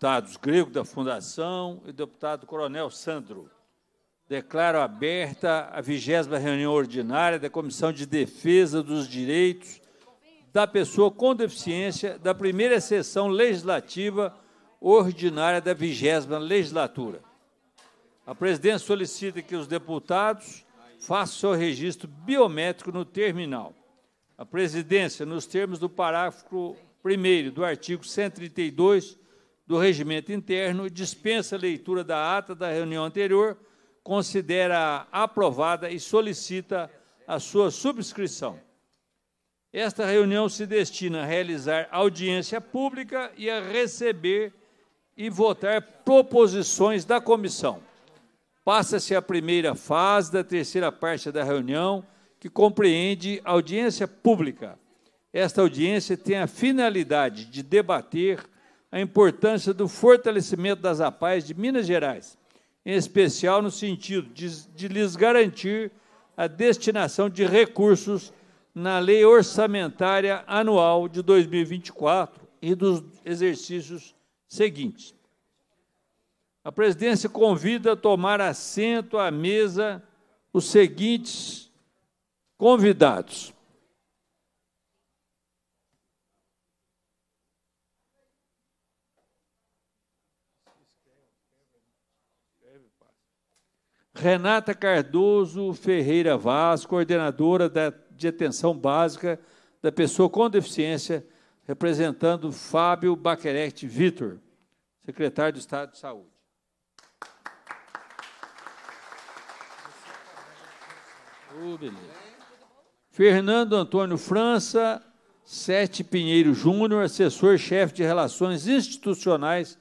deputados Grego da Fundação e deputado Coronel Sandro. Declaro aberta a vigésima reunião ordinária da Comissão de Defesa dos Direitos da Pessoa com Deficiência da primeira sessão legislativa ordinária da vigésima legislatura. A presidência solicita que os deputados façam seu registro biométrico no terminal. A presidência, nos termos do parágrafo 1 do artigo 132 do regimento interno, dispensa a leitura da ata da reunião anterior, considera aprovada e solicita a sua subscrição. Esta reunião se destina a realizar audiência pública e a receber e votar proposições da comissão. Passa-se a primeira fase da terceira parte da reunião, que compreende audiência pública. Esta audiência tem a finalidade de debater a importância do fortalecimento das APAES de Minas Gerais, em especial no sentido de, de lhes garantir a destinação de recursos na Lei Orçamentária Anual de 2024 e dos exercícios seguintes. A presidência convida a tomar assento à mesa os seguintes convidados: Renata Cardoso Ferreira Vaz, coordenadora da, de atenção básica da pessoa com deficiência, representando Fábio Baquerete Vitor, secretário do Estado de Saúde. Fernando Antônio França, Sete Pinheiro Júnior, assessor-chefe de Relações Institucionais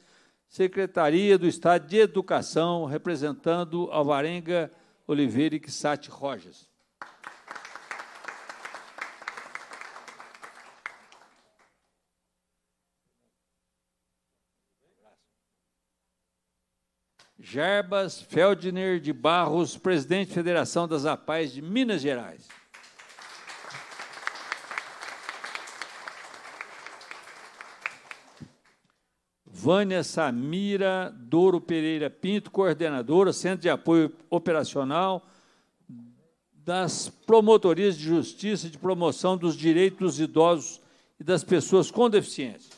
Secretaria do Estado de Educação, representando Alvarenga Oliveira e Kissati Rojas. Gerbas Feldner de Barros, presidente da Federação das APAES de Minas Gerais. Vânia Samira Douro Pereira Pinto, coordenadora, Centro de Apoio Operacional das Promotorias de Justiça e de Promoção dos Direitos dos Idosos e das Pessoas com Deficiência.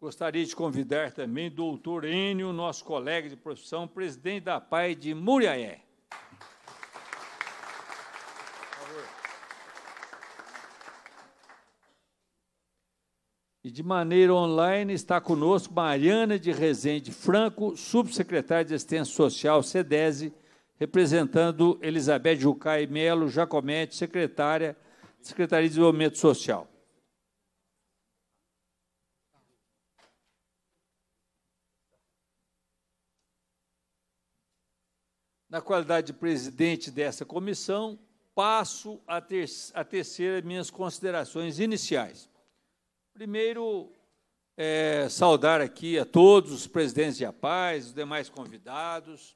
Gostaria de convidar também o doutor Enio, nosso colega de profissão, presidente da PAI de Muriaé. E de maneira online está conosco Mariana de Rezende Franco, subsecretária de Assistência Social, SEDESE, representando Elizabeth Jucai Melo Jacomete, secretária, Secretaria de Desenvolvimento Social. Na qualidade de presidente dessa comissão, passo a, ter, a tecer minhas considerações iniciais. Primeiro, é, saudar aqui a todos os presidentes de A Paz, os demais convidados,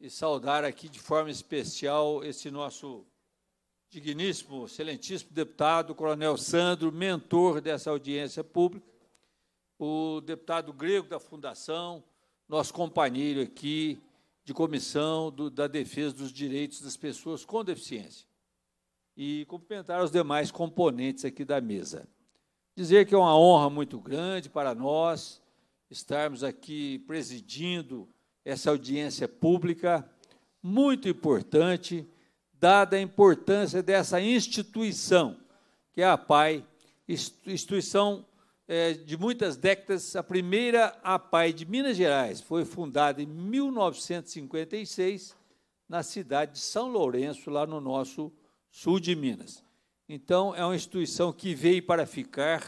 e saudar aqui de forma especial esse nosso digníssimo, excelentíssimo deputado, Coronel Sandro, mentor dessa audiência pública, o deputado grego da Fundação, nosso companheiro aqui de comissão do, da defesa dos direitos das pessoas com deficiência. E cumprimentar os demais componentes aqui da mesa. Dizer que é uma honra muito grande para nós estarmos aqui presidindo essa audiência pública, muito importante, dada a importância dessa instituição, que é a PAI, instituição é, de muitas décadas, a primeira a PAI de Minas Gerais foi fundada em 1956 na cidade de São Lourenço, lá no nosso sul de Minas. Então, é uma instituição que veio para ficar,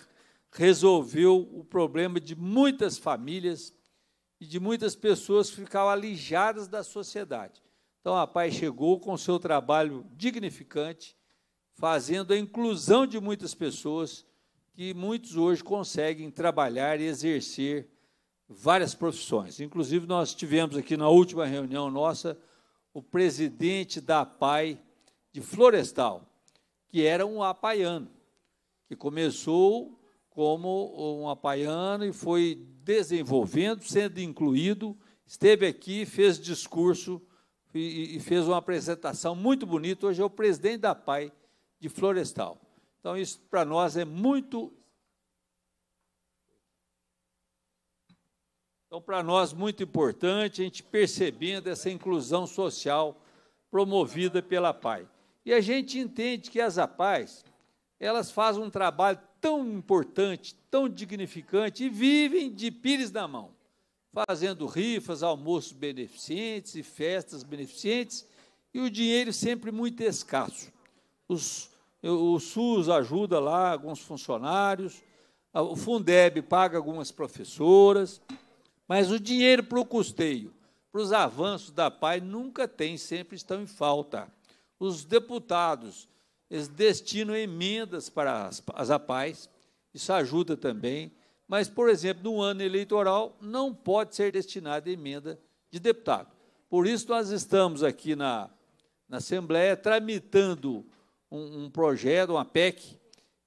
resolveu o problema de muitas famílias e de muitas pessoas que ficavam alijadas da sociedade. Então, a Pai chegou com seu trabalho dignificante, fazendo a inclusão de muitas pessoas que muitos hoje conseguem trabalhar e exercer várias profissões. Inclusive, nós tivemos aqui na última reunião nossa o presidente da PAI de Florestal, que era um apaiano, que começou como um apaiano e foi desenvolvendo, sendo incluído, esteve aqui, fez discurso e, e fez uma apresentação muito bonita. Hoje é o presidente da PAI de Florestal. Então, isso para nós é muito. Então, para nós, muito importante a gente percebendo essa inclusão social promovida pela PAI. E a gente entende que as APAES, elas fazem um trabalho tão importante, tão dignificante, e vivem de pires na mão, fazendo rifas, almoços beneficentes e festas beneficentes, e o dinheiro sempre muito escasso. Os, o SUS ajuda lá alguns funcionários, o Fundeb paga algumas professoras, mas o dinheiro para o custeio, para os avanços da PAI, nunca tem, sempre estão em falta os deputados eles destinam emendas para as, as APAES, isso ajuda também, mas, por exemplo, no ano eleitoral não pode ser destinada emenda de deputado. Por isso, nós estamos aqui na, na Assembleia tramitando um, um projeto, uma PEC,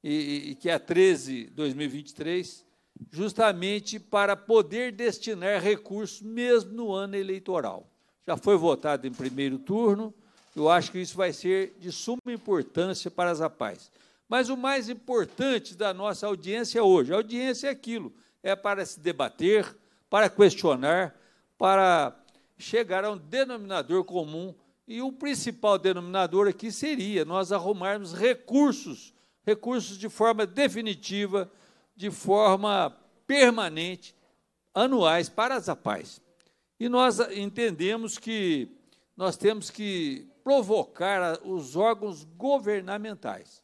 e, e, que é a 13 2023, justamente para poder destinar recursos mesmo no ano eleitoral. Já foi votado em primeiro turno, eu acho que isso vai ser de suma importância para as rapazes. Mas o mais importante da nossa audiência é hoje, a audiência é aquilo, é para se debater, para questionar, para chegar a um denominador comum, e o principal denominador aqui seria nós arrumarmos recursos, recursos de forma definitiva, de forma permanente, anuais para as APAES. E nós entendemos que nós temos que provocar os órgãos governamentais,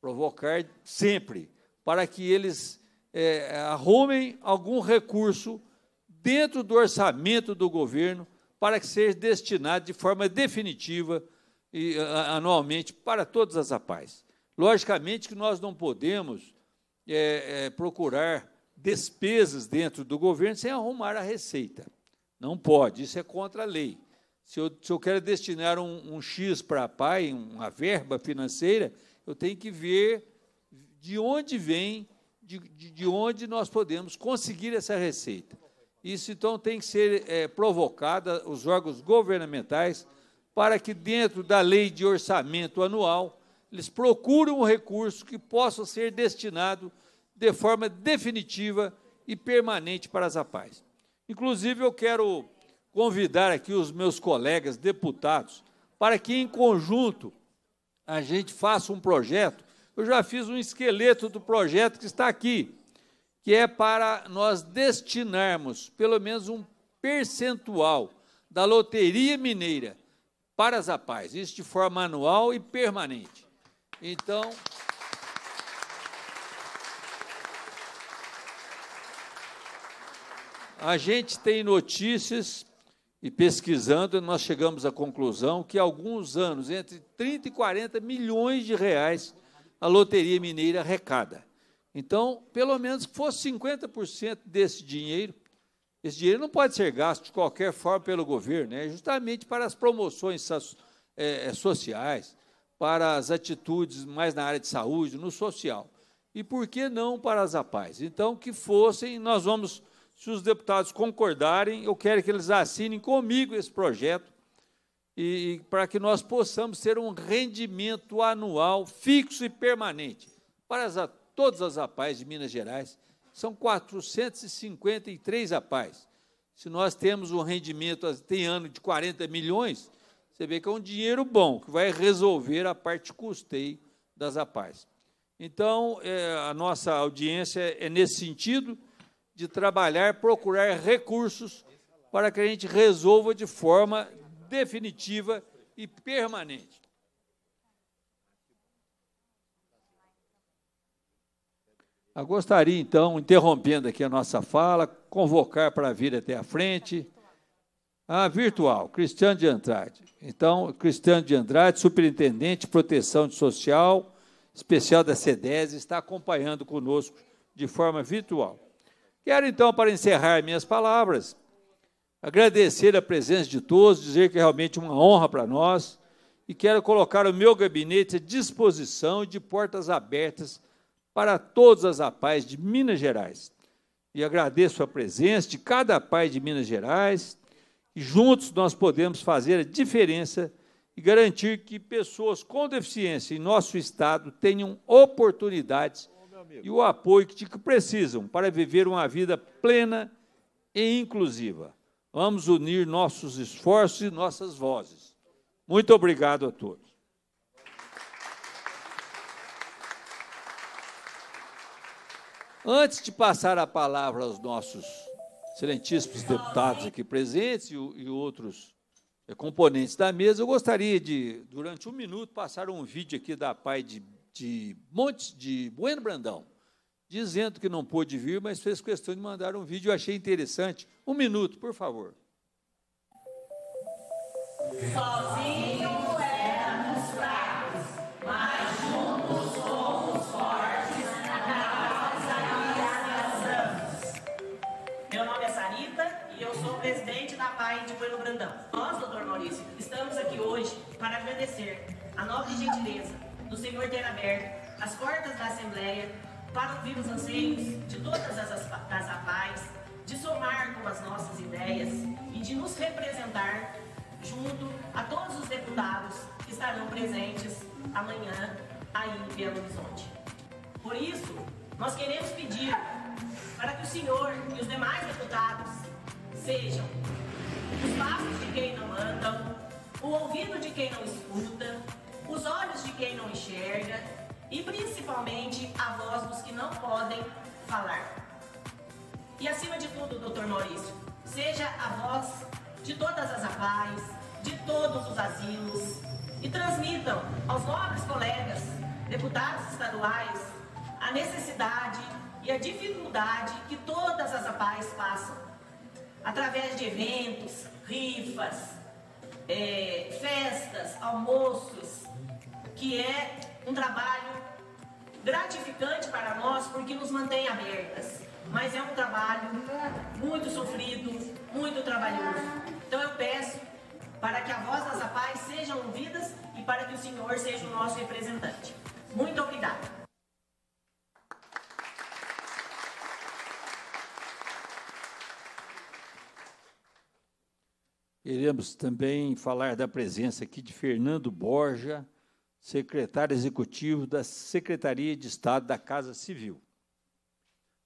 provocar sempre, para que eles é, arrumem algum recurso dentro do orçamento do governo para que seja destinado de forma definitiva e anualmente para todas as APAES. Logicamente que nós não podemos é, é, procurar despesas dentro do governo sem arrumar a receita. Não pode, isso é contra a lei. Se eu, se eu quero destinar um, um X para a PAI, uma verba financeira, eu tenho que ver de onde vem, de, de, de onde nós podemos conseguir essa receita. Isso, então, tem que ser é, provocada os órgãos governamentais para que, dentro da lei de orçamento anual, eles procurem um recurso que possa ser destinado de forma definitiva e permanente para as APAES. Inclusive, eu quero convidar aqui os meus colegas deputados para que, em conjunto, a gente faça um projeto. Eu já fiz um esqueleto do projeto que está aqui, que é para nós destinarmos pelo menos um percentual da loteria mineira para as APAES, isso de forma anual e permanente. Então, a gente tem notícias e pesquisando, nós chegamos à conclusão que alguns anos, entre 30 e 40 milhões de reais a loteria mineira arrecada. Então, pelo menos que fosse 50% desse dinheiro, esse dinheiro não pode ser gasto de qualquer forma pelo governo, é né? justamente para as promoções é, é, sociais, para as atitudes mais na área de saúde, no social. E por que não para as APAES? Então, que fossem, nós vamos se os deputados concordarem, eu quero que eles assinem comigo esse projeto e, e para que nós possamos ter um rendimento anual fixo e permanente para as, todas as APAES de Minas Gerais. São 453 APAES. Se nós temos um rendimento, tem ano de 40 milhões, você vê que é um dinheiro bom, que vai resolver a parte custeio das APAES. Então, é, a nossa audiência é nesse sentido de trabalhar, procurar recursos para que a gente resolva de forma definitiva e permanente. Eu gostaria, então, interrompendo aqui a nossa fala, convocar para vir até a frente a virtual, Cristiano de Andrade. Então, Cristiano de Andrade, Superintendente de Proteção Social, especial da CEDES, está acompanhando conosco de forma virtual. Quero então, para encerrar minhas palavras, agradecer a presença de todos, dizer que é realmente uma honra para nós e quero colocar o meu gabinete à disposição de portas abertas para todas as APAES de Minas Gerais. E agradeço a presença de cada APAE de Minas Gerais e juntos nós podemos fazer a diferença e garantir que pessoas com deficiência em nosso estado tenham oportunidades e o apoio que precisam para viver uma vida plena e inclusiva. Vamos unir nossos esforços e nossas vozes. Muito obrigado a todos. Antes de passar a palavra aos nossos excelentíssimos deputados aqui presentes e, e outros é, componentes da mesa, eu gostaria de, durante um minuto, passar um vídeo aqui da PAI de de monte de Bueno Brandão, dizendo que não pôde vir, mas fez questão de mandar um vídeo. Eu achei interessante. Um minuto, por favor. Sozinho. presidente da PAI de Bueno Brandão. Nós, doutor Maurício, estamos aqui hoje para agradecer a nobre gentileza do Senhor ter aberto as portas da Assembleia para ouvir os anseios de todas as, as APAES, de somar com as nossas ideias e de nos representar junto a todos os deputados que estarão presentes amanhã aí em Belo Horizonte. Por isso, nós queremos pedir para que o senhor e os demais deputados sejam os passos de quem não andam, o ouvido de quem não escuta, os olhos de quem não enxerga e principalmente a voz dos que não podem falar. E acima de tudo, doutor Maurício, seja a voz de todas as APAES, de todos os asilos e transmitam aos nobres colegas, deputados estaduais, a necessidade e a dificuldade que todas as APAES passam através de eventos, rifas, é, festas, almoços, que é um trabalho gratificante para nós porque nos mantém abertas, mas é um trabalho muito sofrido, muito trabalhoso. Então eu peço para que a voz das APAES sejam ouvidas e para que o Senhor seja o nosso representante. Muito obrigada. Queremos também falar da presença aqui de Fernando Borja, secretário executivo da Secretaria de Estado da Casa Civil.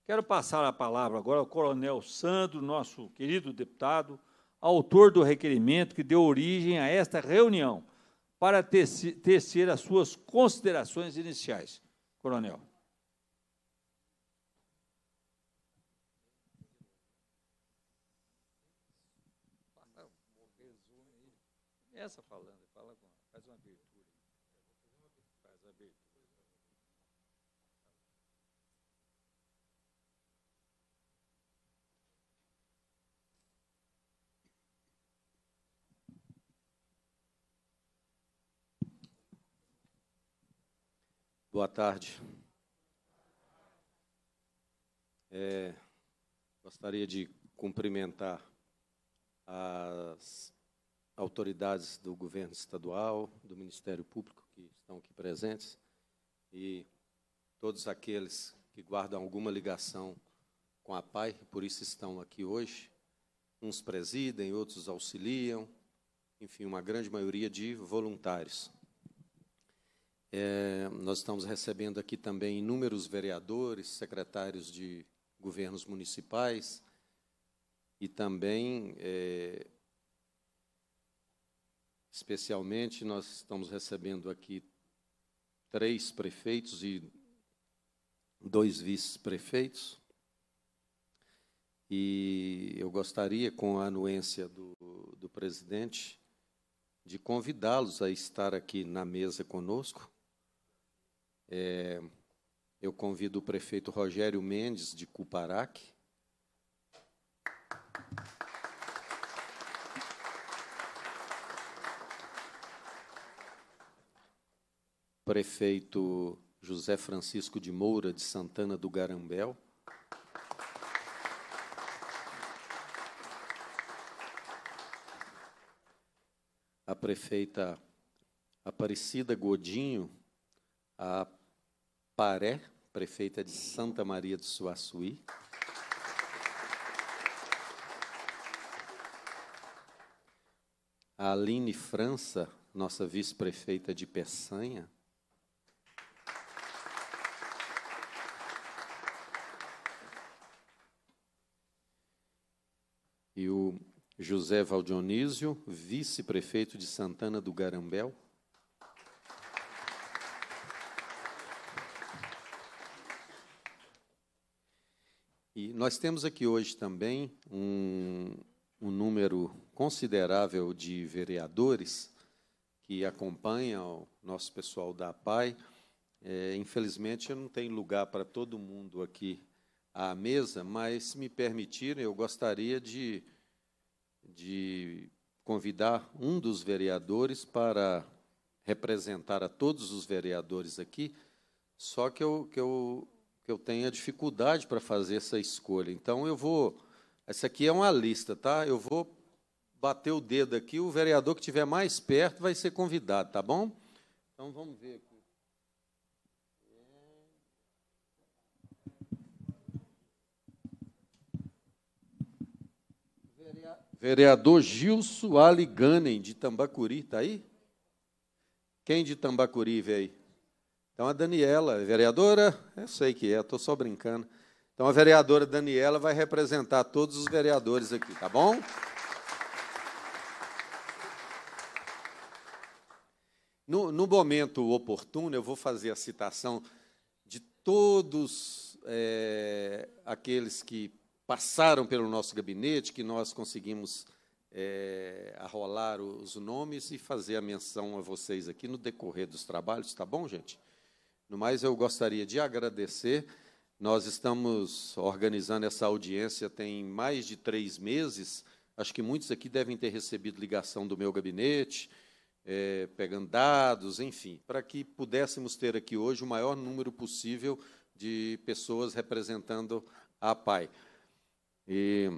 Quero passar a palavra agora ao Coronel Sandro, nosso querido deputado, autor do requerimento que deu origem a esta reunião, para tecer as suas considerações iniciais. Coronel. Boa tarde. É, gostaria de cumprimentar as autoridades do governo estadual, do Ministério Público que estão aqui presentes e todos aqueles que guardam alguma ligação com a PAI, por isso estão aqui hoje. Uns presidem, outros auxiliam, enfim, uma grande maioria de voluntários. É, nós estamos recebendo aqui também inúmeros vereadores, secretários de governos municipais e também, é, especialmente, nós estamos recebendo aqui três prefeitos e dois vice-prefeitos. E eu gostaria, com a anuência do, do presidente, de convidá-los a estar aqui na mesa conosco é, eu convido o prefeito Rogério Mendes, de Cuparac. Prefeito José Francisco de Moura, de Santana do Garambel. A prefeita Aparecida Godinho, a Paré, prefeita de Santa Maria do Suaçuí. A Aline França, nossa vice-prefeita de Peçanha. E o José Valdionísio, vice-prefeito de Santana do Garambel. E nós temos aqui hoje também um, um número considerável de vereadores que acompanham o nosso pessoal da PAI. É, infelizmente, eu não tenho lugar para todo mundo aqui à mesa, mas, se me permitirem, eu gostaria de, de convidar um dos vereadores para representar a todos os vereadores aqui, só que eu, que eu que eu tenha dificuldade para fazer essa escolha. Então, eu vou. Essa aqui é uma lista, tá? Eu vou bater o dedo aqui, o vereador que estiver mais perto vai ser convidado, tá bom? Então, vamos ver aqui. Vereador Gilson Aliganem, de Tambacuri, está aí? Quem de Tambacuri veio aí? Então a Daniela, vereadora, eu sei que é, estou só brincando. Então a vereadora Daniela vai representar todos os vereadores aqui, tá bom? No, no momento oportuno, eu vou fazer a citação de todos é, aqueles que passaram pelo nosso gabinete, que nós conseguimos é, arrolar os nomes e fazer a menção a vocês aqui no decorrer dos trabalhos, tá bom, gente? No mais, eu gostaria de agradecer. Nós estamos organizando essa audiência tem mais de três meses. Acho que muitos aqui devem ter recebido ligação do meu gabinete, é, pegando dados, enfim, para que pudéssemos ter aqui hoje o maior número possível de pessoas representando a PAI. E,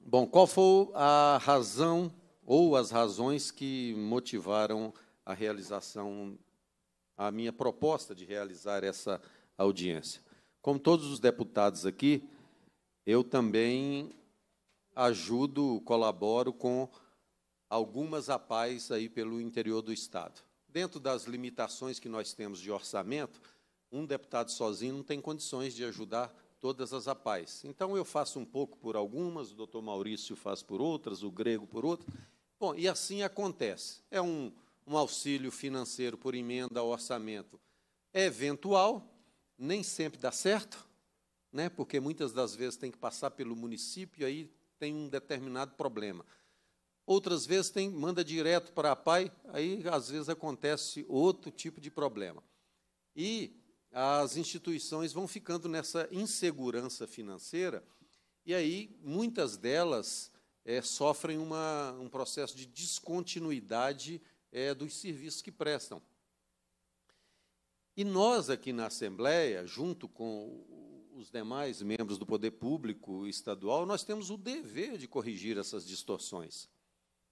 bom, qual foi a razão ou as razões que motivaram a realização a minha proposta de realizar essa audiência. Como todos os deputados aqui, eu também ajudo, colaboro com algumas APAES aí pelo interior do Estado. Dentro das limitações que nós temos de orçamento, um deputado sozinho não tem condições de ajudar todas as APAES. Então, eu faço um pouco por algumas, o doutor Maurício faz por outras, o Grego por outras. Bom, e assim acontece. É um, um auxílio financeiro por emenda ao orçamento é eventual, nem sempre dá certo, né? porque muitas das vezes tem que passar pelo município e aí tem um determinado problema. Outras vezes tem, manda direto para a PAI, aí às vezes acontece outro tipo de problema. E as instituições vão ficando nessa insegurança financeira, e aí muitas delas é, sofrem uma, um processo de descontinuidade financeira é, dos serviços que prestam. E nós aqui na Assembleia, junto com os demais membros do poder público estadual, nós temos o dever de corrigir essas distorções.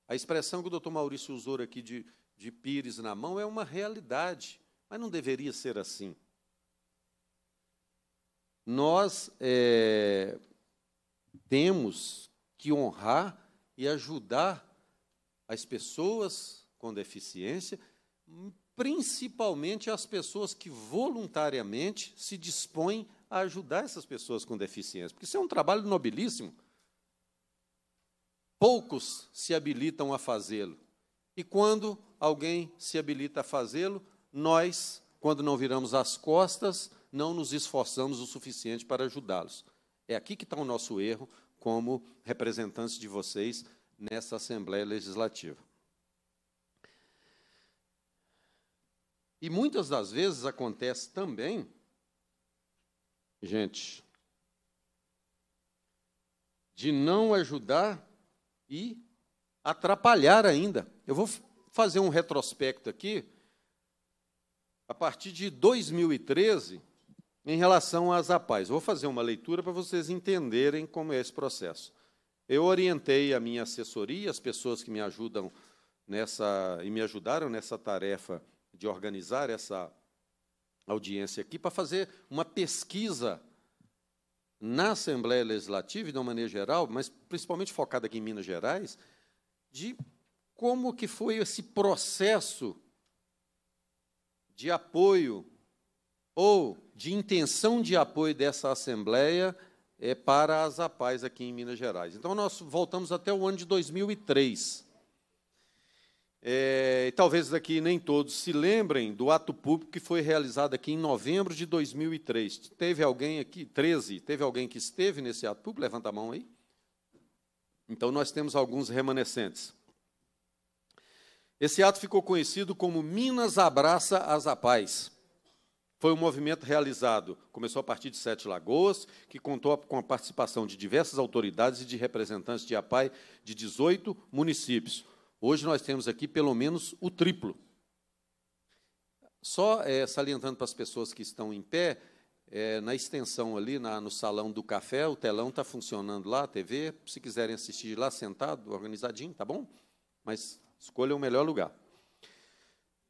A expressão que o doutor Maurício usou aqui de, de pires na mão é uma realidade, mas não deveria ser assim. Nós é, temos que honrar e ajudar as pessoas com deficiência, principalmente as pessoas que voluntariamente se dispõem a ajudar essas pessoas com deficiência, porque isso é um trabalho nobilíssimo. Poucos se habilitam a fazê-lo. E quando alguém se habilita a fazê-lo, nós, quando não viramos as costas, não nos esforçamos o suficiente para ajudá-los. É aqui que está o nosso erro como representantes de vocês nessa Assembleia Legislativa. E muitas das vezes acontece também, gente, de não ajudar e atrapalhar ainda. Eu vou fazer um retrospecto aqui, a partir de 2013, em relação às APAES. Vou fazer uma leitura para vocês entenderem como é esse processo. Eu orientei a minha assessoria, as pessoas que me ajudam nessa e me ajudaram nessa tarefa de organizar essa audiência aqui para fazer uma pesquisa na Assembleia Legislativa, de uma maneira geral, mas principalmente focada aqui em Minas Gerais, de como que foi esse processo de apoio ou de intenção de apoio dessa Assembleia é, para as APAES aqui em Minas Gerais. Então, nós voltamos até o ano de 2003. É, talvez aqui nem todos se lembrem do ato público que foi realizado aqui em novembro de 2003. Teve alguém aqui, 13, teve alguém que esteve nesse ato público? Levanta a mão aí. Então, nós temos alguns remanescentes. Esse ato ficou conhecido como Minas Abraça as Apais. Foi um movimento realizado, começou a partir de Sete Lagoas, que contou com a participação de diversas autoridades e de representantes de APAI de 18 municípios. Hoje nós temos aqui pelo menos o triplo. Só é, salientando para as pessoas que estão em pé, é, na extensão ali, na, no salão do café, o telão está funcionando lá, a TV, se quiserem assistir lá sentado, organizadinho, tá bom? Mas escolha o melhor lugar.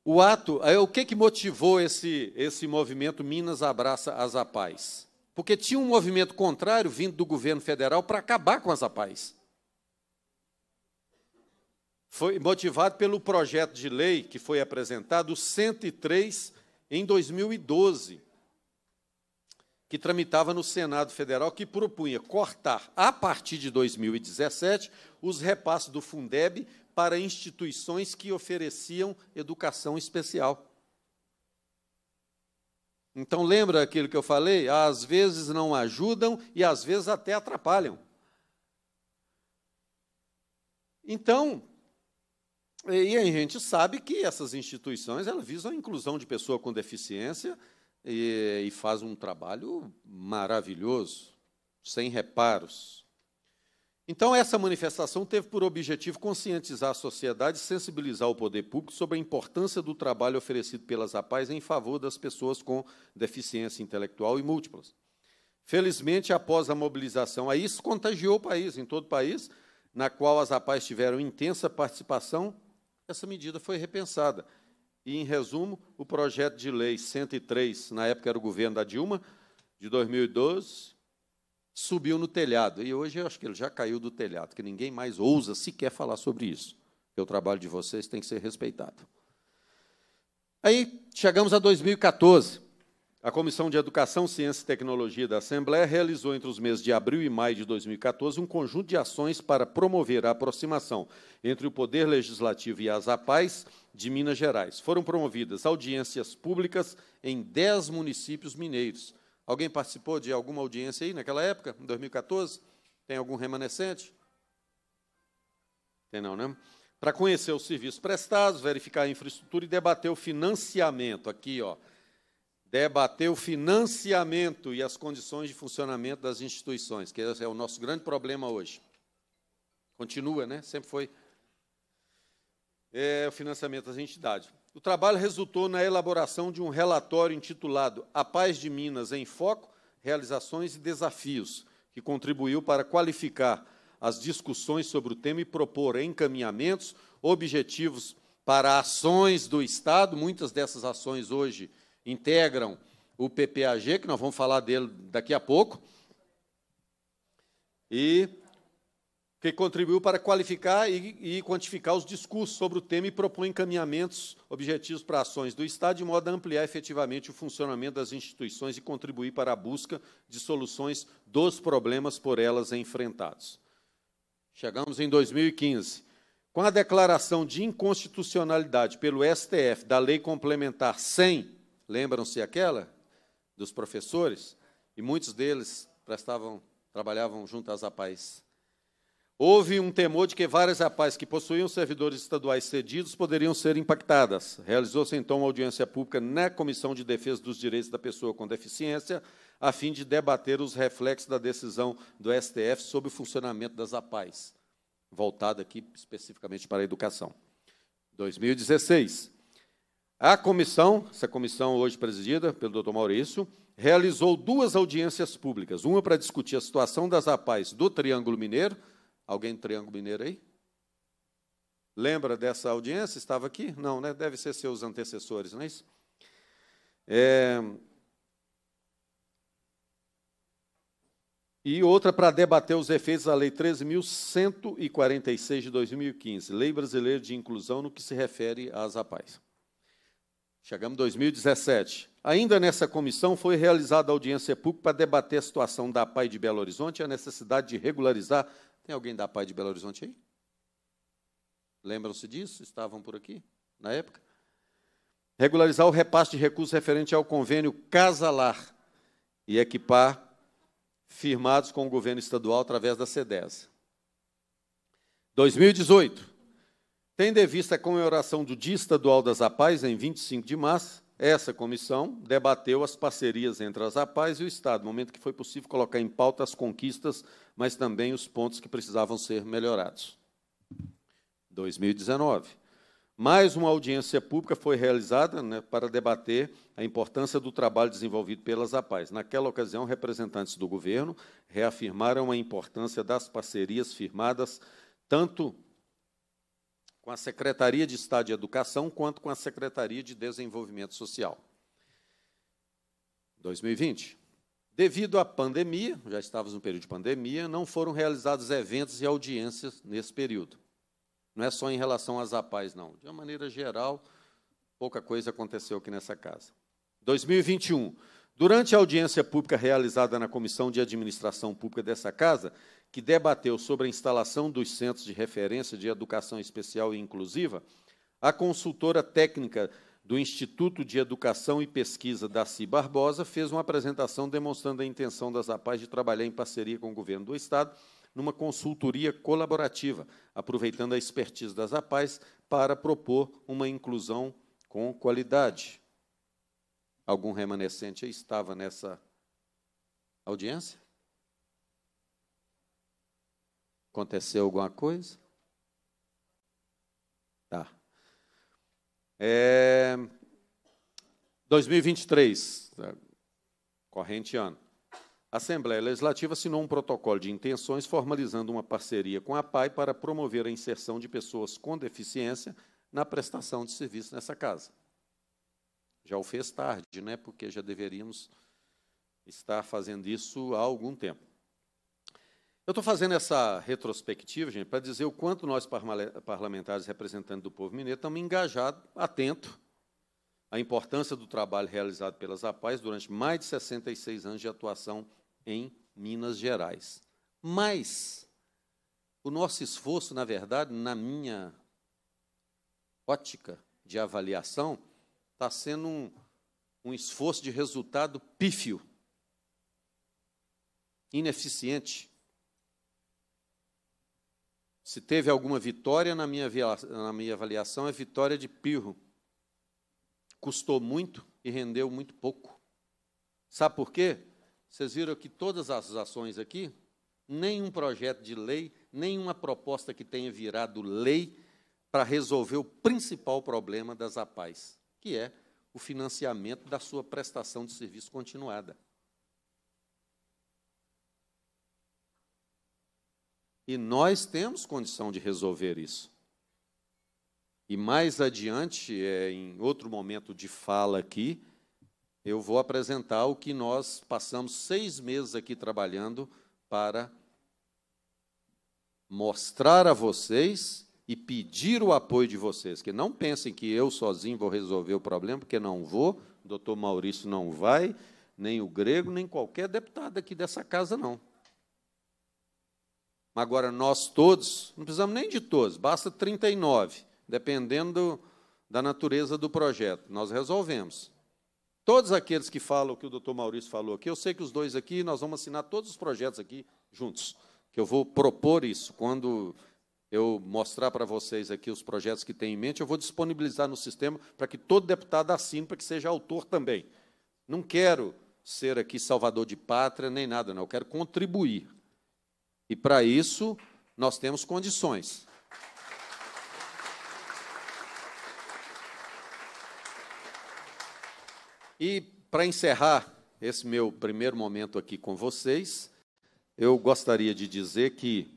O ato, é, o que, que motivou esse, esse movimento Minas Abraça as apais? Porque tinha um movimento contrário vindo do governo federal para acabar com as apais foi motivado pelo projeto de lei que foi apresentado 103 em 2012, que tramitava no Senado Federal, que propunha cortar, a partir de 2017, os repasses do Fundeb para instituições que ofereciam educação especial. Então, lembra aquilo que eu falei? Às vezes não ajudam e às vezes até atrapalham. Então, e a gente sabe que essas instituições elas visam a inclusão de pessoa com deficiência e, e faz um trabalho maravilhoso, sem reparos. Então, essa manifestação teve por objetivo conscientizar a sociedade, sensibilizar o poder público sobre a importância do trabalho oferecido pelas APAES em favor das pessoas com deficiência intelectual e múltiplas. Felizmente, após a mobilização, aí isso contagiou o país, em todo o país, na qual as APAES tiveram intensa participação essa medida foi repensada. E, em resumo, o projeto de lei 103, na época era o governo da Dilma, de 2012, subiu no telhado. E hoje eu acho que ele já caiu do telhado, que ninguém mais ousa sequer falar sobre isso. O trabalho de vocês tem que ser respeitado. Aí chegamos a 2014. A Comissão de Educação, Ciência e Tecnologia da Assembleia realizou entre os meses de abril e maio de 2014 um conjunto de ações para promover a aproximação entre o Poder Legislativo e as APAES de Minas Gerais. Foram promovidas audiências públicas em 10 municípios mineiros. Alguém participou de alguma audiência aí naquela época, em 2014? Tem algum remanescente? Tem não, né? Para conhecer os serviços prestados, verificar a infraestrutura e debater o financiamento. Aqui, ó debater o financiamento e as condições de funcionamento das instituições, que é o nosso grande problema hoje. Continua, né? Sempre foi é, o financiamento das entidades. O trabalho resultou na elaboração de um relatório intitulado A Paz de Minas em Foco, Realizações e Desafios, que contribuiu para qualificar as discussões sobre o tema e propor encaminhamentos, objetivos para ações do Estado, muitas dessas ações hoje integram o PPAG, que nós vamos falar dele daqui a pouco, e que contribuiu para qualificar e, e quantificar os discursos sobre o tema e propõe encaminhamentos, objetivos para ações do Estado, de modo a ampliar efetivamente o funcionamento das instituições e contribuir para a busca de soluções dos problemas por elas enfrentados. Chegamos em 2015. Com a declaração de inconstitucionalidade pelo STF da Lei Complementar 100, Lembram-se aquela dos professores? E muitos deles prestavam, trabalhavam junto às APAES. Houve um temor de que várias APAES que possuíam servidores estaduais cedidos poderiam ser impactadas. Realizou-se então uma audiência pública na Comissão de Defesa dos Direitos da Pessoa com Deficiência, a fim de debater os reflexos da decisão do STF sobre o funcionamento das APAES, voltada aqui especificamente para a educação. 2016, a comissão, essa comissão hoje presidida pelo doutor Maurício, realizou duas audiências públicas, uma para discutir a situação das APAES do Triângulo Mineiro. Alguém do Triângulo Mineiro aí? Lembra dessa audiência? Estava aqui? Não, né? Deve ser seus antecessores, não é isso? É... E outra para debater os efeitos da Lei 13.146 de 2015, Lei Brasileira de Inclusão no que se refere às APAES. Chegamos em 2017. Ainda nessa comissão foi realizada audiência pública para debater a situação da PAI de Belo Horizonte e a necessidade de regularizar. Tem alguém da PAI de Belo Horizonte aí? Lembram-se disso? Estavam por aqui na época? Regularizar o repasse de recursos referente ao convênio Casalar e Equipar, firmados com o governo estadual através da CEDES. 2018, Tendo em vista a comemoração do Dia Estadual das Apais, em 25 de março, essa comissão debateu as parcerias entre as Apais e o Estado, momento que foi possível colocar em pauta as conquistas, mas também os pontos que precisavam ser melhorados. 2019. Mais uma audiência pública foi realizada né, para debater a importância do trabalho desenvolvido pelas APAES. Naquela ocasião, representantes do governo reafirmaram a importância das parcerias firmadas tanto com a Secretaria de Estado de Educação quanto com a Secretaria de Desenvolvimento Social. 2020. Devido à pandemia, já estávamos no período de pandemia, não foram realizados eventos e audiências nesse período. Não é só em relação às APAES, não. De uma maneira geral, pouca coisa aconteceu aqui nessa casa. 2021. Durante a audiência pública realizada na Comissão de Administração Pública dessa casa, que debateu sobre a instalação dos centros de referência de educação especial e inclusiva, a consultora técnica do Instituto de Educação e Pesquisa, Darcy Barbosa, fez uma apresentação demonstrando a intenção das APAES de trabalhar em parceria com o governo do Estado numa consultoria colaborativa, aproveitando a expertise das APAES para propor uma inclusão com qualidade. Algum remanescente estava nessa audiência? Aconteceu alguma coisa? Tá. É, 2023, é, corrente ano. A Assembleia Legislativa assinou um protocolo de intenções formalizando uma parceria com a PAI para promover a inserção de pessoas com deficiência na prestação de serviço nessa casa. Já o fez tarde, né, porque já deveríamos estar fazendo isso há algum tempo. Eu estou fazendo essa retrospectiva, gente, para dizer o quanto nós, parlamentares representantes do povo mineiro, estamos engajados, atentos à importância do trabalho realizado pelas APAES durante mais de 66 anos de atuação em Minas Gerais. Mas o nosso esforço, na verdade, na minha ótica de avaliação, está sendo um, um esforço de resultado pífio, ineficiente se teve alguma vitória na minha, na minha avaliação, é vitória de Pirro. Custou muito e rendeu muito pouco. Sabe por quê? Vocês viram que todas as ações aqui, nenhum projeto de lei, nenhuma proposta que tenha virado lei para resolver o principal problema das APAES, que é o financiamento da sua prestação de serviço continuada. E nós temos condição de resolver isso. E mais adiante, é, em outro momento de fala aqui, eu vou apresentar o que nós passamos seis meses aqui trabalhando para mostrar a vocês e pedir o apoio de vocês. Que não pensem que eu sozinho vou resolver o problema, porque não vou, o doutor Maurício não vai, nem o grego, nem qualquer deputado aqui dessa casa, não. Agora, nós todos, não precisamos nem de todos, basta 39, dependendo da natureza do projeto. Nós resolvemos. Todos aqueles que falam o que o doutor Maurício falou aqui, eu sei que os dois aqui, nós vamos assinar todos os projetos aqui juntos, que eu vou propor isso. Quando eu mostrar para vocês aqui os projetos que tem em mente, eu vou disponibilizar no sistema para que todo deputado assine, para que seja autor também. Não quero ser aqui salvador de pátria nem nada, não. Eu quero contribuir. E para isso, nós temos condições. E para encerrar esse meu primeiro momento aqui com vocês, eu gostaria de dizer que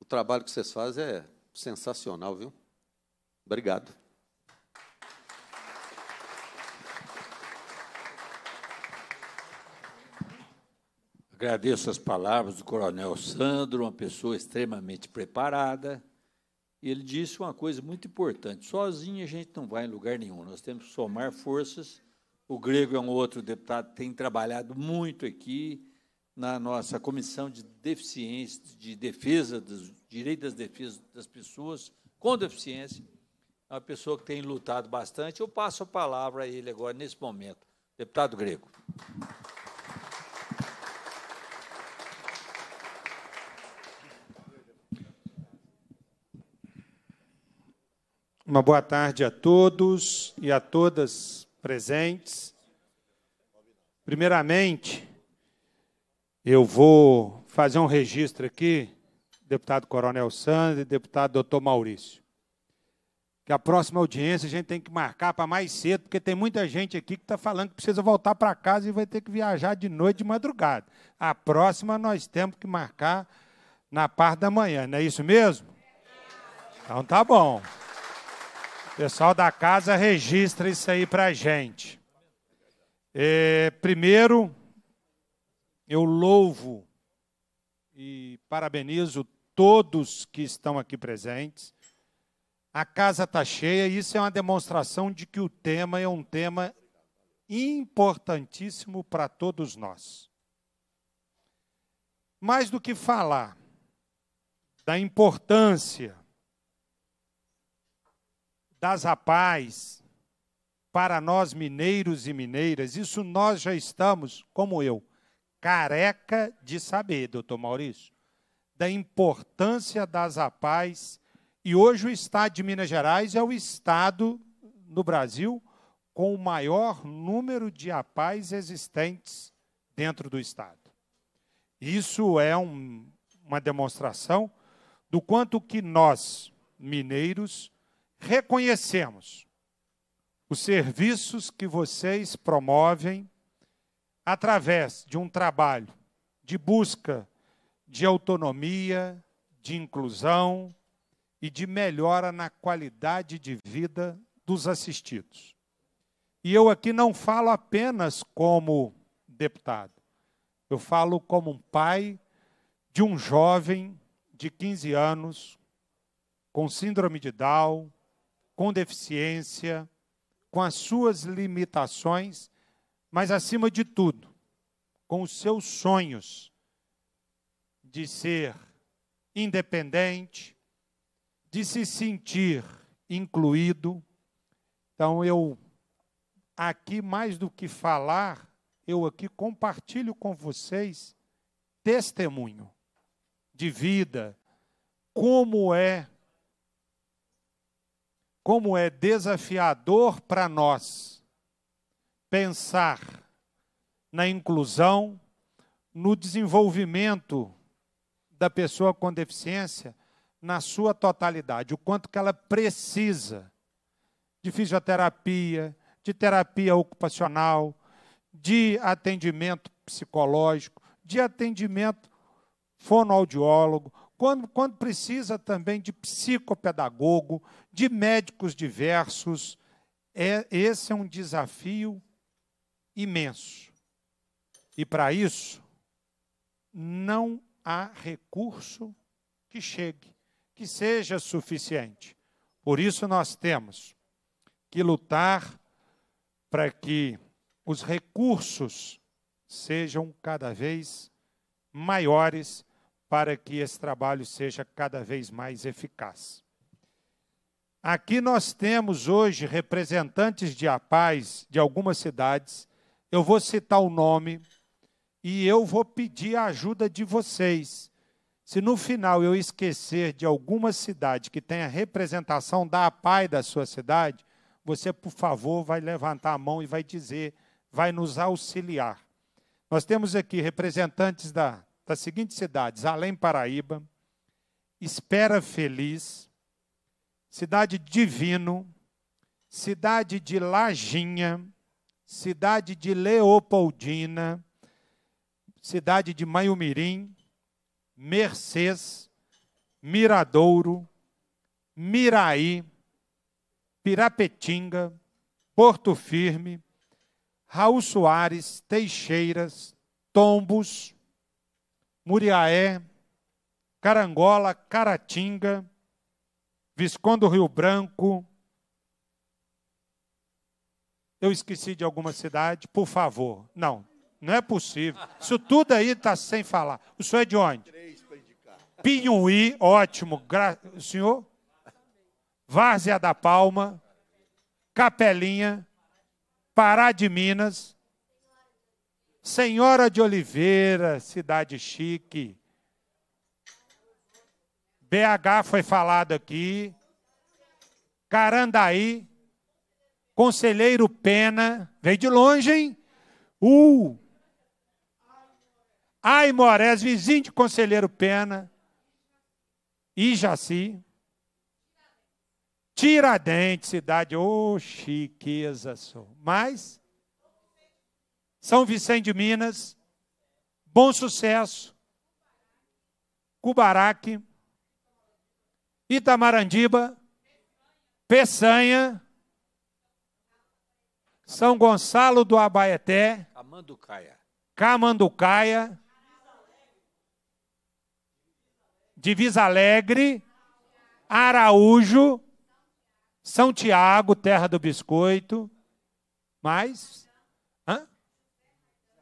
o trabalho que vocês fazem é sensacional, viu? Obrigado. Agradeço as palavras do Coronel Sandro, uma pessoa extremamente preparada. Ele disse uma coisa muito importante: sozinho a gente não vai em lugar nenhum, nós temos que somar forças. O Grego é um outro deputado, tem trabalhado muito aqui na nossa comissão de deficiência, de defesa dos direitos das defesas das pessoas com deficiência. É uma pessoa que tem lutado bastante. Eu passo a palavra a ele agora, nesse momento. Deputado Grego. Uma boa tarde a todos e a todas presentes. Primeiramente, eu vou fazer um registro aqui, deputado Coronel Sandro e deputado doutor Maurício. Que a próxima audiência a gente tem que marcar para mais cedo, porque tem muita gente aqui que está falando que precisa voltar para casa e vai ter que viajar de noite de madrugada. A próxima nós temos que marcar na parte da manhã, não é isso mesmo? Então tá bom. Pessoal da casa, registra isso aí para a gente. É, primeiro, eu louvo e parabenizo todos que estão aqui presentes. A casa está cheia e isso é uma demonstração de que o tema é um tema importantíssimo para todos nós. Mais do que falar da importância das rapaz, para nós mineiros e mineiras, isso nós já estamos, como eu, careca de saber, doutor Maurício, da importância das rapaz. E hoje o estado de Minas Gerais é o estado no Brasil com o maior número de apais existentes dentro do estado. Isso é um, uma demonstração do quanto que nós, mineiros, reconhecemos os serviços que vocês promovem através de um trabalho de busca de autonomia, de inclusão e de melhora na qualidade de vida dos assistidos. E eu aqui não falo apenas como deputado, eu falo como um pai de um jovem de 15 anos com síndrome de Down, com deficiência, com as suas limitações, mas acima de tudo, com os seus sonhos de ser independente, de se sentir incluído. Então eu aqui mais do que falar, eu aqui compartilho com vocês testemunho de vida, como é como é desafiador para nós pensar na inclusão, no desenvolvimento da pessoa com deficiência na sua totalidade, o quanto que ela precisa de fisioterapia, de terapia ocupacional, de atendimento psicológico, de atendimento fonoaudiólogo, quando, quando precisa também de psicopedagogo, de médicos diversos. É, esse é um desafio imenso. E para isso, não há recurso que chegue, que seja suficiente. Por isso, nós temos que lutar para que os recursos sejam cada vez maiores para que esse trabalho seja cada vez mais eficaz. Aqui nós temos hoje representantes de APAES de algumas cidades. Eu vou citar o nome e eu vou pedir a ajuda de vocês. Se no final eu esquecer de alguma cidade que tenha representação da APAI da sua cidade, você, por favor, vai levantar a mão e vai dizer, vai nos auxiliar. Nós temos aqui representantes da das seguintes cidades: Além Paraíba, Espera Feliz, Cidade Divino, Cidade de Lajinha, Cidade de Leopoldina, Cidade de Maiomirim, Mercês, Miradouro, Miraí, Pirapetinga, Porto Firme, Raul Soares, Teixeiras, Tombos, Muriaé, Carangola, Caratinga, Visconde do Rio Branco. Eu esqueci de alguma cidade, por favor. Não, não é possível. Isso tudo aí está sem falar. O senhor é de onde? Pinhuí, ótimo. Gra... O senhor? Várzea da Palma, Capelinha, Pará de Minas, Senhora de Oliveira, cidade chique. BH foi falado aqui. Carandaí, Conselheiro Pena, veio de longe, hein? Uh! Aimorés, vizinho de Conselheiro Pena, Ijaci, Tiradentes, cidade, ô oh, chiqueza sou. Mas são Vicente de Minas, Bom Sucesso, Cubaraque, Itamarandiba, Peçanha, São Gonçalo do Abaeté, Camanducaia, Camanducaia Divisa Alegre, Araújo, São Tiago, terra do biscoito, mais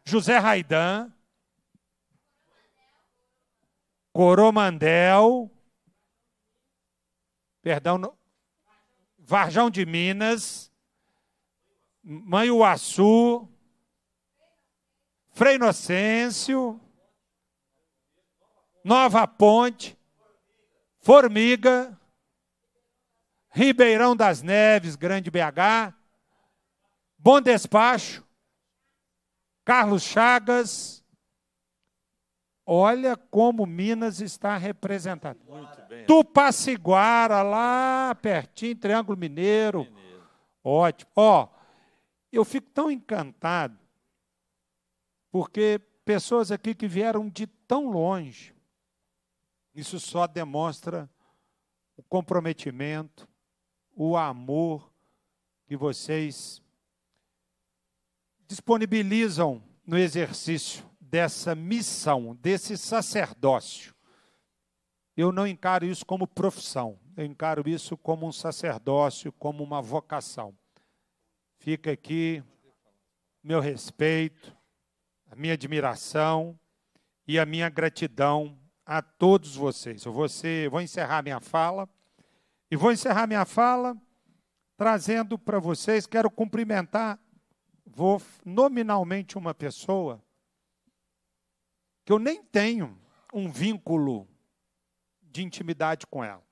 José Raidan, Coromandel, perdão, Varjão de Minas, Uaçu, Frei Inocêncio, Nova Ponte, Formiga, Ribeirão das Neves, Grande BH, Bom Despacho, Carlos Chagas, olha como Minas está representada. Muito bem. Tupaciguara, lá pertinho, Triângulo Mineiro. Mineiro. Ótimo. Ó, eu fico tão encantado, porque pessoas aqui que vieram de tão longe, isso só demonstra o comprometimento, o amor que vocês disponibilizam no exercício dessa missão, desse sacerdócio. Eu não encaro isso como profissão, eu encaro isso como um sacerdócio, como uma vocação. Fica aqui meu respeito, a minha admiração e a minha gratidão a todos vocês. Eu vou, ser, vou encerrar minha fala e vou encerrar minha fala trazendo para vocês, quero cumprimentar vou nominalmente uma pessoa que eu nem tenho um vínculo de intimidade com ela,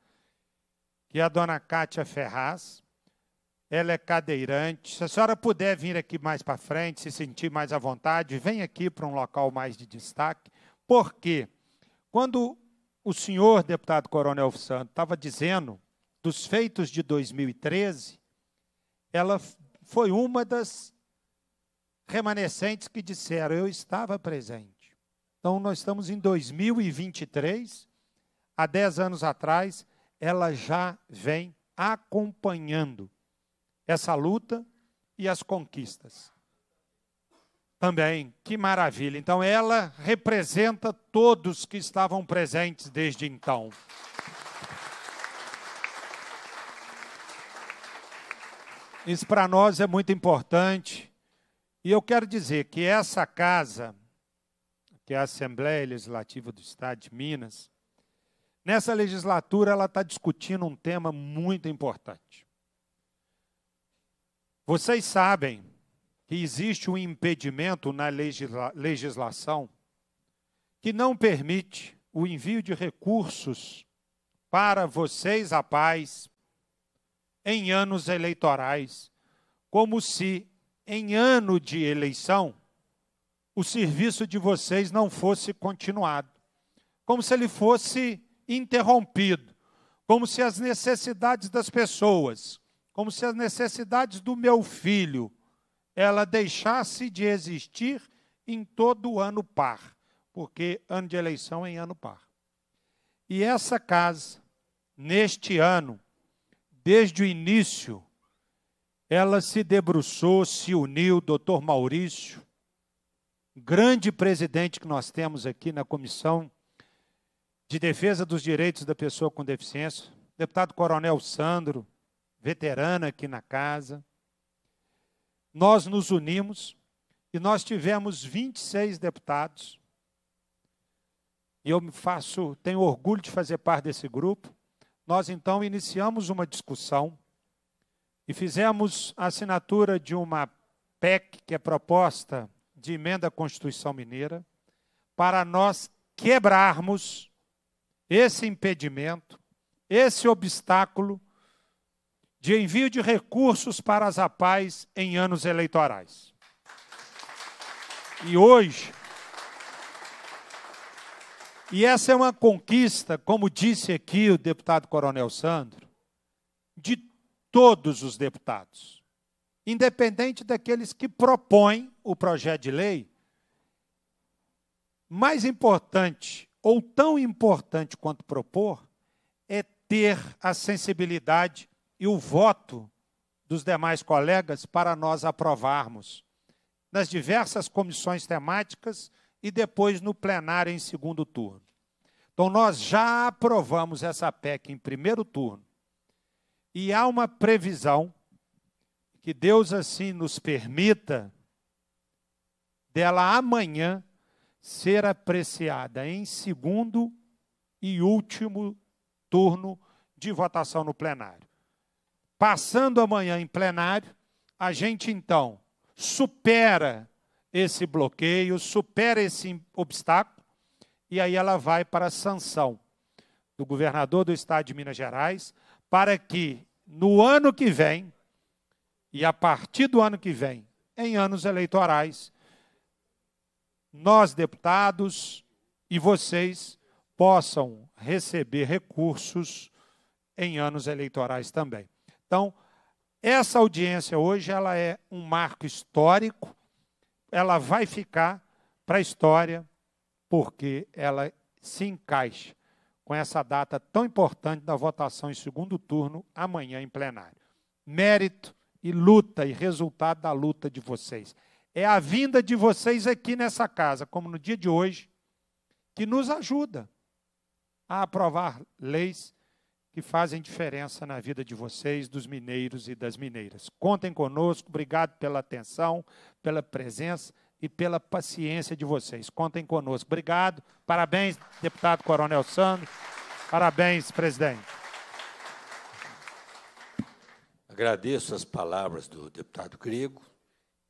que é a dona Cátia Ferraz. Ela é cadeirante. Se a senhora puder vir aqui mais para frente, se sentir mais à vontade, vem aqui para um local mais de destaque. Porque quando o senhor deputado Coronel Santos estava dizendo dos feitos de 2013, ela foi uma das remanescentes que disseram: Eu estava presente. Então, nós estamos em 2023. Há 10 anos atrás, ela já vem acompanhando essa luta e as conquistas. Também, que maravilha. Então, ela representa todos que estavam presentes desde então. Isso para nós é muito importante e eu quero dizer que essa casa, que é a Assembleia Legislativa do Estado de Minas, nessa legislatura ela está discutindo um tema muito importante. Vocês sabem que existe um impedimento na legisla legislação que não permite o envio de recursos para vocês a paz em anos eleitorais, como se em ano de eleição, o serviço de vocês não fosse continuado, como se ele fosse interrompido, como se as necessidades das pessoas, como se as necessidades do meu filho, ela deixasse de existir em todo ano par, porque ano de eleição é em ano par. E essa casa, neste ano, desde o início, ela se debruçou, se uniu, doutor Maurício, grande presidente que nós temos aqui na Comissão de Defesa dos Direitos da Pessoa com Deficiência, deputado Coronel Sandro, veterana aqui na casa. Nós nos unimos e nós tivemos 26 deputados. E eu me faço, tenho orgulho de fazer parte desse grupo. Nós então iniciamos uma discussão e fizemos a assinatura de uma PEC, que é proposta de emenda à Constituição Mineira, para nós quebrarmos esse impedimento, esse obstáculo de envio de recursos para as APAES em anos eleitorais. E hoje, e essa é uma conquista, como disse aqui o deputado Coronel Sandro, de todos os deputados, independente daqueles que propõem o projeto de lei. Mais importante, ou tão importante quanto propor, é ter a sensibilidade e o voto dos demais colegas para nós aprovarmos nas diversas comissões temáticas e depois no plenário em segundo turno. Então, nós já aprovamos essa PEC em primeiro turno, e há uma previsão, que Deus assim nos permita, dela amanhã ser apreciada em segundo e último turno de votação no plenário. Passando amanhã em plenário, a gente então supera esse bloqueio, supera esse obstáculo, e aí ela vai para a sanção do governador do estado de Minas Gerais, para que no ano que vem, e a partir do ano que vem, em anos eleitorais, nós deputados e vocês possam receber recursos em anos eleitorais também. Então, essa audiência hoje ela é um marco histórico, ela vai ficar para a história porque ela se encaixa com essa data tão importante da votação em segundo turno amanhã em plenário. Mérito e luta e resultado da luta de vocês. É a vinda de vocês aqui nessa casa, como no dia de hoje, que nos ajuda a aprovar leis que fazem diferença na vida de vocês, dos mineiros e das mineiras. Contem conosco, obrigado pela atenção, pela presença e pela paciência de vocês. Contem conosco. Obrigado. Parabéns, deputado Coronel Sandro. Parabéns, presidente. Agradeço as palavras do deputado Grego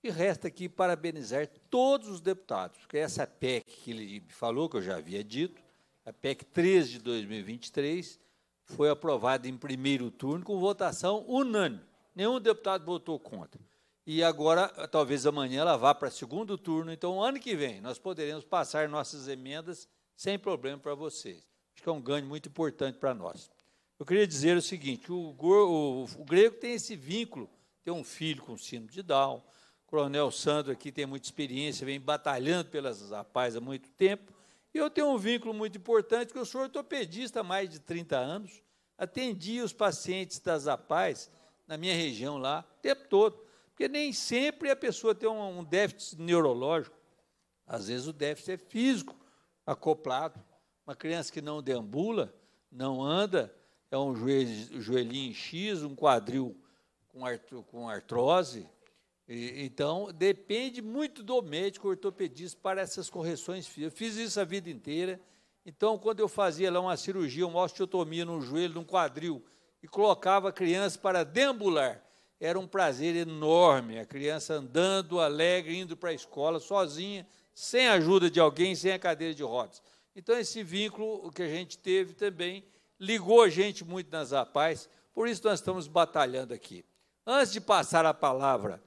e resta aqui parabenizar todos os deputados, porque essa PEC que ele falou, que eu já havia dito, a PEC 13 de 2023, foi aprovada em primeiro turno com votação unânime. Nenhum deputado votou contra e agora, talvez amanhã, ela vá para segundo turno. Então, ano que vem, nós poderemos passar nossas emendas sem problema para vocês. Acho que é um ganho muito importante para nós. Eu queria dizer o seguinte: o, o, o, grego tem esse vínculo, tem um filho com síndrome de Down. O coronel Sandro aqui tem muita experiência, vem batalhando pelas rapazes há muito tempo. E eu tenho um vínculo muito importante, que eu sou ortopedista há mais de 30 anos, atendi os pacientes das APAES na minha região lá o tempo todo. Porque nem sempre a pessoa tem um, um déficit neurológico, às vezes o déficit é físico, acoplado. Uma criança que não deambula, não anda, é um joelhinho em X, um quadril com, art com artrose. E, então, depende muito do médico ortopedista para essas correções. físicas. Eu fiz isso a vida inteira. Então, quando eu fazia lá uma cirurgia, uma osteotomia no joelho, num quadril, e colocava a criança para deambular, era um prazer enorme a criança andando alegre, indo para a escola sozinha, sem a ajuda de alguém, sem a cadeira de rodas. Então, esse vínculo que a gente teve também ligou a gente muito nas rapazes, por isso nós estamos batalhando aqui. Antes de passar a palavra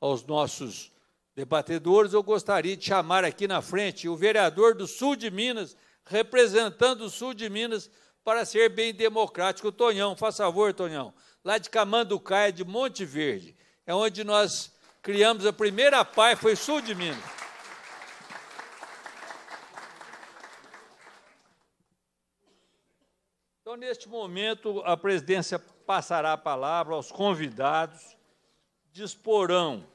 aos nossos debatedores, eu gostaria de chamar aqui na frente o vereador do Sul de Minas, representando o Sul de Minas, para ser bem democrático. Tonhão, faça favor, Tonhão lá de Camanducaia, de Monte Verde. É onde nós criamos a primeira PAI, foi sul de Minas. Então, neste momento, a presidência passará a palavra aos convidados, disporão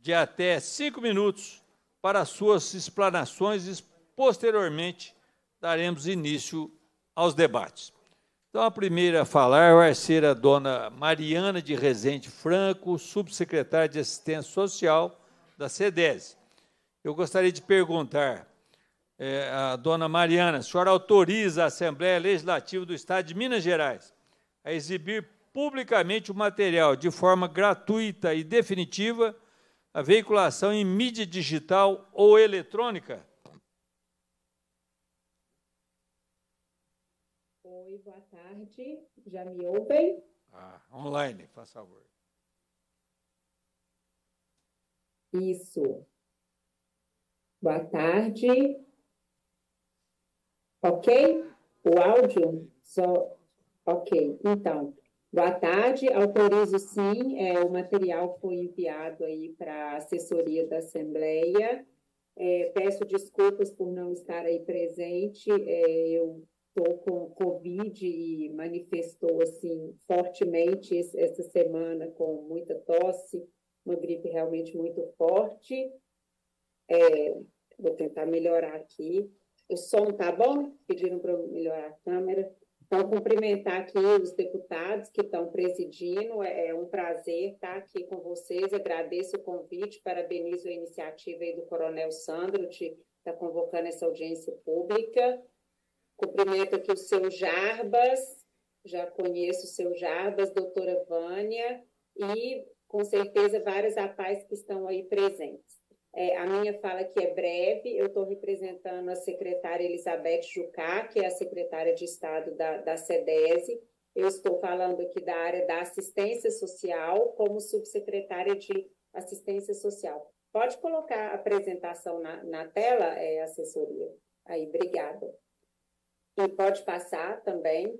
de até cinco minutos para suas explanações e, posteriormente, daremos início aos debates. Então, a primeira a falar vai ser a dona Mariana de Rezende Franco, subsecretária de Assistência Social da SEDES. Eu gostaria de perguntar é, eh, à dona Mariana, a senhora autoriza a Assembleia Legislativa do Estado de Minas Gerais a exibir publicamente o material de forma gratuita e definitiva a veiculação em mídia digital ou eletrônica? tarde. Já me ouvem? Ah, online, faz favor. Isso. Boa tarde. Ok? O áudio? Só... Ok. Então, boa tarde. Autorizo sim. É, o material foi enviado aí para a assessoria da Assembleia. É, peço desculpas por não estar aí presente. É, eu estou com Covid e manifestou assim fortemente essa semana com muita tosse, uma gripe realmente muito forte. É, vou tentar melhorar aqui. O som tá bom? Pediram para melhorar a câmera. Então, cumprimentar aqui os deputados que estão presidindo. É, é um prazer estar tá aqui com vocês. Agradeço o convite, parabenizo a iniciativa do Coronel Sandro de estar tá convocando essa audiência pública. Cumprimento aqui o seu Jarbas, já conheço o seu Jarbas, doutora Vânia, e com certeza várias rapazes que estão aí presentes. É, a minha fala aqui é breve, eu estou representando a secretária Elizabeth Jucá, que é a secretária de Estado da, da Eu estou falando aqui da área da assistência social, como subsecretária de assistência social. Pode colocar a apresentação na, na tela, é, assessoria. Aí, obrigada. E pode passar também.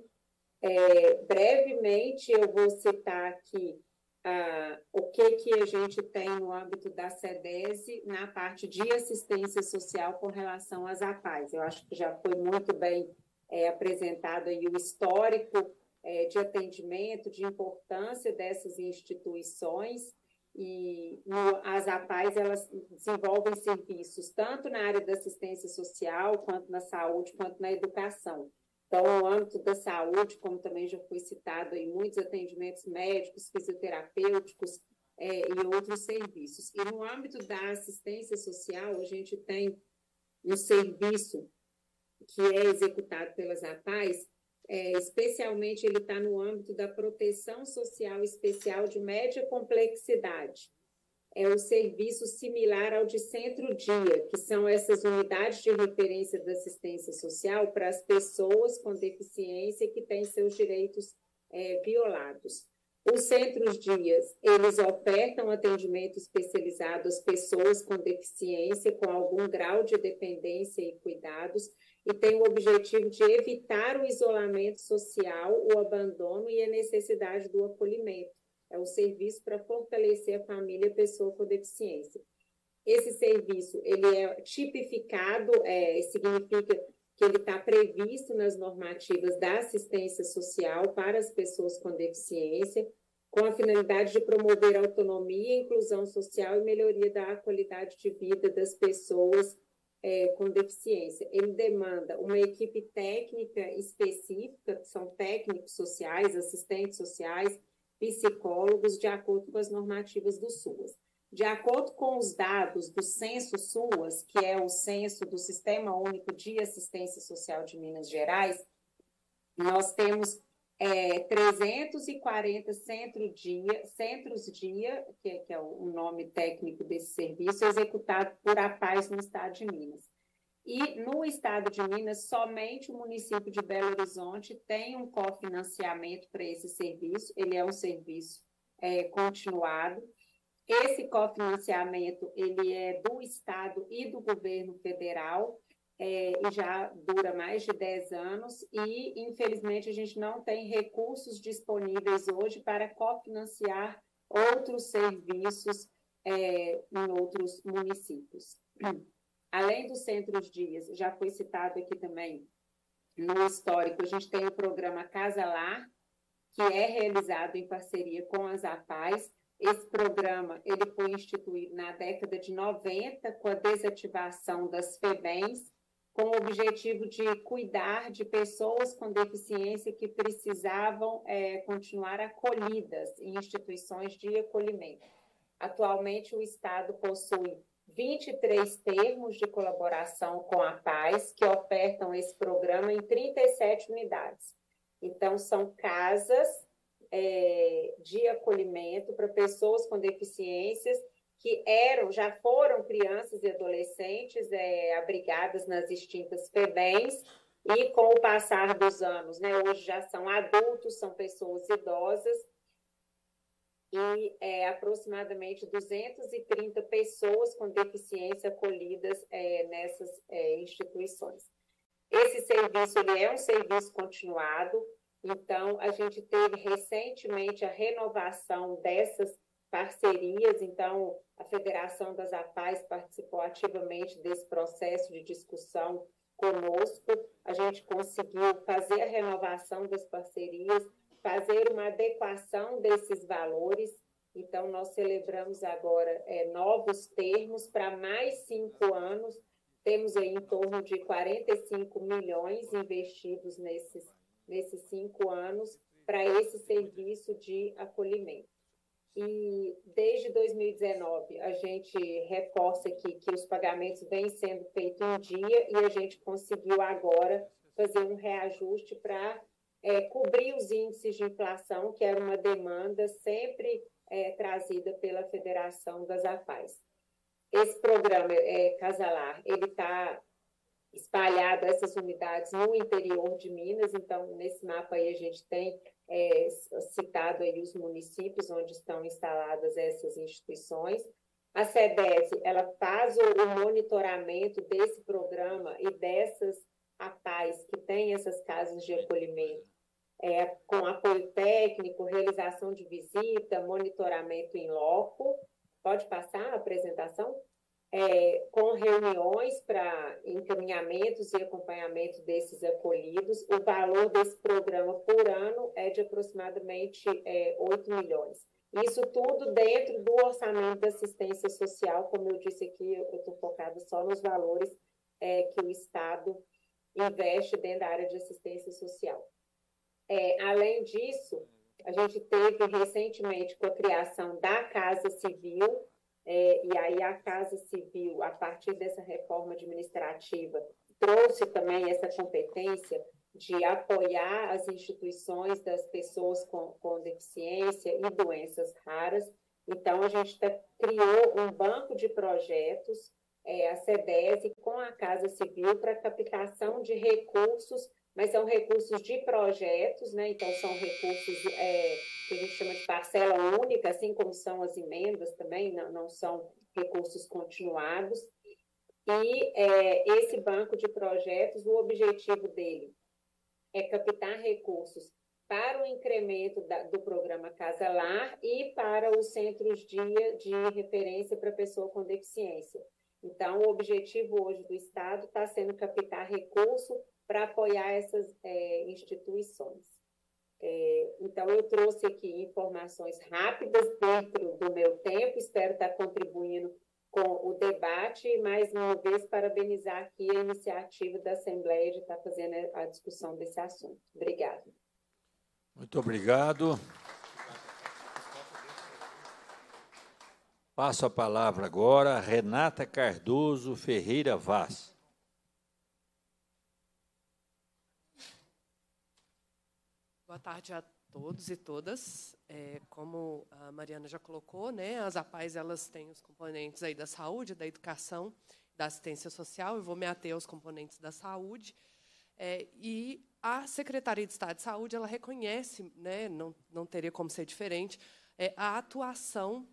É, brevemente, eu vou citar aqui ah, o que, que a gente tem no âmbito da SEDESE na parte de assistência social com relação às APAES. Eu acho que já foi muito bem é, apresentado aí o histórico é, de atendimento, de importância dessas instituições e no, as APAES, elas desenvolvem serviços tanto na área da assistência social, quanto na saúde, quanto na educação. Então, no âmbito da saúde, como também já foi citado em muitos atendimentos médicos, fisioterapêuticos é, e outros serviços. E no âmbito da assistência social, a gente tem um serviço que é executado pelas APAES, é, especialmente ele está no âmbito da proteção social especial de média complexidade. É o serviço similar ao de centro-dia, que são essas unidades de referência da assistência social para as pessoas com deficiência que têm seus direitos é, violados. Os centros dias, eles ofertam atendimento especializado às pessoas com deficiência, com algum grau de dependência e cuidados, e tem o objetivo de evitar o isolamento social, o abandono e a necessidade do acolhimento. É um serviço para fortalecer a família pessoa com deficiência. Esse serviço, ele é tipificado, é, significa que ele está previsto nas normativas da assistência social para as pessoas com deficiência com a finalidade de promover autonomia, inclusão social e melhoria da qualidade de vida das pessoas é, com deficiência. Ele demanda uma equipe técnica específica, que são técnicos sociais, assistentes sociais, psicólogos, de acordo com as normativas do SUAS. De acordo com os dados do Censo SUAS, que é o censo do Sistema Único de Assistência Social de Minas Gerais, nós temos é, 340 centro dia, centros dia, que é, que é o nome técnico desse serviço, executado por a paz no estado de Minas. E no estado de Minas, somente o município de Belo Horizonte tem um cofinanciamento para esse serviço, ele é um serviço é, continuado. Esse cofinanciamento ele é do estado e do governo federal é, e já dura mais de 10 anos, e infelizmente a gente não tem recursos disponíveis hoje para cofinanciar outros serviços é, em outros municípios. Além dos centros dias, já foi citado aqui também no histórico, a gente tem o programa Casa Lar, que é realizado em parceria com as APAES, esse programa ele foi instituído na década de 90 com a desativação das FEBENs com o objetivo de cuidar de pessoas com deficiência que precisavam é, continuar acolhidas em instituições de acolhimento. Atualmente, o Estado possui 23 termos de colaboração com a Paz que ofertam esse programa em 37 unidades. Então, são casas é, de acolhimento para pessoas com deficiências que eram, já foram crianças e adolescentes é, abrigadas nas extintas FEBENs, e com o passar dos anos, né, hoje já são adultos, são pessoas idosas, e é, aproximadamente 230 pessoas com deficiência acolhidas é, nessas é, instituições. Esse serviço ele é um serviço continuado, então a gente teve recentemente a renovação dessas parcerias, então a Federação das APAES participou ativamente desse processo de discussão conosco, a gente conseguiu fazer a renovação das parcerias, fazer uma adequação desses valores, então nós celebramos agora é, novos termos para mais cinco anos, temos aí em torno de 45 milhões investidos nesses, nesses cinco anos para esse serviço de acolhimento. E desde 2019, a gente reforça aqui que os pagamentos vêm sendo feitos em dia e a gente conseguiu agora fazer um reajuste para é, cobrir os índices de inflação, que era uma demanda sempre é, trazida pela Federação das AFAES. Esse programa é, Casalar, ele está espalhado essas unidades no interior de Minas, então nesse mapa aí a gente tem é, citado aí os municípios onde estão instaladas essas instituições. A SEDES, ela faz o monitoramento desse programa e dessas APAES que têm essas casas de acolhimento, é, com apoio técnico, realização de visita, monitoramento em loco. Pode passar a apresentação? é, com reuniões para encaminhamentos e acompanhamento desses acolhidos. O valor desse programa por ano é de aproximadamente é, 8 milhões. Isso tudo dentro do orçamento da assistência social, como eu disse aqui, eu estou focada só nos valores é, que o Estado investe dentro da área de assistência social. É, além disso, a gente teve recentemente com a criação da Casa Civil, é, e aí a Casa Civil, a partir dessa reforma administrativa, trouxe também essa competência de apoiar as instituições das pessoas com, com deficiência e doenças raras. Então, a gente tá, criou um banco de projetos, é, a SEDESI, com a Casa Civil, para captação de recursos mas são recursos de projetos, né? Então, são recursos é, que a gente chama de parcela única, assim como são as emendas também, não, não são recursos continuados. E é, esse banco de projetos, o objetivo dele é captar recursos para o incremento da, do programa Casa Lar e para os centros dia de referência para pessoa com deficiência. Então, o objetivo hoje do Estado está sendo captar recurso para apoiar essas é, instituições. É, então, eu trouxe aqui informações rápidas dentro do meu tempo, espero estar contribuindo com o debate e, mais uma vez, parabenizar aqui a iniciativa da Assembleia de estar fazendo a discussão desse assunto. Obrigada. Muito obrigado. Passo a palavra agora a Renata Cardoso Ferreira Vaz. Boa tarde a todos e todas. É, como a Mariana já colocou, né, as APAES elas têm os componentes aí da saúde, da educação, da assistência social. Eu vou me ater aos componentes da saúde. É, e a Secretaria de Estado de Saúde ela reconhece, né, não, não teria como ser diferente, é, a atuação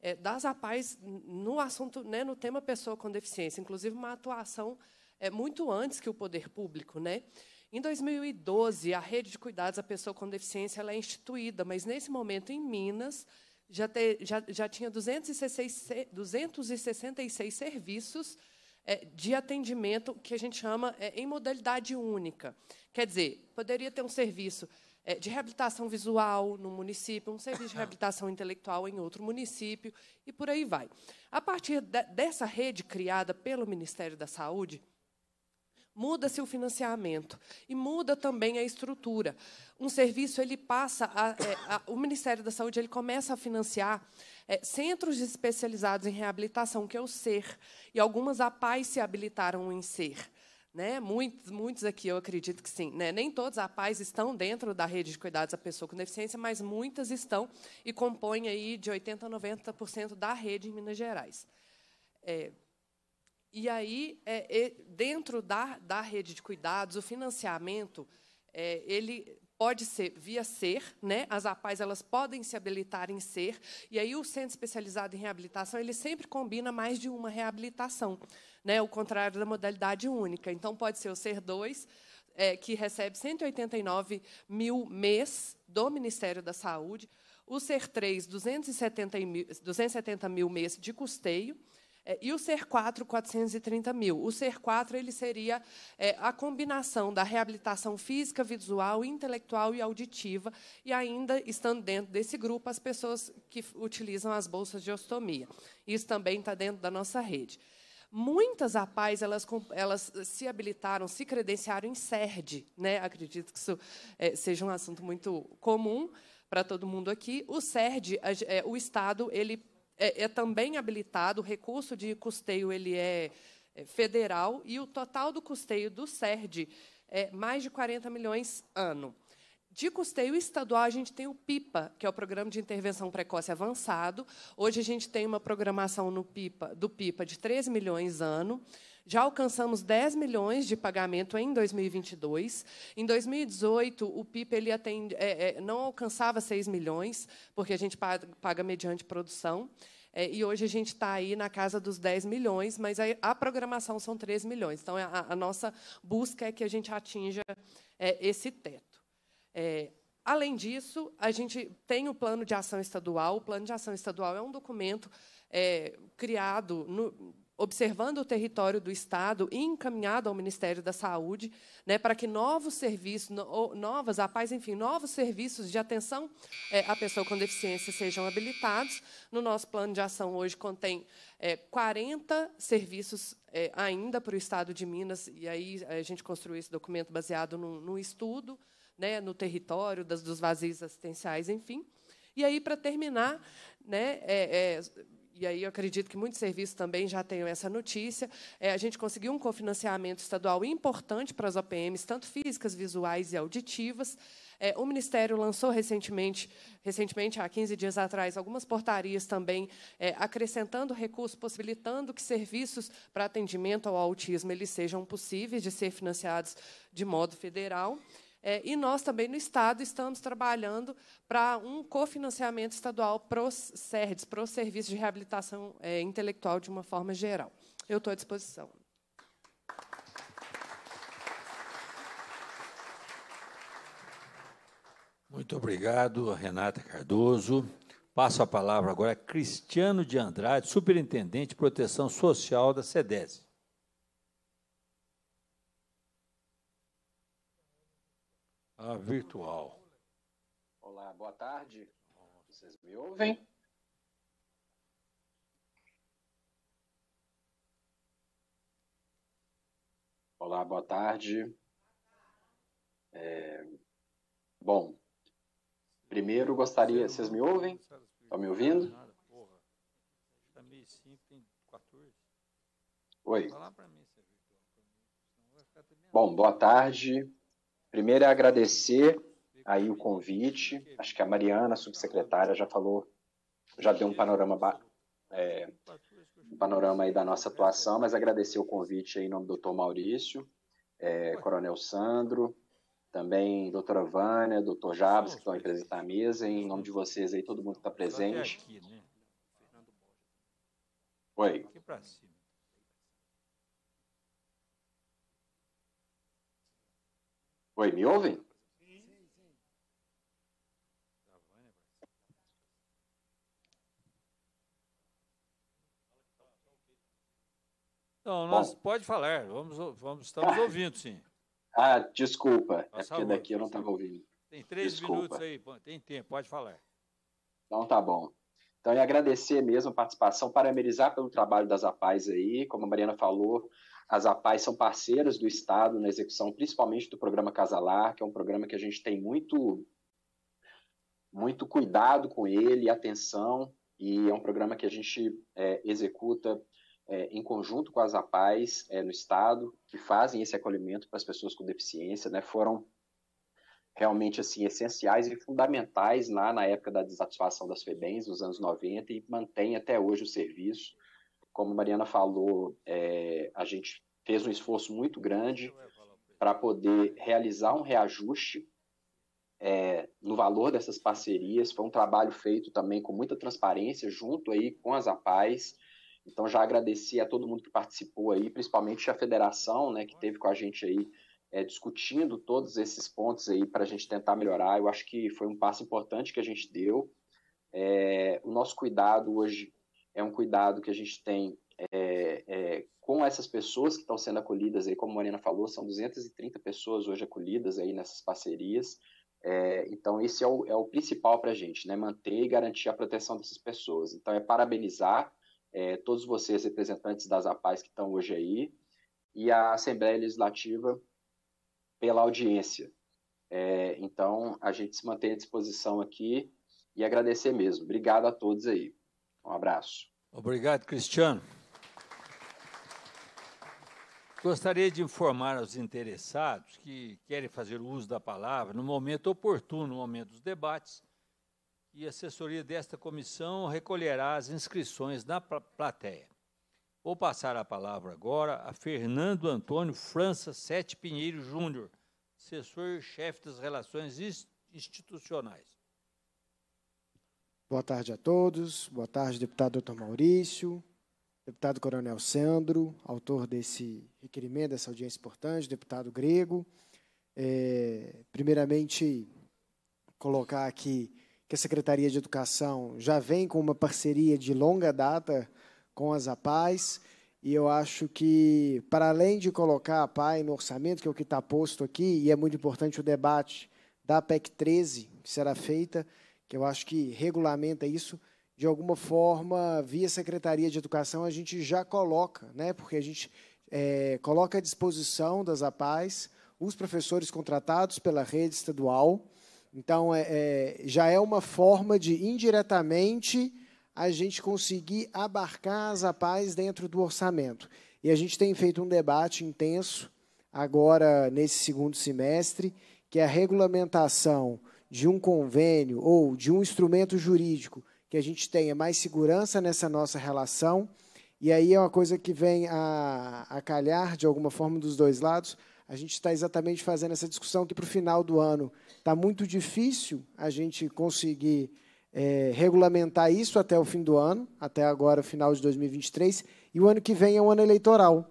é, das APAES no assunto, né, no tema pessoa com deficiência, inclusive uma atuação é, muito antes que o poder público, né? Em 2012, a rede de cuidados à pessoa com deficiência ela é instituída, mas nesse momento em Minas já, te, já, já tinha 266, 266 serviços é, de atendimento que a gente chama é, em modalidade única. Quer dizer, poderia ter um serviço é, de reabilitação visual no município, um serviço de reabilitação intelectual em outro município e por aí vai. A partir de, dessa rede criada pelo Ministério da Saúde, muda-se o financiamento e muda também a estrutura. Um serviço ele passa, a, é, a, o Ministério da Saúde ele começa a financiar é, centros especializados em reabilitação, que é o SER, e algumas APAES se habilitaram em SER. Né? Muitos, muitos aqui, eu acredito que sim. Né? Nem todos a paz estão dentro da rede de cuidados à pessoa com deficiência, mas muitas estão e compõem aí de 80% a 90% da rede em Minas Gerais. É, e aí, é, é, dentro da, da rede de cuidados, o financiamento é, ele pode ser via ser, né? As apas elas podem se habilitar em ser, e aí o centro especializado em reabilitação ele sempre combina mais de uma reabilitação, né? O contrário da modalidade única. Então pode ser o ser 2, é, que recebe 189 mil mês do Ministério da Saúde, o ser 3, 270 mil, 270 mil mês de custeio, é, e o ser 4 430 mil. O ser 4 ele seria é, a combinação da reabilitação física, visual, intelectual e auditiva, e ainda estando dentro desse grupo as pessoas que utilizam as bolsas de ostomia. Isso também está dentro da nossa rede. Muitas APAES elas, elas se habilitaram, se credenciaram em SERD. Né? Acredito que isso é, seja um assunto muito comum para todo mundo aqui. O SERD, é, o Estado, ele é, é também habilitado, o recurso de custeio ele é, é federal e o total do custeio do SERD é mais de 40 milhões ano. De custeio estadual, a gente tem o PIPA, que é o Programa de Intervenção Precoce Avançado. Hoje, a gente tem uma programação no PIPA, do PIPA de 13 milhões ano. Já alcançamos 10 milhões de pagamento em 2022. Em 2018, o PIB ele atende, é, é, não alcançava 6 milhões, porque a gente paga, mediante produção. É, e hoje a gente está aí na casa dos 10 milhões, mas a, a programação são 3 milhões. Então, é, a, a, nossa busca é que a gente atinja é, esse teto. É, além disso, a gente tem o plano de ação estadual. O plano de ação estadual é um documento é, criado no, observando o território do Estado e encaminhado ao Ministério da Saúde, né, para que novos serviços, no, novas APAES, enfim, novos serviços de atenção é, à pessoa com deficiência sejam habilitados. No nosso plano de ação hoje contém é, 40 serviços é, ainda para o Estado de Minas, e aí a gente construiu esse documento baseado num, estudo né, no território, das, dos vazios assistenciais, enfim. E aí, para terminar, né, é, é e aí eu acredito que muitos serviços também já tenham essa notícia, é, a gente conseguiu um cofinanciamento estadual importante para as OPMs, tanto físicas, visuais e auditivas. É, o Ministério lançou recentemente, recentemente, há 15 dias atrás, algumas portarias também é, acrescentando recursos, possibilitando que serviços para atendimento ao autismo eles sejam possíveis de ser financiados de modo federal. É, e nós também, no Estado, estamos trabalhando para um cofinanciamento estadual para os SERDs, para os serviços de reabilitação é, intelectual de uma forma geral. Eu estou à disposição. Muito obrigado, Renata Cardoso. Passo a palavra agora a Cristiano de Andrade, Superintendente de Proteção Social da SEDESI. a virtual. Olá, boa tarde. Vocês me ouvem? Olá, boa tarde. É... Bom, primeiro gostaria. Vocês me ouvem? Estão me ouvindo? Oi. É bom, boa tarde. Primeiro é agradecer aí o convite. Acho que a Mariana, subsecretária, já falou, já deu um panorama é, um panorama aí da nossa atuação, mas agradecer o convite aí em nome do Dr. Maurício, é, Coronel Sandro, também doutora Vânia, doutor Jabes, que estão aí presentes na mesa, em nome de vocês aí, todo mundo que está presente. Oi. Oi, me ouvem? Não, nós Bom, pode falar, vamos, vamos, estamos ah, ouvindo, sim. Ah, desculpa, é porque daqui eu não estava ouvindo. Tem três desculpa. minutos aí, tem tempo, pode falar. Então tá bom. Então, e agradecer mesmo a participação, parabenizar pelo trabalho das APAES aí, como a Mariana falou, as APAES são parceiras do Estado na execução, principalmente do programa Casalar, que é um programa que a gente tem muito, muito cuidado com ele, atenção, e é um programa que a gente é, executa é, em conjunto com as APAES é, no Estado, que fazem esse acolhimento para as pessoas com deficiência, né? Foram realmente assim essenciais e fundamentais lá na época da desatisfação das FEBENs, nos anos 90, e mantém até hoje o serviço como a Mariana falou, é, a gente fez um esforço muito grande para poder realizar um reajuste é, no valor dessas parcerias. Foi um trabalho feito também com muita transparência junto aí com as APAES. Então já agradeci a todo mundo que participou aí, principalmente a federação, né, que teve com a gente aí é, discutindo todos esses pontos aí para a gente tentar melhorar. Eu acho que foi um passo importante que a gente deu. É, o nosso cuidado hoje é um cuidado que a gente tem é, é, com essas pessoas que estão sendo acolhidas aí, como a Marina falou, são 230 pessoas hoje acolhidas aí nessas parcerias. É, então, esse é o, é o principal para a gente, né? Manter e garantir a proteção dessas pessoas. Então, é parabenizar é, todos vocês, representantes das APAES que estão hoje aí, e a Assembleia Legislativa pela audiência. É, então, a gente se mantém à disposição aqui e agradecer mesmo. Obrigado a todos aí. Um abraço. Obrigado, Cristiano. Gostaria de informar aos interessados que querem fazer uso da palavra no momento oportuno, no momento dos debates, e a assessoria desta comissão recolherá as inscrições na plateia. Vou passar a palavra agora a Fernando Antônio França Sete Pinheiro Júnior, assessor-chefe das Relações Institucionais. Boa tarde a todos. Boa tarde, deputado doutor Maurício, deputado Coronel Sandro, autor desse requerimento, dessa audiência importante, deputado Grego. É, primeiramente, colocar aqui que a Secretaria de Educação já vem com uma parceria de longa data com as APAES, e eu acho que, para além de colocar a PAI no orçamento, que é o que está posto aqui, e é muito importante o debate da PEC 13, que será feita, que eu acho que regulamenta isso, de alguma forma, via Secretaria de Educação, a gente já coloca, né? porque a gente é, coloca à disposição das APAES os professores contratados pela rede estadual. Então, é, é, já é uma forma de, indiretamente, a gente conseguir abarcar as APAES dentro do orçamento. E a gente tem feito um debate intenso agora, nesse segundo semestre, que é a regulamentação de um convênio ou de um instrumento jurídico que a gente tenha mais segurança nessa nossa relação. E aí é uma coisa que vem a, a calhar, de alguma forma, dos dois lados. A gente está exatamente fazendo essa discussão que, para o final do ano, está muito difícil a gente conseguir é, regulamentar isso até o fim do ano, até agora, final de 2023. E o ano que vem é um ano eleitoral.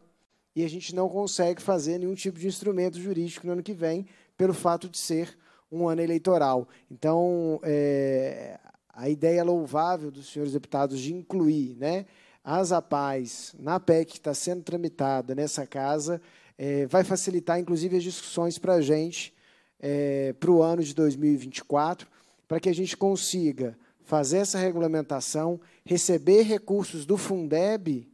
E a gente não consegue fazer nenhum tipo de instrumento jurídico no ano que vem, pelo fato de ser um ano eleitoral. Então, é, a ideia louvável dos senhores deputados de incluir né, as APAES na PEC que está sendo tramitada nessa casa é, vai facilitar, inclusive, as discussões para a gente é, para o ano de 2024, para que a gente consiga fazer essa regulamentação, receber recursos do Fundeb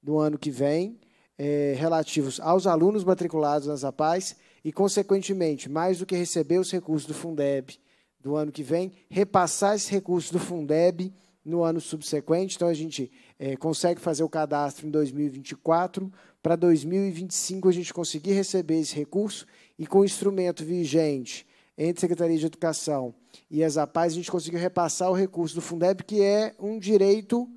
do ano que vem, é, relativos aos alunos matriculados nas APAES e, consequentemente, mais do que receber os recursos do Fundeb do ano que vem, repassar esses recursos do Fundeb no ano subsequente. Então, a gente é, consegue fazer o cadastro em 2024. Para 2025, a gente conseguir receber esse recurso e, com o instrumento vigente entre a Secretaria de Educação e as APAES, a gente conseguiu repassar o recurso do Fundeb, que é um direito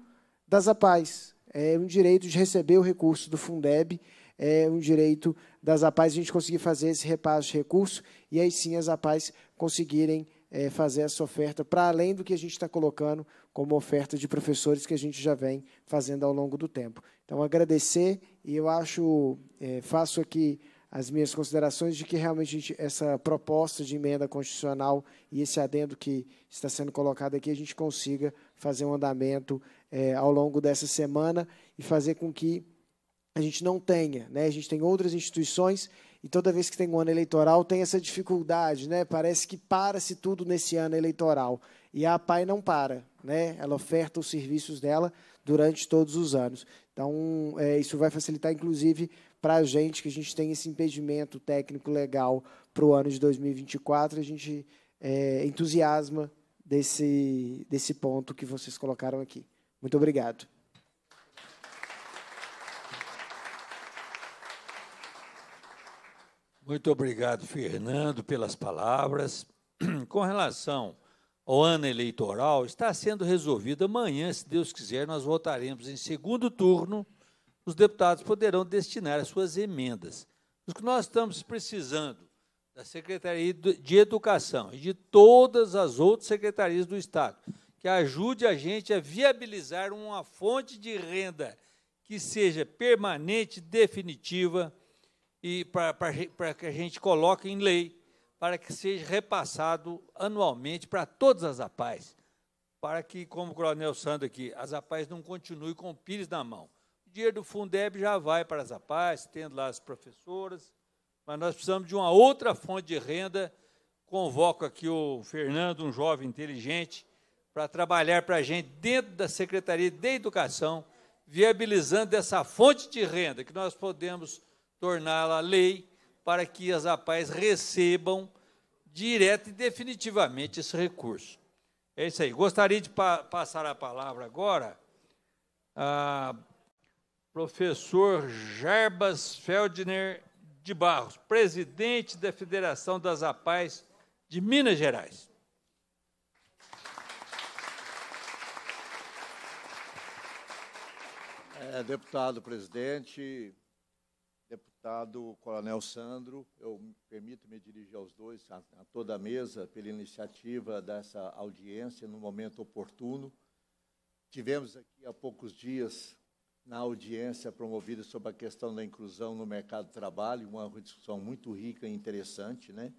das APAES, é um direito de receber o recurso do Fundeb é um direito das APAES a gente conseguir fazer esse repasse de recurso e aí sim as APAES conseguirem é, fazer essa oferta, para além do que a gente está colocando como oferta de professores que a gente já vem fazendo ao longo do tempo. Então, agradecer e eu acho, é, faço aqui as minhas considerações de que realmente gente, essa proposta de emenda constitucional e esse adendo que está sendo colocado aqui, a gente consiga fazer um andamento é, ao longo dessa semana e fazer com que a gente não tenha, né? A gente tem outras instituições e toda vez que tem um ano eleitoral tem essa dificuldade, né? Parece que para-se tudo nesse ano eleitoral. E a APAI não para, né? Ela oferta os serviços dela durante todos os anos. Então, é, isso vai facilitar, inclusive, para a gente, que a gente tem esse impedimento técnico legal para o ano de 2024, a gente é, entusiasma desse, desse ponto que vocês colocaram aqui. Muito obrigado. Muito obrigado, Fernando, pelas palavras. Com relação ao ano eleitoral, está sendo resolvido amanhã, se Deus quiser, nós votaremos em segundo turno. Os deputados poderão destinar as suas emendas. O que nós estamos precisando da Secretaria de Educação e de todas as outras secretarias do Estado, que ajude a gente a viabilizar uma fonte de renda que seja permanente, definitiva e para que a gente coloque em lei, para que seja repassado anualmente para todas as APAES, para que, como o Coronel Sandro aqui, as APAES não continuem com o pires na mão. O dinheiro do Fundeb já vai para as APAES, tendo lá as professoras, mas nós precisamos de uma outra fonte de renda. Convoco aqui o Fernando, um jovem inteligente, para trabalhar para a gente dentro da Secretaria de Educação, viabilizando essa fonte de renda que nós podemos torná-la lei para que as APAES recebam direta e definitivamente esse recurso. É isso aí. Gostaria de pa passar a palavra agora a professor Jarbas Feldner de Barros, presidente da Federação das APAES de Minas Gerais. É, deputado presidente, deputado Coronel Sandro. Eu permito me dirigir aos dois, a, a, toda a mesa, pela iniciativa dessa audiência no momento oportuno. Tivemos aqui há poucos dias, na audiência promovida sobre a questão da inclusão no mercado de trabalho, uma discussão muito rica e interessante, né?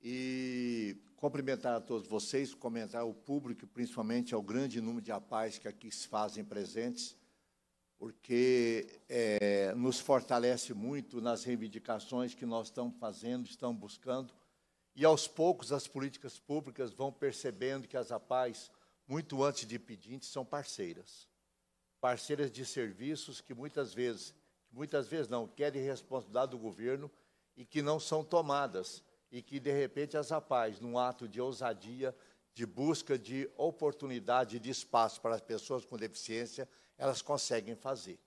E cumprimentar a todos vocês, comentar ao público, principalmente ao grande número de apais que aqui se fazem presentes porque é, nos fortalece muito nas reivindicações que nós estamos fazendo, estamos buscando, e aos poucos as políticas públicas vão percebendo que as APAES, muito antes de pedintes, são parceiras. Parceiras de serviços que muitas vezes, muitas vezes não, querem é responsabilidade do governo e que não são tomadas, e que, de repente, as APAES, num ato de ousadia, de busca de oportunidade de espaço para as pessoas com deficiência, elas conseguem fazer.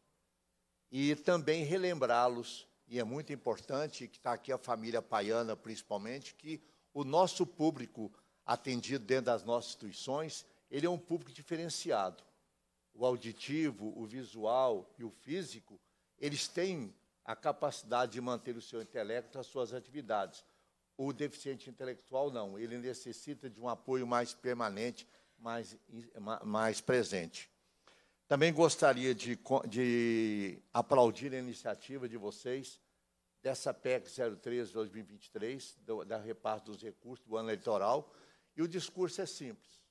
E também relembrá-los, e é muito importante que está aqui a família paiana, principalmente, que o nosso público atendido dentro das nossas instituições, ele é um público diferenciado. O auditivo, o visual e o físico, eles têm a capacidade de manter o seu intelecto as suas atividades. O deficiente intelectual não, ele necessita de um apoio mais permanente, mais, mais presente. Também gostaria de, de aplaudir a iniciativa de vocês dessa PEC 03 2023, da reparto dos recursos do ano eleitoral, e o discurso é simples.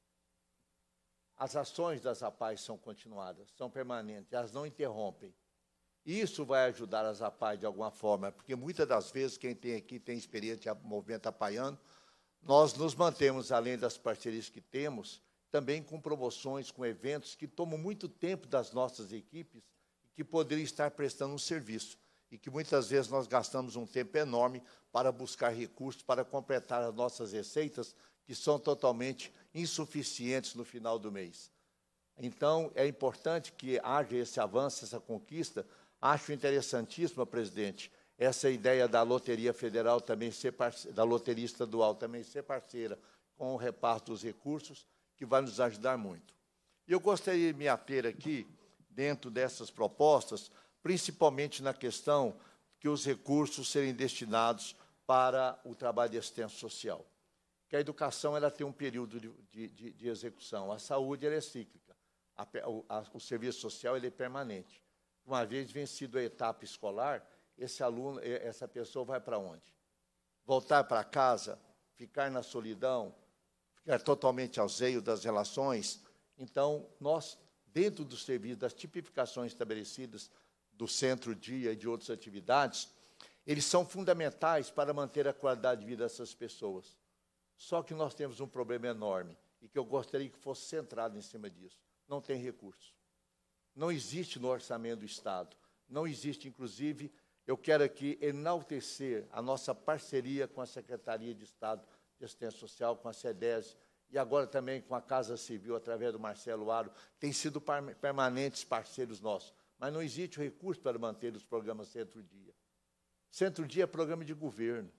As ações das APAES são continuadas, são permanentes, elas não interrompem. Isso vai ajudar as APAES de alguma forma, porque muitas das vezes quem tem aqui tem experiência de movimento apaiano, nós nos mantemos, além das parcerias que temos, também com promoções, com eventos que tomam muito tempo das nossas equipes e que poderiam estar prestando um serviço e que muitas vezes nós gastamos um tempo enorme para buscar recursos para completar as nossas receitas que são totalmente insuficientes no final do mês. Então, é importante que haja esse avanço, essa conquista. Acho interessantíssima, presidente, essa ideia da Loteria Federal também ser da Loteria Estadual também ser parceira com o reparto dos recursos que vai nos ajudar muito. E Eu gostaria de me ater aqui, dentro dessas propostas, principalmente na questão que os recursos serem destinados para o trabalho de assistência social. Que a educação ela tem um período de, de, de execução, a saúde ela é cíclica, a, a, o serviço social ele é permanente. Uma vez vencido a etapa escolar, esse aluno, essa pessoa vai para onde? Voltar para casa, ficar na solidão, é totalmente ausente das relações. Então, nós, dentro do serviço, das tipificações estabelecidas do centro-dia e de outras atividades, eles são fundamentais para manter a qualidade de vida dessas pessoas. Só que nós temos um problema enorme e que eu gostaria que fosse centrado em cima disso. Não tem recurso. Não existe no orçamento do Estado. Não existe, inclusive, eu quero aqui enaltecer a nossa parceria com a Secretaria de Estado de Assistência Social, com a CEDES, e agora também com a Casa Civil, através do Marcelo Aro, têm sido permanentes parceiros nossos. Mas não existe recurso para manter os programas Centro-Dia. Centro-Dia é programa de governo.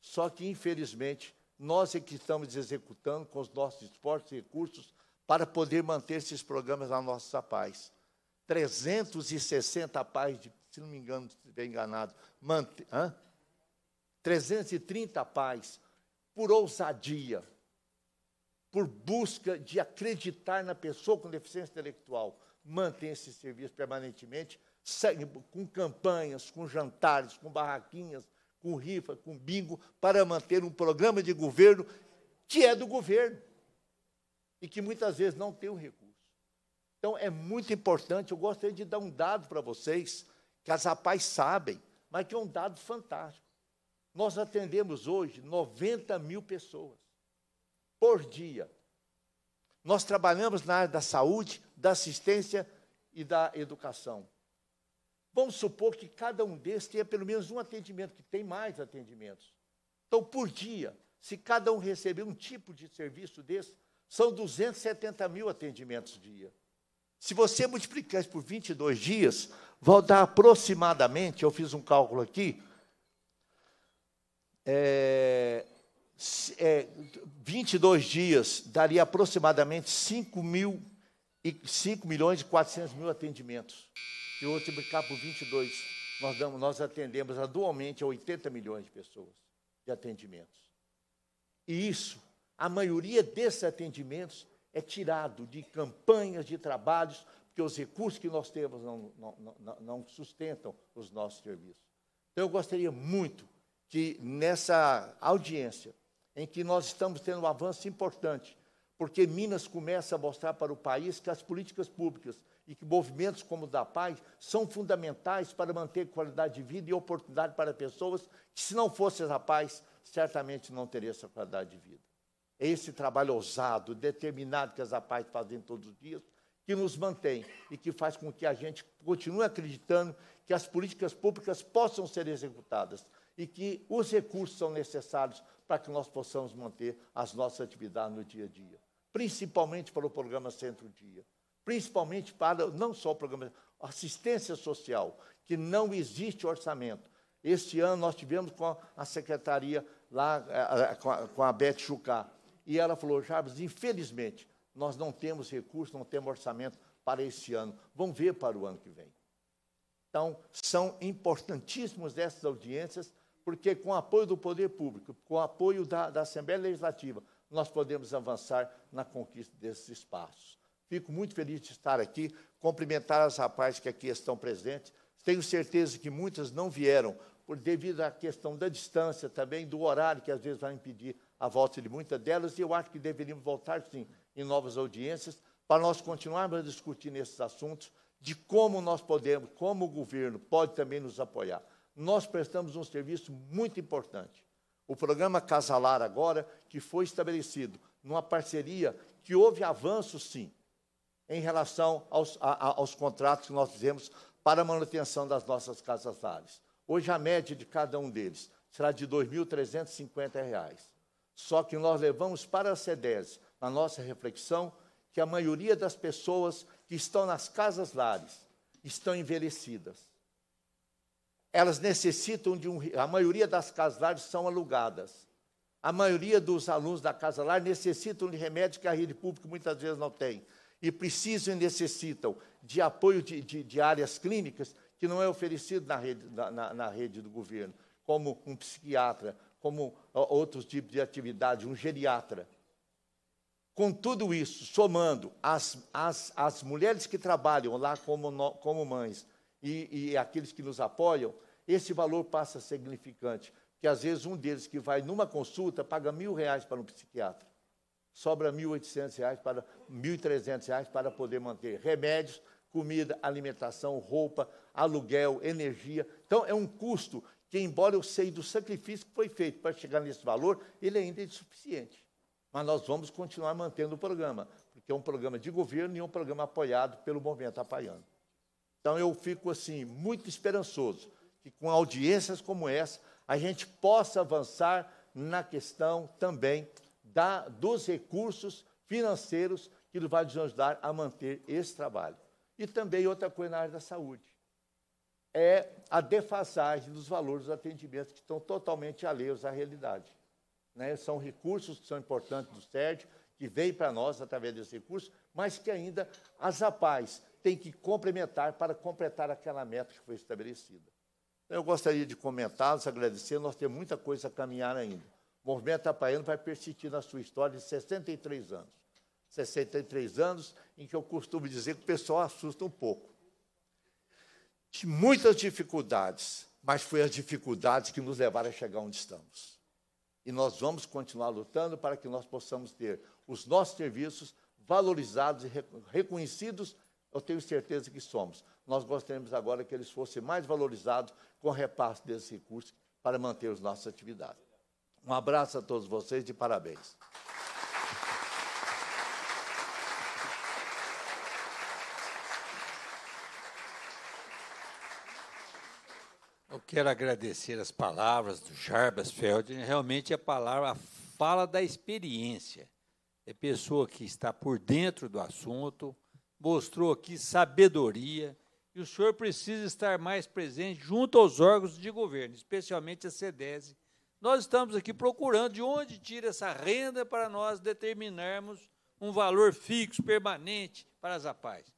Só que, infelizmente, nós é que estamos executando com os nossos esforços e recursos para poder manter esses programas na nossa paz. 360 pais, de, se não me engano, se estiver enganado, mant... Hã? 330 pais por ousadia, por busca de acreditar na pessoa com deficiência intelectual. Mantém esse serviço permanentemente, segue com campanhas, com jantares, com barraquinhas, com rifa, com bingo, para manter um programa de governo que é do governo e que muitas vezes não tem o recurso. Então, é muito importante, eu gostaria de dar um dado para vocês, que as rapazes sabem, mas que é um dado fantástico. Nós atendemos hoje 90 mil pessoas por dia. Nós trabalhamos na área da saúde, da assistência e da educação. Vamos supor que cada um desses tenha pelo menos um atendimento, que tem mais atendimentos. Então, por dia, se cada um receber um tipo de serviço desse, são 270 mil atendimentos dia. Se você multiplicar isso por 22 dias, vai dar aproximadamente, eu fiz um cálculo aqui, é, é, 22 dias daria aproximadamente 5, mil e, 5 milhões e 400 mil atendimentos. Se eu multiplicar por 22, nós, damos, nós atendemos anualmente 80 milhões de pessoas de atendimentos. E isso, a maioria desses atendimentos é tirado de campanhas, de trabalhos, porque os recursos que nós temos não, não, não, não sustentam os nossos serviços. Então, eu gostaria muito que nessa audiência, em que nós estamos tendo um avanço importante, porque Minas começa a mostrar para o país que as políticas públicas e que movimentos como o da paz são fundamentais para manter qualidade de vida e oportunidade para pessoas que, se não fosse a paz, certamente não teria essa qualidade de vida. É esse trabalho ousado, determinado que as APAES fazem todos os dias, que nos mantém e que faz com que a gente continue acreditando que as políticas públicas possam ser executadas, e que os recursos são necessários para que nós possamos manter as nossas atividades no dia a dia, principalmente para o programa Centro-Dia, principalmente para não só o programa assistência social, que não existe orçamento. Este ano nós tivemos com a secretaria lá com a, Beth Chucá e ela falou: "Chaves, infelizmente, nós não temos recursos, não temos orçamento para este ano. Vamos ver para o ano que vem." Então, são importantíssimos essas audiências porque com o apoio do poder público, com o apoio da, da Assembleia Legislativa, nós podemos avançar na conquista desses espaços. Fico muito feliz de estar aqui, cumprimentar as rapazes que aqui estão presentes. Tenho certeza que muitas não vieram por devido à questão da distância também, do horário, que às vezes vai impedir a volta de muitas delas, e eu acho que deveríamos voltar, sim, em novas audiências, para nós continuarmos a discutir nesses assuntos, de como nós podemos, como o governo pode também nos apoiar nós prestamos um serviço muito importante. O programa Casalar agora, que foi estabelecido numa parceria que houve avanço, sim, em relação aos, a, a, aos contratos que nós fizemos para a manutenção das nossas casas-lares. Hoje, a média de cada um deles será de R$ 2.350. Só que nós levamos para a SEDES, na nossa reflexão, que a maioria das pessoas que estão nas casas-lares estão envelhecidas elas necessitam de um. A maioria das casas lar são alugadas. A maioria dos alunos da casa lar necessitam de remédio que a rede pública muitas vezes não tem. E precisam e necessitam de apoio de, de, de áreas clínicas que não é oferecido na rede, na, na rede do governo, como um psiquiatra, como outros tipos de atividade, um geriatra. Com tudo isso, somando as, as, as mulheres que trabalham lá como, como mães, e, e aqueles que nos apoiam, esse valor passa significante. Que às vezes um deles que vai numa consulta paga mil reais para um psiquiatra, sobra mil oitocentos reais para mil trezentos reais para poder manter remédios, comida, alimentação, roupa, aluguel, energia. Então é um custo que, embora eu sei do sacrifício que foi feito para chegar nesse valor, ele ainda é insuficiente. Mas nós vamos continuar mantendo o programa, porque é um programa de governo e é um programa apoiado pelo movimento apaiano. Então eu fico assim muito esperançoso que com audiências como essa a gente possa avançar na questão também da, dos recursos financeiros que vai nos ajudar a manter esse trabalho. E também outra coisa na área da saúde é a defasagem dos valores dos atendimentos que estão totalmente alheios à realidade. Né? São recursos que são importantes do SERD, que vêm para nós através desse recurso, mas que ainda as APAES tem que complementar para completar aquela meta que foi estabelecida. Então, eu gostaria de comentá-los, agradecer, nós temos muita coisa a caminhar ainda. O movimento Apaiano vai persistir na sua história de 63 anos. 63 anos em que eu costumo dizer que o pessoal assusta um pouco. De muitas dificuldades, mas foi as dificuldades que nos levaram a chegar onde estamos. E nós vamos continuar lutando para que nós possamos ter os nossos serviços valorizados e reconhecidos eu tenho certeza que somos. Nós gostaríamos agora que eles fossem mais valorizados com o repasse desses recursos para manter as nossas atividades. Um abraço a todos vocês e parabéns. Eu quero agradecer as palavras do Jarbas Feld. Realmente a palavra, a fala da experiência. É pessoa que está por dentro do assunto, mostrou aqui sabedoria e o senhor precisa estar mais presente junto aos órgãos de governo, especialmente a SEDESE. Nós estamos aqui procurando de onde tira essa renda para nós determinarmos um valor fixo, permanente para as APAES.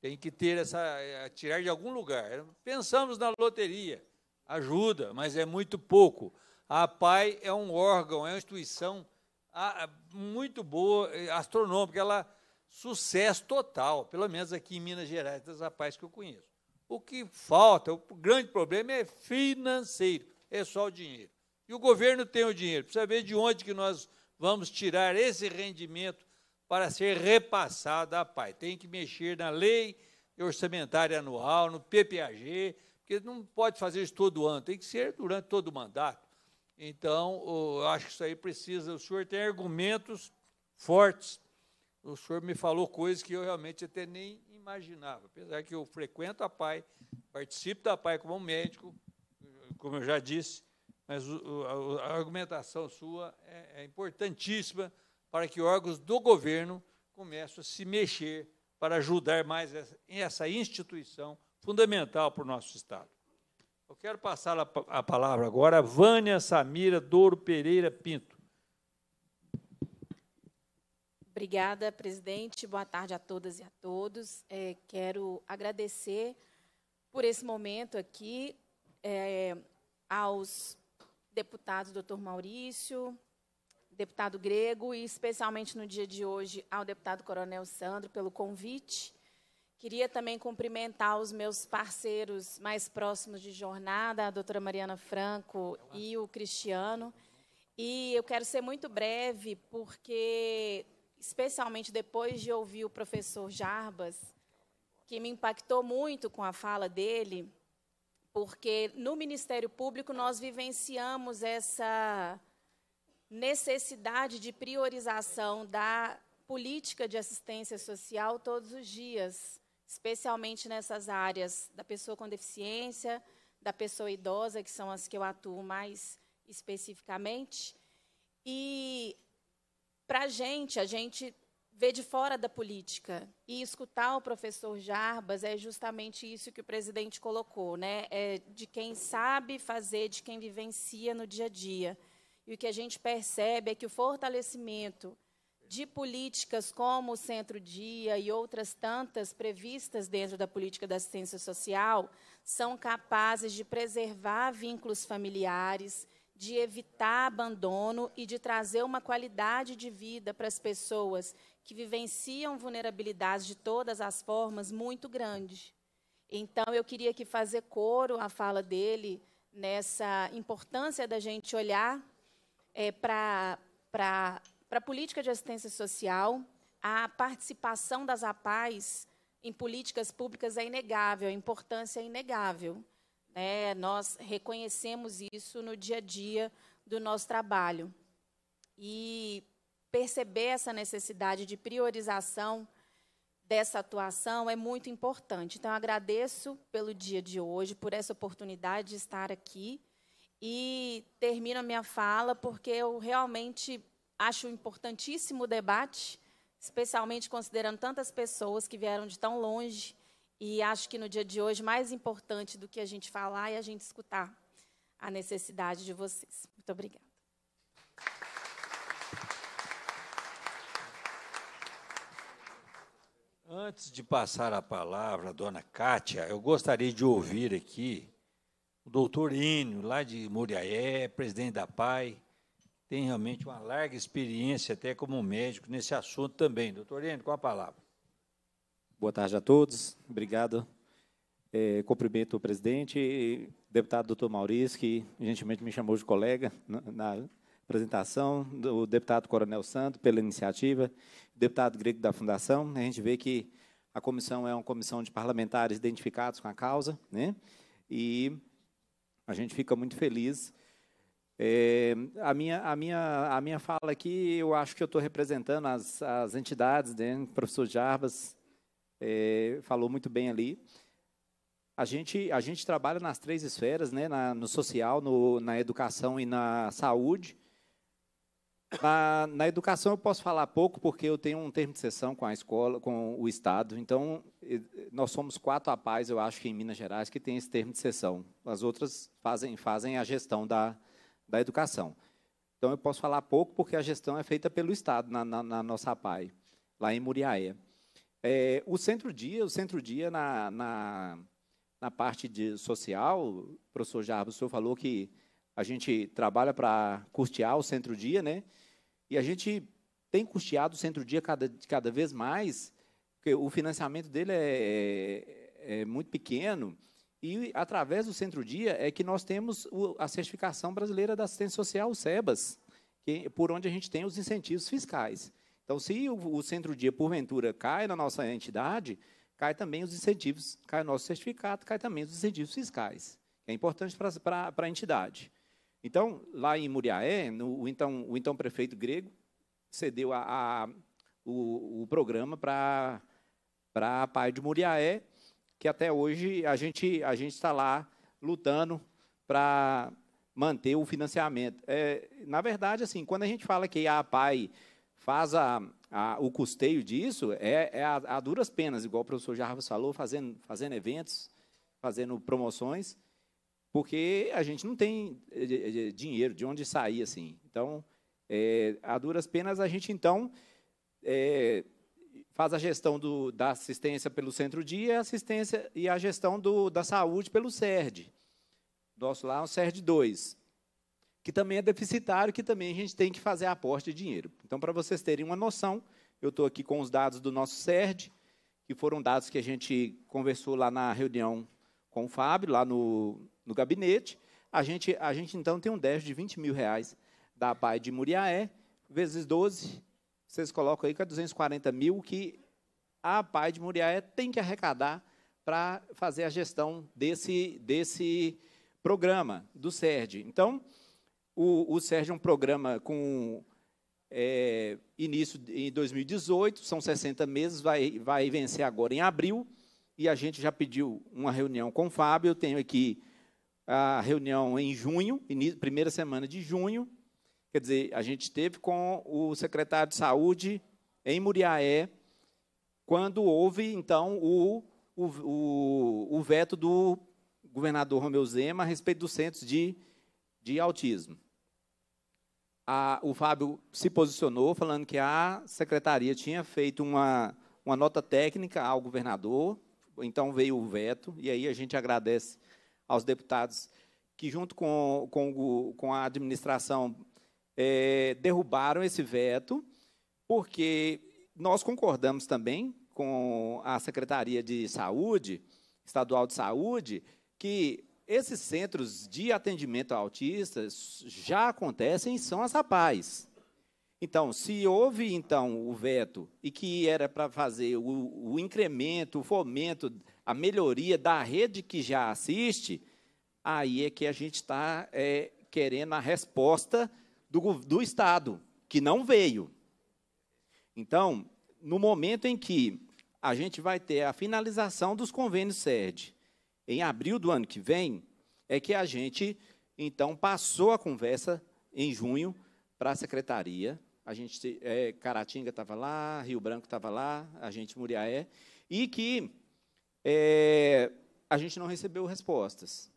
Tem que ter essa, eh, tirar de algum lugar. Pensamos na loteria, ajuda, mas é muito pouco. A APAI é um órgão, é uma instituição ah, ah, muito boa, eh, astronômica. Ela Sucesso total, pelo menos aqui em Minas Gerais, das rapazes que eu conheço. O que falta, o grande problema é financeiro, é só o dinheiro. E o governo tem o dinheiro, precisa ver de onde que nós vamos tirar esse rendimento para ser repassado à PAI. Tem que mexer na lei orçamentária anual, no PPAG, porque não pode fazer isso todo ano, tem que ser durante todo o mandato. Então, eu acho que isso aí precisa, o senhor tem argumentos fortes o senhor me falou coisas que eu realmente até nem imaginava. Apesar que eu frequento a PAI, participo da PAI como médico, como eu já disse, mas a, argumentação sua é, é, importantíssima para que órgãos do governo comecem a se mexer para ajudar mais essa, essa instituição fundamental para o nosso Estado. Eu quero passar a, a palavra agora a Vânia Samira Douro Pereira Pinto Obrigada, presidente. Boa tarde a todas e a todos. É, quero agradecer por esse momento aqui é, aos deputados Dr. Maurício, deputado Grego e especialmente no dia de hoje ao deputado Coronel Sandro pelo convite. Queria também cumprimentar os meus parceiros mais próximos de jornada, a doutora Mariana Franco e o Cristiano. E eu quero ser muito breve, porque especialmente depois de ouvir o professor Jarbas, que me impactou muito com a fala dele, porque no Ministério Público nós vivenciamos essa necessidade de priorização da política de assistência social todos os dias, especialmente nessas áreas da pessoa com deficiência, da pessoa idosa, que são as que eu atuo mais especificamente. E para a gente, a gente vê de fora da política e escutar o professor Jarbas é justamente isso que o presidente colocou, né? É de quem sabe fazer, de quem vivencia no dia a dia. E o que a gente percebe é que o fortalecimento de políticas como o Centro Dia e outras tantas previstas dentro da política da assistência social são capazes de preservar vínculos familiares, de evitar abandono e de trazer uma qualidade de vida para as pessoas que vivenciam vulnerabilidades de todas as formas muito grande. Então, eu queria que fazer coro à fala dele nessa importância da gente olhar é, para a política de assistência social, a participação das APAES em políticas públicas é inegável, a importância é inegável. Né, nós reconhecemos isso no dia a dia do nosso trabalho. E perceber essa necessidade de priorização dessa atuação é muito importante. Então, agradeço pelo dia de hoje, por essa oportunidade de estar aqui. E termino a minha fala porque eu realmente acho importantíssimo o debate, especialmente considerando tantas pessoas que vieram de tão longe e acho que no dia de hoje, mais importante do que a gente falar é a gente escutar a necessidade de vocês. Muito obrigada. Antes de passar a palavra à dona Kátia, eu gostaria de ouvir aqui o doutor Enio, lá de Moriaé, presidente da PAI, tem realmente uma larga experiência até como médico nesse assunto também. Doutor Enio, com a palavra. Boa tarde a todos. Obrigado. É, cumprimento o presidente e deputado doutor Maurício, que gentilmente me chamou de colega na, na apresentação, do deputado Coronel Santo pela iniciativa, deputado Grego da Fundação. A gente vê que a comissão é uma comissão de parlamentares identificados com a causa, né? e a gente fica muito feliz. É, a, minha, a, minha, a minha fala aqui, eu acho que eu estou representando as, as entidades, né? professor Jarbas, é, falou muito bem ali. A gente, a gente trabalha nas três esferas, né? Na, no social, no, na educação e na saúde. Na, na, educação eu posso falar pouco, porque eu tenho um termo de sessão com a escola, com o Estado. Então, nós somos quatro APAES, eu acho, que em Minas Gerais, que tem esse termo de sessão. As outras fazem, fazem a gestão da, da educação. Então, eu posso falar pouco, porque a gestão é feita pelo Estado, na, na, na nossa APAE, lá em Muriaé. É, o centro-dia, o centro-dia na, na, na, parte de social, professor Jarbas, o senhor falou que a gente trabalha para custear o centro-dia, né? E a gente tem custeado o centro-dia cada, cada vez mais, porque o financiamento dele é, é, é muito pequeno, e através do centro-dia é que nós temos o, a certificação brasileira da assistência social, o SEBAS, que, por onde a gente tem os incentivos fiscais. Então, se o, o centro-dia, porventura, cai na nossa entidade, cai também os incentivos, cai o nosso certificado, cai também os incentivos fiscais, que é importante para a entidade. Então, lá em Muriaé, no, o, então, o então prefeito grego cedeu a, a o, o, programa para a Pai de Muriaé, que até hoje a gente a gente está lá lutando para manter o financiamento. É, na verdade, assim, quando a gente fala que a ah, Pai faz a, a, o custeio disso é, é a, a, duras penas, igual o professor Jarvis falou, fazendo, fazendo eventos, fazendo promoções, porque a gente não tem eh, eh, dinheiro de onde sair assim. Então, é, a duras penas, a gente então é, faz a gestão do, da assistência pelo centro-dia assistência e a gestão do, da saúde pelo SERD. Nosso lá é o SERD 2 que também é deficitário, que também a gente tem que fazer aporte de dinheiro. Então, para vocês terem uma noção, eu estou aqui com os dados do nosso SERD, que foram dados que a gente conversou lá na reunião com o Fábio, lá no, no gabinete. A gente, a gente, então, tem um déficit de 20 mil reais da PAI de Muriaé, vezes 12, vocês colocam aí que é 240 mil, que a PAI de Muriaé tem que arrecadar para fazer a gestão desse, desse programa do SERD. Então, o, o Sérgio é um programa com é, início em 2018, são 60 meses, vai, vai vencer agora em abril, e a gente já pediu uma reunião com o Fábio, eu tenho aqui a reunião em junho, início, primeira semana de junho, quer dizer, a gente teve com o secretário de Saúde em Muriaé, quando houve, então, o, o, o veto do governador Romeu Zema a respeito dos centros de, de autismo a, o Fábio se posicionou falando que a secretaria tinha feito uma, uma nota técnica ao governador, então veio o veto, e aí a gente agradece aos deputados que, junto com, com, com a administração, é, derrubaram esse veto, porque nós concordamos também com a Secretaria de Saúde, Estadual de Saúde, que esses centros de atendimento a autistas já acontecem e São Rapaz. Então, se houve então o veto e que era para fazer o, o, incremento, o fomento, a melhoria da rede que já assiste, aí é que a gente está é, querendo a resposta do, do Estado, que não veio. Então, no momento em que a gente vai ter a finalização dos convênios SERD, em abril do ano que vem, é que a gente, então, passou a conversa em junho para a secretaria. A gente, é, Caratinga estava lá, Rio Branco estava lá, a gente Muriaé, e que é, a gente não recebeu respostas.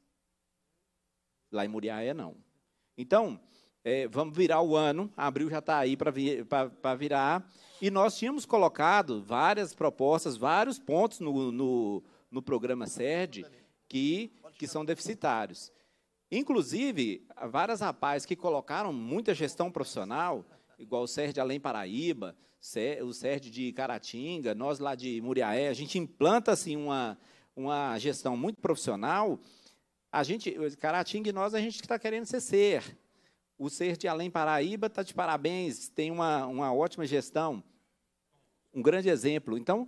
Lá em Muriaé, não. Então, é, vamos virar o ano, abril já está aí para vi, virar, e nós tínhamos colocado várias propostas, vários pontos no, no, no programa SERD, que, que são deficitários. Inclusive, várias rapazes que colocaram muita gestão profissional, igual o de Além Paraíba, o Sérgio de Caratinga, nós lá de Muriaé, a gente implanta assim, uma, uma gestão muito profissional. A gente, Caratinga e nós, a gente que está querendo ser ser. O de Além Paraíba está de parabéns, tem uma, uma ótima gestão, um grande exemplo. Então,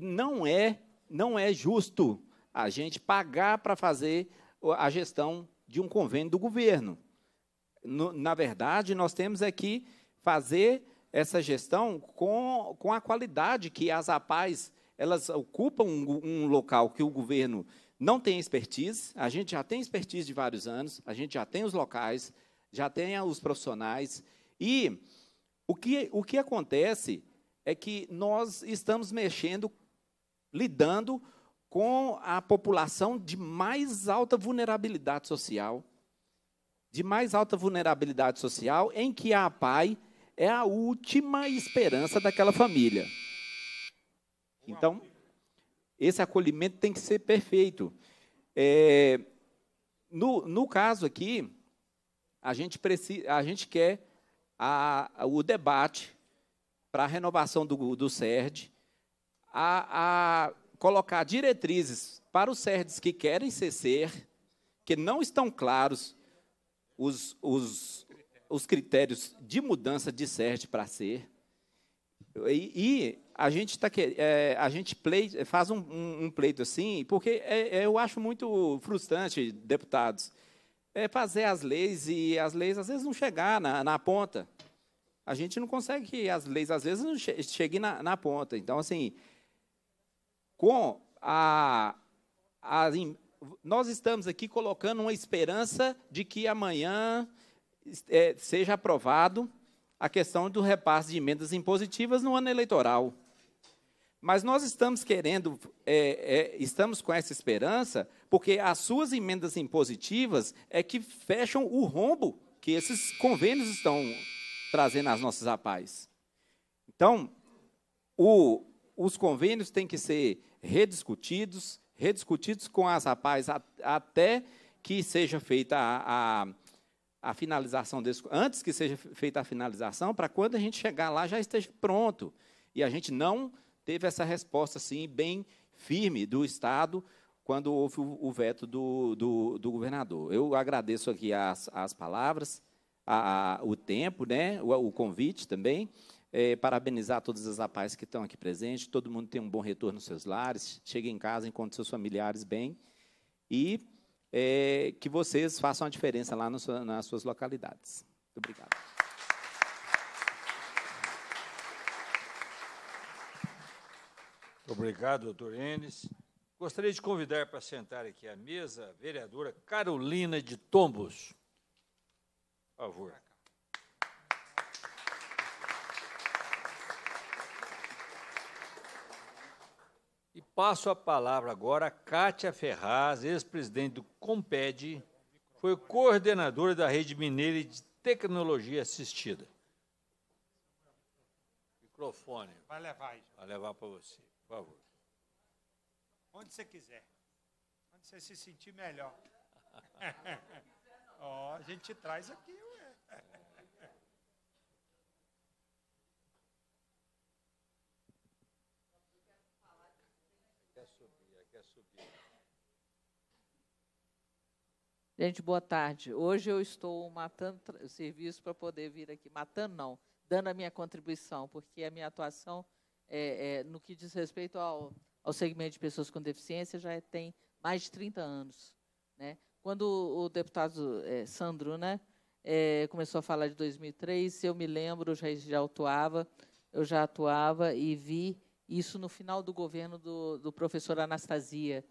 não é, não é justo a gente pagar para fazer a gestão de um convênio do governo. No, na verdade, nós temos é que fazer essa gestão com, com a qualidade que as APAES elas ocupam um, um local que o governo não tem expertise. A gente já tem expertise de vários anos, a gente já tem os locais, já tem os profissionais. E o que, o que acontece é que nós estamos mexendo, lidando com a população de mais alta vulnerabilidade social. De mais alta vulnerabilidade social, em que a PAI é a última esperança daquela família. Então, esse acolhimento tem que ser perfeito. É, no, no caso aqui, a gente, precisa, a gente quer a, a, o debate para a renovação do, do SERD, a, a colocar diretrizes para os SERDs que querem ser, que não estão claros os, os, os critérios de mudança de SERD para ser. E, e, a gente tá, é, a gente play, faz um, um, um, pleito assim, porque é, é, eu acho muito frustrante, deputados, é fazer as leis e as leis às vezes não chegar na, na ponta. A gente não consegue que as leis às vezes não che cheguem na, na ponta. Então, assim, com a, a nós estamos aqui colocando uma esperança de que amanhã é, seja aprovado a questão do repasse de emendas impositivas no ano eleitoral. Mas nós estamos querendo, é, é, estamos com essa esperança, porque as suas emendas impositivas é que fecham o rombo que esses convênios estão trazendo às nossas APAES. Então, o, os convênios têm que ser rediscutidos, rediscutidos com as rapazes até que seja feita a, a, a finalização desse, antes que seja feita a finalização, para quando a gente chegar lá já esteja pronto. E a gente não teve essa resposta assim bem firme do Estado quando houve o veto do, do, do governador. Eu agradeço aqui as, as palavras, a, a, o tempo, né, o, o convite também é, parabenizar todas as rapazes que estão aqui presentes. Todo mundo tem um bom retorno nos seus lares. Chegue em casa, encontre seus familiares bem. E é, que vocês façam a diferença lá no, nas suas localidades. Muito obrigado. obrigado, doutor Enes. Gostaria de convidar para sentar aqui à mesa a vereadora Carolina de Tombos. Por favor. Passo a palavra agora a Kátia Ferraz, ex-presidente do Comped, foi coordenadora da Rede Mineira de Tecnologia Assistida. Microfone. Vai levar aí. Vai levar para você, por favor. Onde você quiser. Onde você se sentir melhor. Ó, oh, a gente traz aqui Gente, boa tarde. Hoje eu estou matando serviço para poder vir aqui. Matando, não. Dando a minha contribuição, porque a minha atuação, é, é, no que diz respeito ao, ao segmento de pessoas com deficiência, já é, tem mais de 30 anos. Né? Quando o, deputado é, Sandro né, é, começou a falar de 2003, eu me lembro, eu já, já atuava, eu já atuava e vi isso no final do governo do, do professor Anastasia,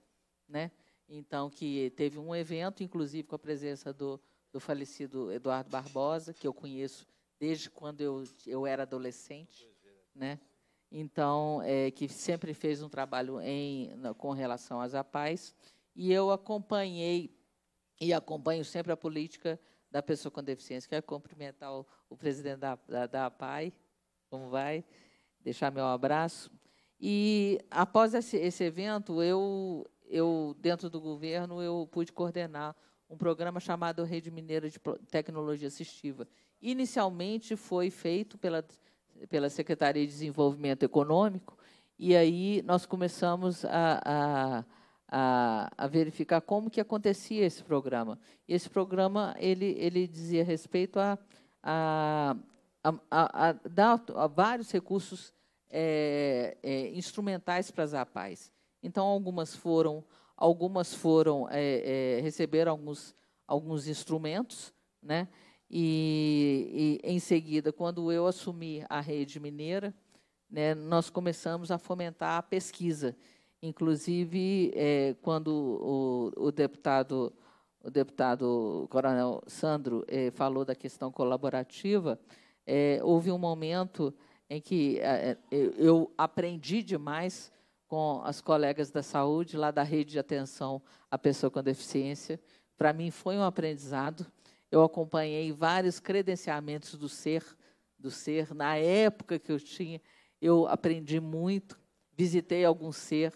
né? então que teve um evento, inclusive com a presença do, do falecido Eduardo Barbosa, que eu conheço desde quando eu, eu era adolescente, né? Então, é, que sempre fez um trabalho em, com relação às APAIS e eu acompanhei e acompanho sempre a política da pessoa com deficiência. Quero cumprimentar o, o presidente da, da, da APAI, como vai, deixar meu abraço. E após esse, esse evento, eu eu dentro do governo eu pude coordenar um programa chamado Rede Mineira de Tecnologia Assistiva. Inicialmente foi feito pela pela Secretaria de Desenvolvimento Econômico e aí nós começamos a, a, a, a verificar como que acontecia esse programa. esse programa ele ele dizia respeito a, a, a, a dar vários recursos é, é, instrumentais para as APAES. Então, algumas foram, algumas foram é, é, receber alguns, alguns instrumentos, né? E, e, em seguida, quando eu assumi a rede mineira, né, nós começamos a fomentar a pesquisa. Inclusive, é, quando o, o, deputado o deputado Coronel Sandro é, falou da questão colaborativa, é, houve um momento em que é, eu aprendi demais com as colegas da saúde, lá da rede de atenção à pessoa com deficiência. Para mim foi um aprendizado. Eu acompanhei vários credenciamentos do ser, do ser. Na época que eu tinha, eu aprendi muito. Visitei algum ser.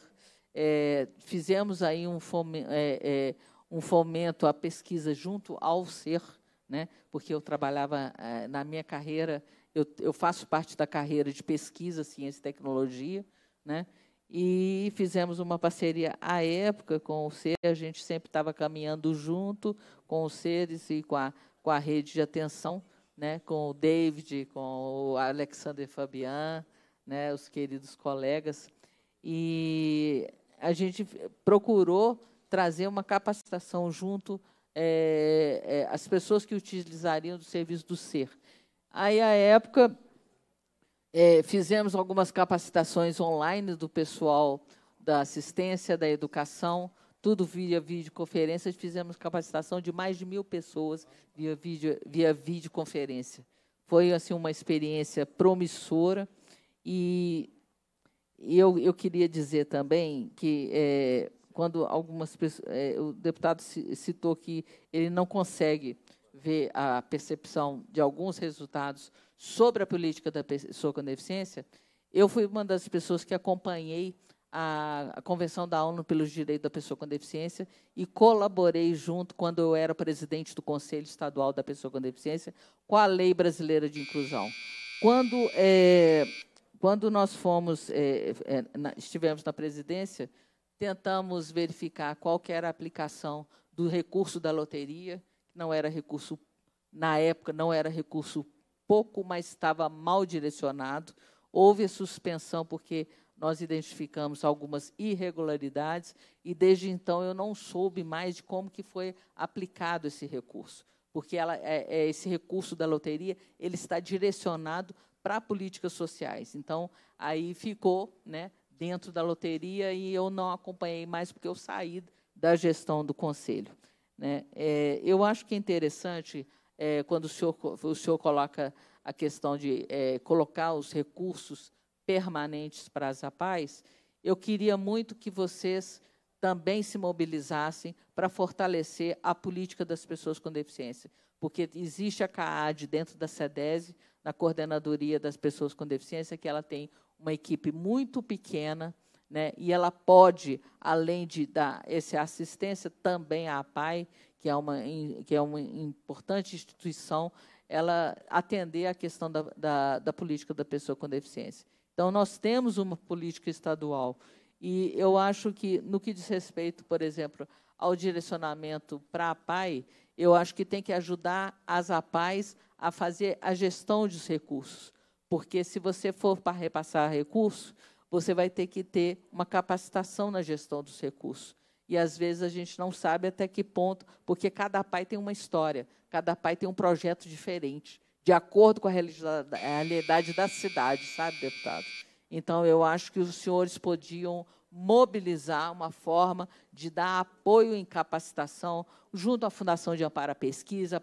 É, fizemos aí um, fome, é, é, um fomento à pesquisa junto ao ser, né? Porque eu trabalhava é, na minha carreira, eu, eu faço parte da carreira de pesquisa ciência e tecnologia, né? e fizemos uma parceria à época com o SER, a gente sempre estava caminhando junto com os SERES e com a, com a rede de atenção, né, com o David, com o Alexander Fabian, né, os queridos colegas, e a gente procurou trazer uma capacitação junto é, é, às pessoas que utilizariam o serviço do SER. Aí, à época, é, fizemos algumas capacitações online do pessoal da assistência, da educação, tudo via videoconferência. Fizemos capacitação de mais de mil pessoas via, video, via videoconferência. Foi assim uma experiência promissora e eu, eu queria dizer também que é, quando algumas pessoas, é, o deputado citou que ele não consegue ver a percepção de alguns resultados sobre a política da pessoa com deficiência, eu fui uma das pessoas que acompanhei a, a Convenção da ONU pelos Direitos da Pessoa com Deficiência e colaborei junto, quando eu era presidente do Conselho Estadual da Pessoa com Deficiência, com a Lei Brasileira de Inclusão. Quando, é, quando nós fomos, é, é, na, estivemos na presidência, tentamos verificar qual que era a aplicação do recurso da loteria, que não era recurso, na época, não era recurso pouco, mas estava mal direcionado. Houve a suspensão porque nós identificamos algumas irregularidades e desde então eu não soube mais de como que foi aplicado esse recurso, porque ela, é, é, esse recurso da loteria ele está direcionado para políticas sociais. Então aí ficou, né, dentro da loteria e eu não acompanhei mais porque eu saí da gestão do conselho. Né? É, eu acho que é interessante é, quando o senhor, o senhor coloca a questão de é, colocar os recursos permanentes para as APAES, eu queria muito que vocês também se mobilizassem para fortalecer a política das pessoas com deficiência, porque existe a CAAD dentro da SEDESI, na Coordenadoria das Pessoas com Deficiência, que ela tem uma equipe muito pequena, né, e ela pode, além de dar essa assistência, também à APAI, que é uma, que é uma importante instituição, ela atender a questão da, da, da política da pessoa com deficiência. Então, nós temos uma política estadual. E eu acho que, no que diz respeito, por exemplo, ao direcionamento para a PAI, eu acho que tem que ajudar as APAIs a fazer a gestão dos recursos. Porque se você for para repassar recursos, você vai ter que ter uma capacitação na gestão dos recursos e às vezes a gente não sabe até que ponto, porque cada pai tem uma história, cada pai tem um projeto diferente, de acordo com a realidade da cidade, sabe, deputado? Então, eu acho que os senhores podiam mobilizar uma forma de dar apoio em capacitação junto à Fundação de Amparo à Pesquisa,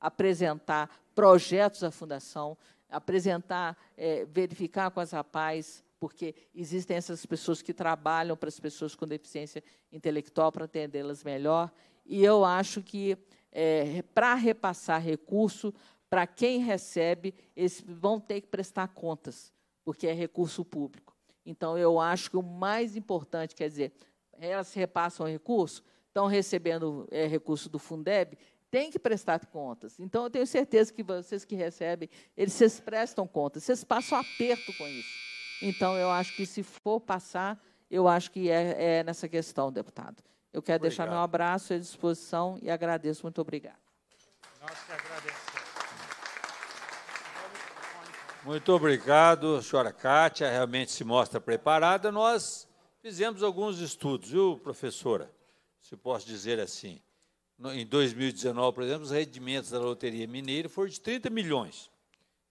apresentar projetos à Fundação, apresentar, é, verificar com as rapazes porque existem essas pessoas que trabalham para as pessoas com deficiência intelectual para atendê-las melhor. E eu acho que é, para repassar recurso para quem recebe, eles vão ter que prestar contas, porque é recurso público. Então, eu acho que o mais importante, quer dizer, elas repassam recurso, estão recebendo é, recurso do Fundeb, tem que prestar contas. Então, eu tenho certeza que vocês que recebem, eles, vocês prestam contas, vocês passam aperto com isso. Então, eu acho que se for passar, eu acho que é, é nessa questão, deputado. Eu quero obrigado. deixar meu abraço à disposição e agradeço. Muito obrigado. Nós que agradecemos. Muito obrigado, senhora Kátia, realmente se mostra preparada. Nós fizemos alguns estudos, viu, professora? Se posso dizer assim. Em 2019, por exemplo, os rendimentos da Loteria Mineira foram de 30 milhões.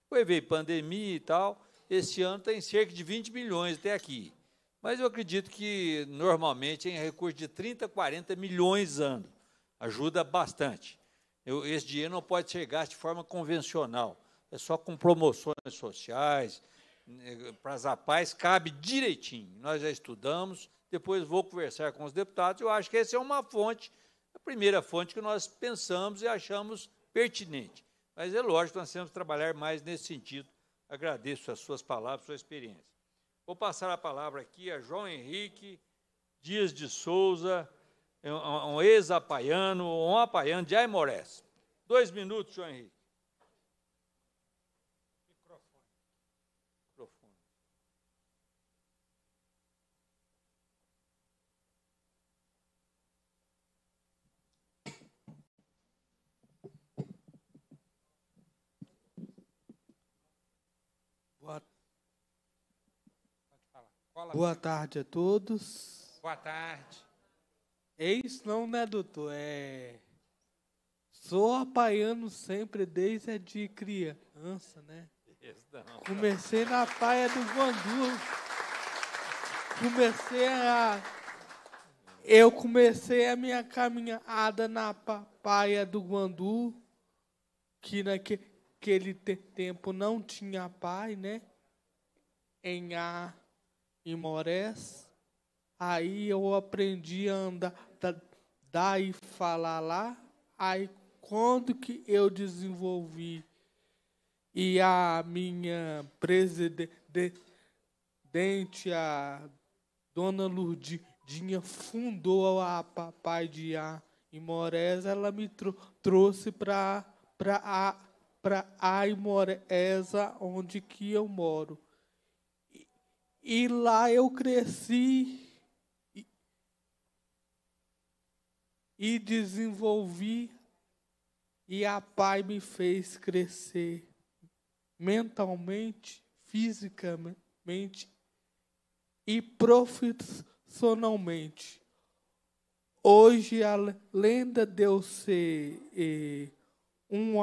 Foi veio pandemia e tal, este ano tem cerca de 20 milhões até aqui. Mas eu acredito que normalmente em recurso de 30, 40 milhões ano. Ajuda bastante. Eu, esse dinheiro não pode ser gasto de forma convencional. É só com promoções sociais. Né, para as APAES cabe direitinho. Nós já estudamos, depois vou conversar com os deputados. Eu acho que essa é uma fonte, a primeira fonte que nós pensamos e achamos pertinente. Mas é lógico, nós temos que trabalhar mais nesse sentido Agradeço as suas palavras, sua experiência. Vou passar a palavra aqui a João Henrique Dias de Souza, é é um ex-apaiano, um apaiano de Aimorés. Dois minutos, João Henrique. Boa tarde a todos. Boa tarde. Eis não, né, doutor? É. Sou apaiano sempre desde de criança, né? Comecei na praia do Guandu. Comecei a. Eu comecei a minha caminhada na praia do Guandu, que naquele tempo não tinha pai, né? Em a em Morés. Aí eu aprendi a andar da, dar e falar lá. Aí quando que eu desenvolvi e a minha presidente, a dona Lurdinha, fundou a Papai de A em Morés, ela me tro trouxe para a, para a Imoresa, onde que eu moro. E lá eu cresci e, desenvolvi, e a Pai me fez crescer mentalmente, fisicamente e profissionalmente. Hoje, além de eu ser eh, um,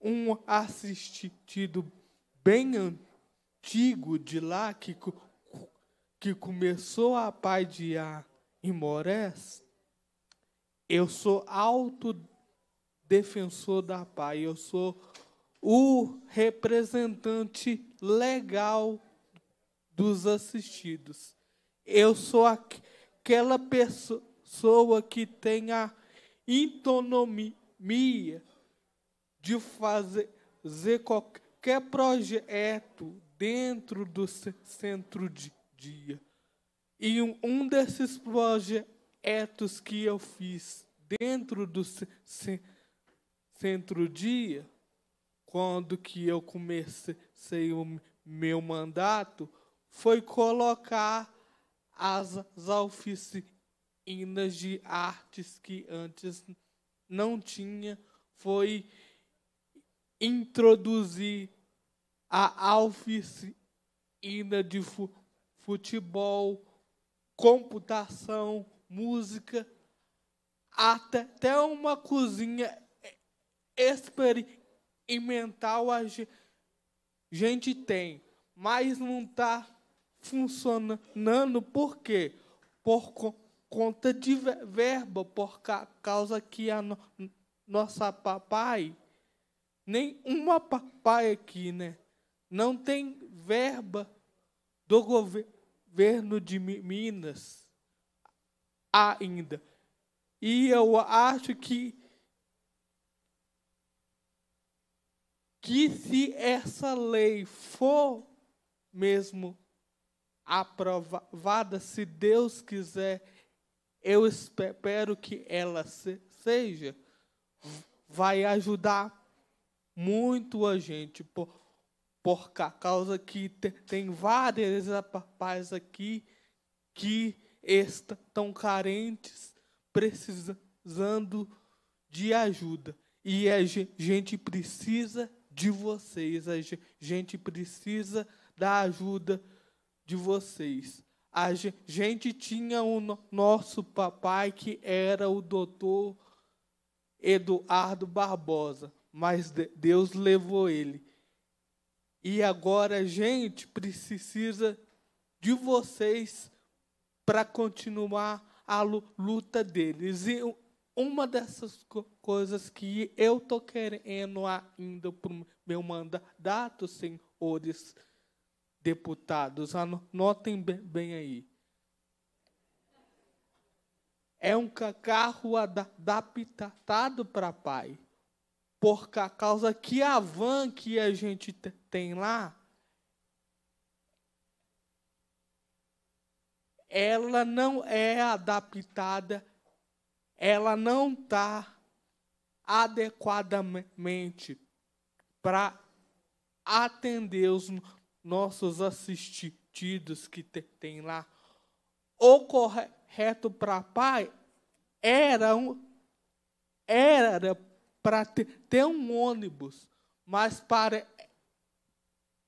um assistido bem antigo, antigo de lá que, que começou a pai de a em Morés, eu sou alto defensor da pai eu sou o representante legal dos assistidos. Eu sou aquela pessoa que tem a autonomia de fazer qualquer projeto dentro do centro de dia. E um, um desses projetos que eu fiz dentro do centro dia, quando que eu comecei o meu mandato, foi colocar as, as oficinas de artes que antes não tinha, foi introduzir a oficina de futebol, computação, música, até uma cozinha experimental a gente tem, mas não está funcionando por quê? Por conta de verba, por causa que a nossa papai, nem uma papai aqui, né? não tem verba do governo de Minas ainda. E eu acho que que se essa lei for mesmo aprovada, se Deus quiser, eu espero que ela se, seja, vai ajudar muito a gente. Por, por causa que tem vários papais aqui que estão carentes, precisando de ajuda. E a gente precisa de vocês, a gente precisa da ajuda de vocês. A gente tinha o um, nosso papai que era o doutor Eduardo Barbosa, mas Deus levou ele. E agora a gente precisa de vocês para continuar a luta deles. E uma dessas coisas que eu estou querendo ainda para o meu mandato, senhores deputados, anotem bem aí. É um carro adaptado para pai por causa que a van que a gente tem lá, ela não é adaptada, ela não está adequadamente para atender os nossos assistidos que tem lá. O correto para pai era um, era para ter um ônibus, mas para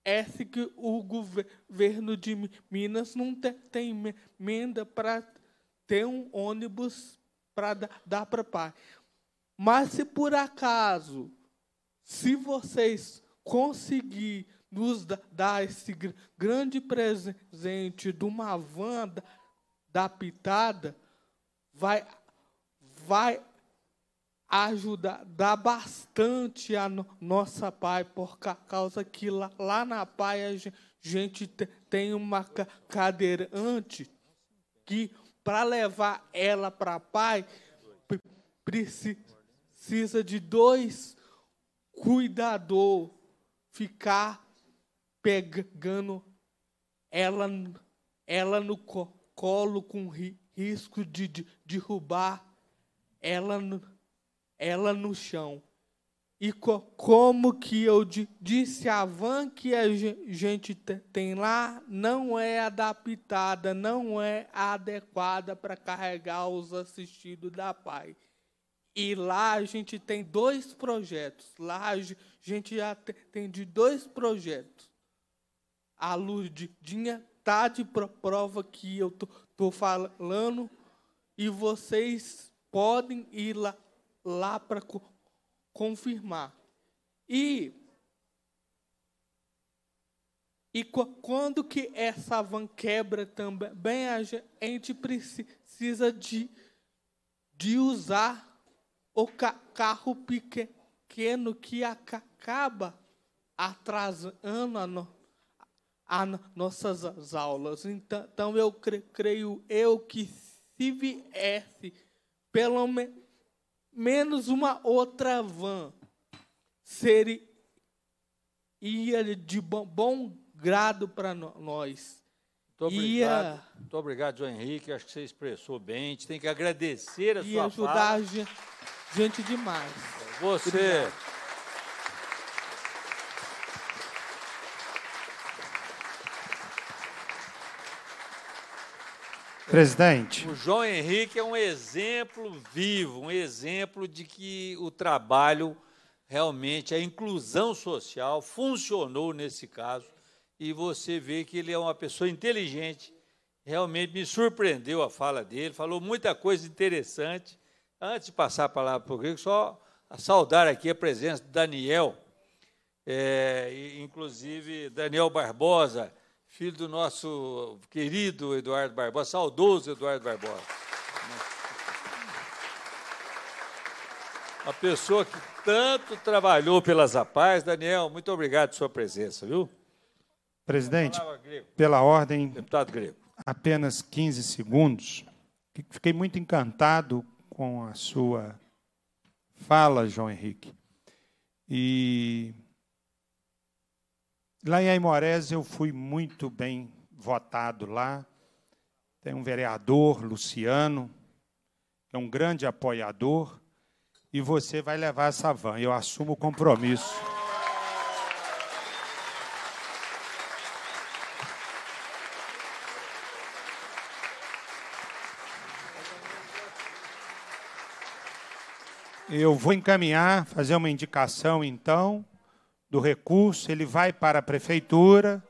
parece que o governo de Minas não tem emenda para ter um ônibus para dar para pai. Mas se por acaso, se vocês conseguirem nos dar esse grande presente de uma van da pitada, vai, vai ajuda, dá bastante a no, nossa Pai, por causa que lá, lá na Pai a gente tem uma cadeirante que, para levar ela para Pai, precisa de dois cuidador ficar pegando ela, ela no colo com risco de, de derrubar ela no ela no chão. E co como que eu disse, a van que a gente tem lá não é adaptada, não é adequada para carregar os assistidos da PAI. E lá a gente tem dois projetos. Lá a gente já tem de dois projetos. A Lurdinha está de prova que eu estou tô falando e vocês podem ir lá lá para co confirmar. E e quando que essa van quebra também, a gente precisa de, de usar o ca carro pequeno que acaba atrasando a, no, a nossas aulas. Então, então eu creio eu que se viesse, pelo menos menos uma outra van seria de bom, bom grado para nós. Muito obrigado. Muito obrigado, João Henrique. Acho que você expressou bem. A gente tem que agradecer a sua fala. E ajudar gente, gente demais. Você. Obrigado. Presidente. O João Henrique é um exemplo vivo, um exemplo de que o trabalho realmente, a inclusão social funcionou nesse caso. E você vê que ele é uma pessoa inteligente. Realmente me surpreendeu a fala dele, falou muita coisa interessante. Antes de passar a palavra para o Grego, só saudar aqui a presença do Daniel, é, inclusive Daniel Barbosa, filho do nosso querido Eduardo Barbosa, saudoso Eduardo Barbosa. A pessoa que tanto trabalhou pelas APAS. Daniel, muito obrigado pela sua presença, viu? Presidente, pela ordem. Deputado Grego. Apenas 15 segundos. Fiquei muito encantado com a sua fala, João Henrique. E Lá em Aimorés eu fui muito bem votado lá. Tem um vereador, Luciano, que é um grande apoiador, e você vai levar essa van. Eu assumo o compromisso. Eu vou encaminhar, fazer uma indicação então do recurso, ele vai para a prefeitura,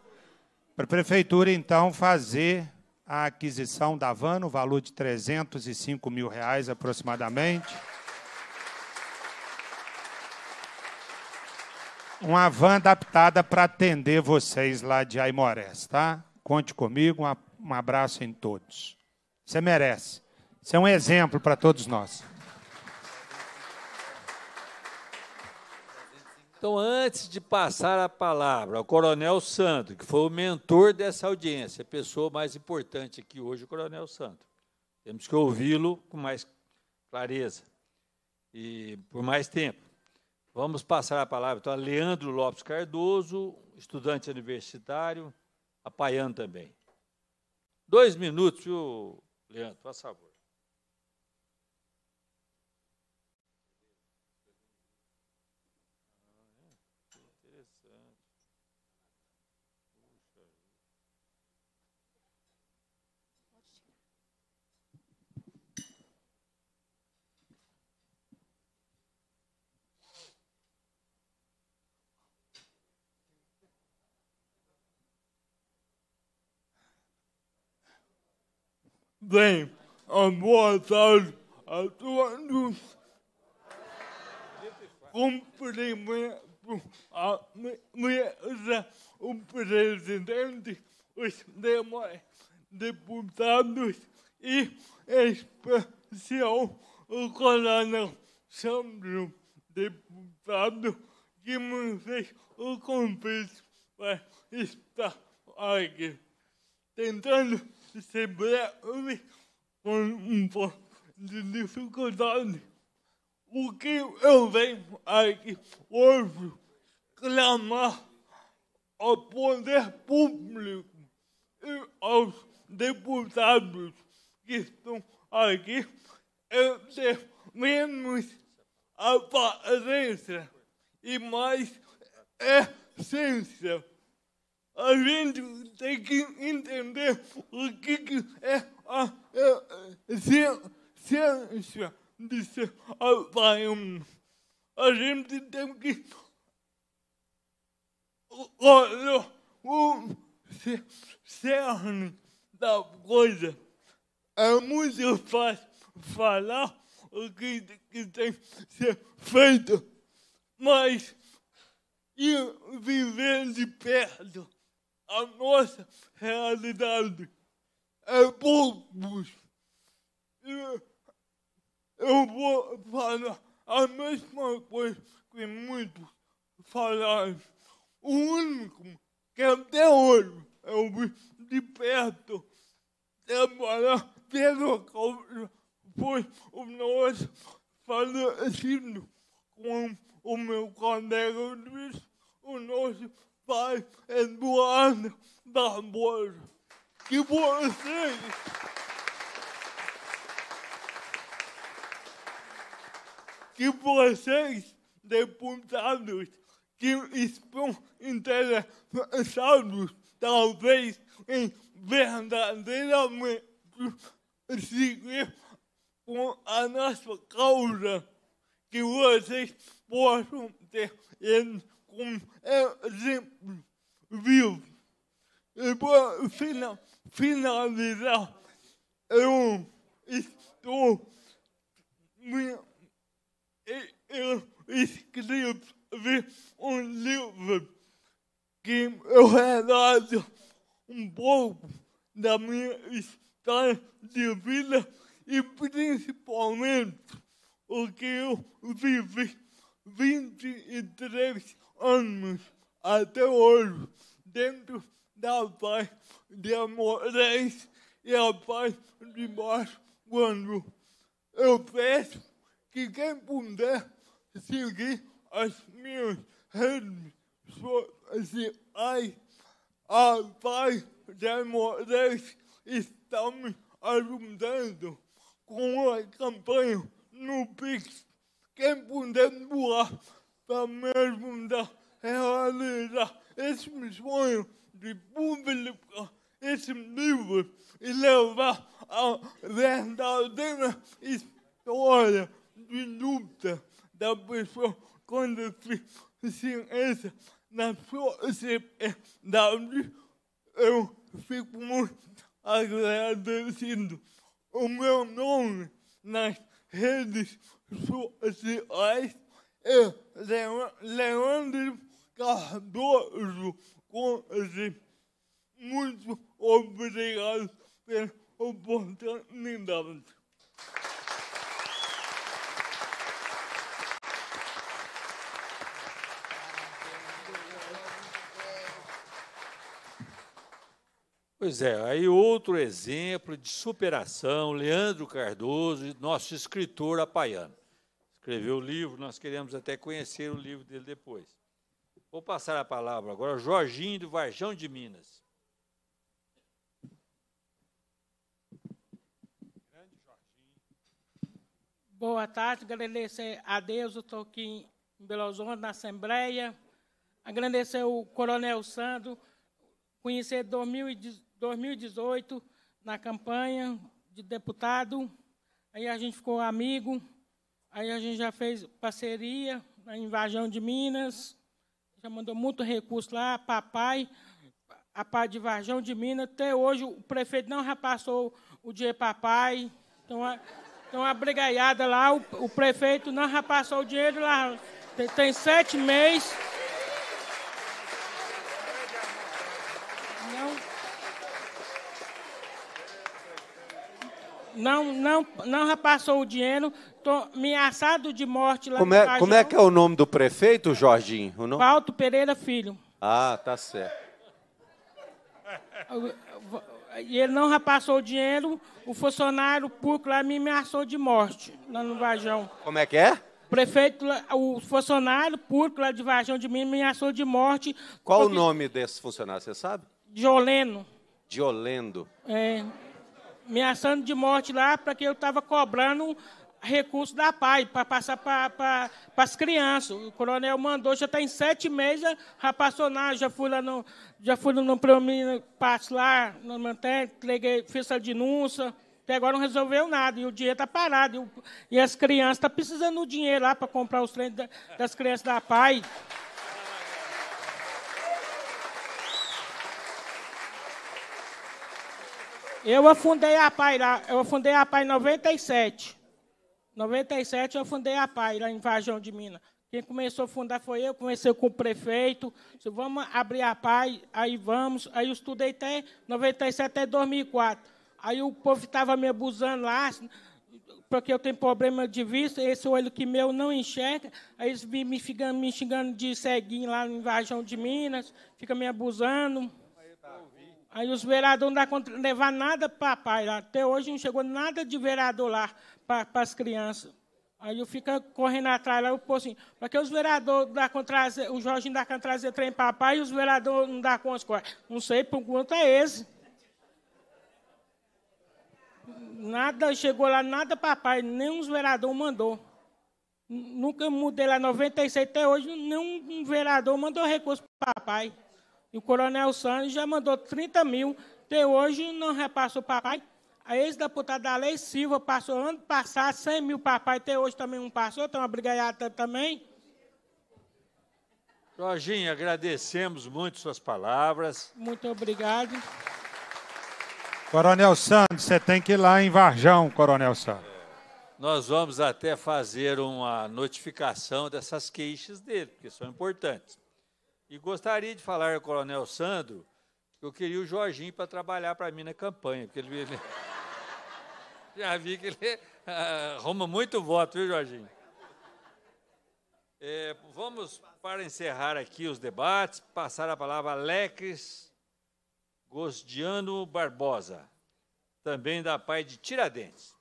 para a prefeitura então fazer a aquisição da van, no valor de 305 mil reais aproximadamente. Uma van adaptada para atender vocês lá de Aimorés, tá? Conte comigo, um abraço em todos. Você merece. Você é um exemplo para todos nós. Então, antes de passar a palavra ao Coronel Santo, que foi o mentor dessa audiência, a pessoa mais importante aqui hoje, o Coronel Santo, temos que ouvi-lo com mais clareza e por mais tempo. Vamos passar a palavra então a Leandro Lopes Cardoso, estudante universitário, apaiano também. Dois minutos, viu, Leandro, por favor. Bem, boa tarde a todos. Cumprimento a mesa, o presidente, os demais deputados e, em especial, o coronel Sandro, deputado, que me fez o convite para estar aqui. Tentando receber homens com um pouco de dificuldade. O que eu venho aqui hoje clamar ao poder público e aos deputados que estão aqui é ter menos aparência e mais essência a gente tem que entender o que, que é a, é, é, ciência de ser autônomo. A gente tem que olhar o cerne da coisa. É muito fácil falar o que, que tem que ser feito, mas e viver de perto a nossa realidade é poucos. Eu vou falar a mesma coisa que muitos falaram. O único que até hoje eu vi de perto trabalhar é pelo Covid foi o nosso falecido com o meu colega Luiz, o nosso Pai é Eduardo Barbosa. Que vocês. É que vocês, é deputados que estão interessados, talvez, em verdadeiramente seguir com a nossa causa, que vocês possam ter em um exemplo vivo. E para final, finalizar. Eu estou minha, eu escrevi um livro que eu relato um pouco da minha história de vida e principalmente o que eu vivi 23 anos até hoje dentro da paz de Amorés e a paz de baixo quando eu peço que quem puder seguir as minhas redes sociais, a paz de Amorés está me ajudando com a campanha no Pix. Quem puder doar para tá mesmo me é realizar esse meu sonho de publicar esse livro e levar a verdadeira história de luta da pessoa contra a deficiência na sua CPW, Eu fico muito agradecido. O meu nome nas redes sociais é, e Leandro Cardoso Conde. Muito obrigado pela oportunidade. Pois é, aí outro exemplo de superação, Leandro Cardoso, nosso escritor apaiano escreveu o livro, nós queremos até conhecer o livro dele depois. Vou passar a palavra agora ao Jorginho do Varjão de Minas. Boa tarde, agradecer a Deus, eu estou aqui em Belo Horizonte, na Assembleia. Agradecer ao Coronel Sandro, conhecer 2018 na campanha de deputado. Aí a gente ficou amigo. Aí a gente já fez parceria em Varjão de Minas, já mandou muito recurso lá, papai, a parte de Varjão de Minas. Até hoje o prefeito não repassou o dinheiro papai. Então, a, então a brigaiada lá, o, o prefeito não repassou o dinheiro lá. Tem, tem sete meses. não, não, não repassou o dinheiro, estou ameaçado de morte lá como é, Como é que é o nome do prefeito, Jorginho? O nome? Valdo Pereira Filho. Ah, tá certo. E ele não repassou o dinheiro, o funcionário público lá me ameaçou de morte, lá no Vajão. Como é que é? prefeito, o funcionário público lá de Vajão de Minas me ameaçou de morte. Qual porque... o nome desse funcionário, você sabe? Dioleno. Diolendo. É ameaçando de morte lá para que eu estava cobrando recurso da PAI para passar para as crianças. O coronel mandou, já tá em sete meses, já passou já fui lá no, já fui no, no passo lá, no Manté, entreguei, fiz a denúncia, até agora não resolveu nada, e o dinheiro está parado, e, o, e, as crianças estão tá precisando do dinheiro lá para comprar os treinos da, das crianças da PAI. Eu afundei a PAI lá, eu afundei a PAI em 97. 97 eu afundei a PAI lá em Vajão de Minas. Quem começou a fundar foi eu, comecei com o prefeito. vamos abrir a PAI, aí vamos. Aí eu estudei até 97 até 2004. Aí o povo estava me abusando lá, porque eu tenho problema de vista, esse olho que meu não enxerga. Aí eles me, me, me xingando de ceguinho lá em Vajão de Minas, fica me abusando. Aí os vereadores não dá para levar nada para pai Até hoje não chegou nada de vereador lá para as crianças. Aí eu fico correndo atrás lá, eu pô assim, para que os vereadores dá para trazer, o Jorginho dá conta trazer trem para pai e os vereadores não dá com as coisas. Não sei por conta é esse. Nada chegou lá, nada para pai, nem os vereadores mandou. Nunca mudei lá 96 até hoje, nenhum vereador mandou recurso para pai. E o coronel Sanders já mandou 30 mil, até hoje não repassa o papai. A ex-deputada da Lei Silva passou ano passado 100 mil papai, até hoje também não passou, uma abrigaiadas também. Jorginho, agradecemos muito suas palavras. Muito obrigado. Coronel Santos, você tem que ir lá em Varjão, Coronel Santos. É, nós vamos até fazer uma notificação dessas queixas dele, porque são importantes. E gostaria de falar ao Coronel Sandro que eu queria o Jorginho para trabalhar para mim na campanha, porque ele, ele já vi que ele ah, arruma muito voto, viu, Jorginho? É, vamos, para encerrar aqui os debates, passar a palavra a Alex Gosdiano Barbosa, também da PAI de Tiradentes.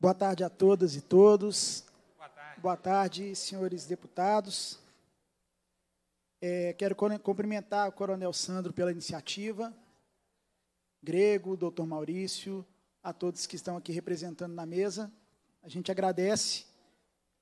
Boa tarde a todas e todos. Boa tarde, Boa tarde senhores deputados. É, quero cumprimentar o Coronel Sandro pela iniciativa, Grego, doutor Maurício, a todos que estão aqui representando na mesa. A gente agradece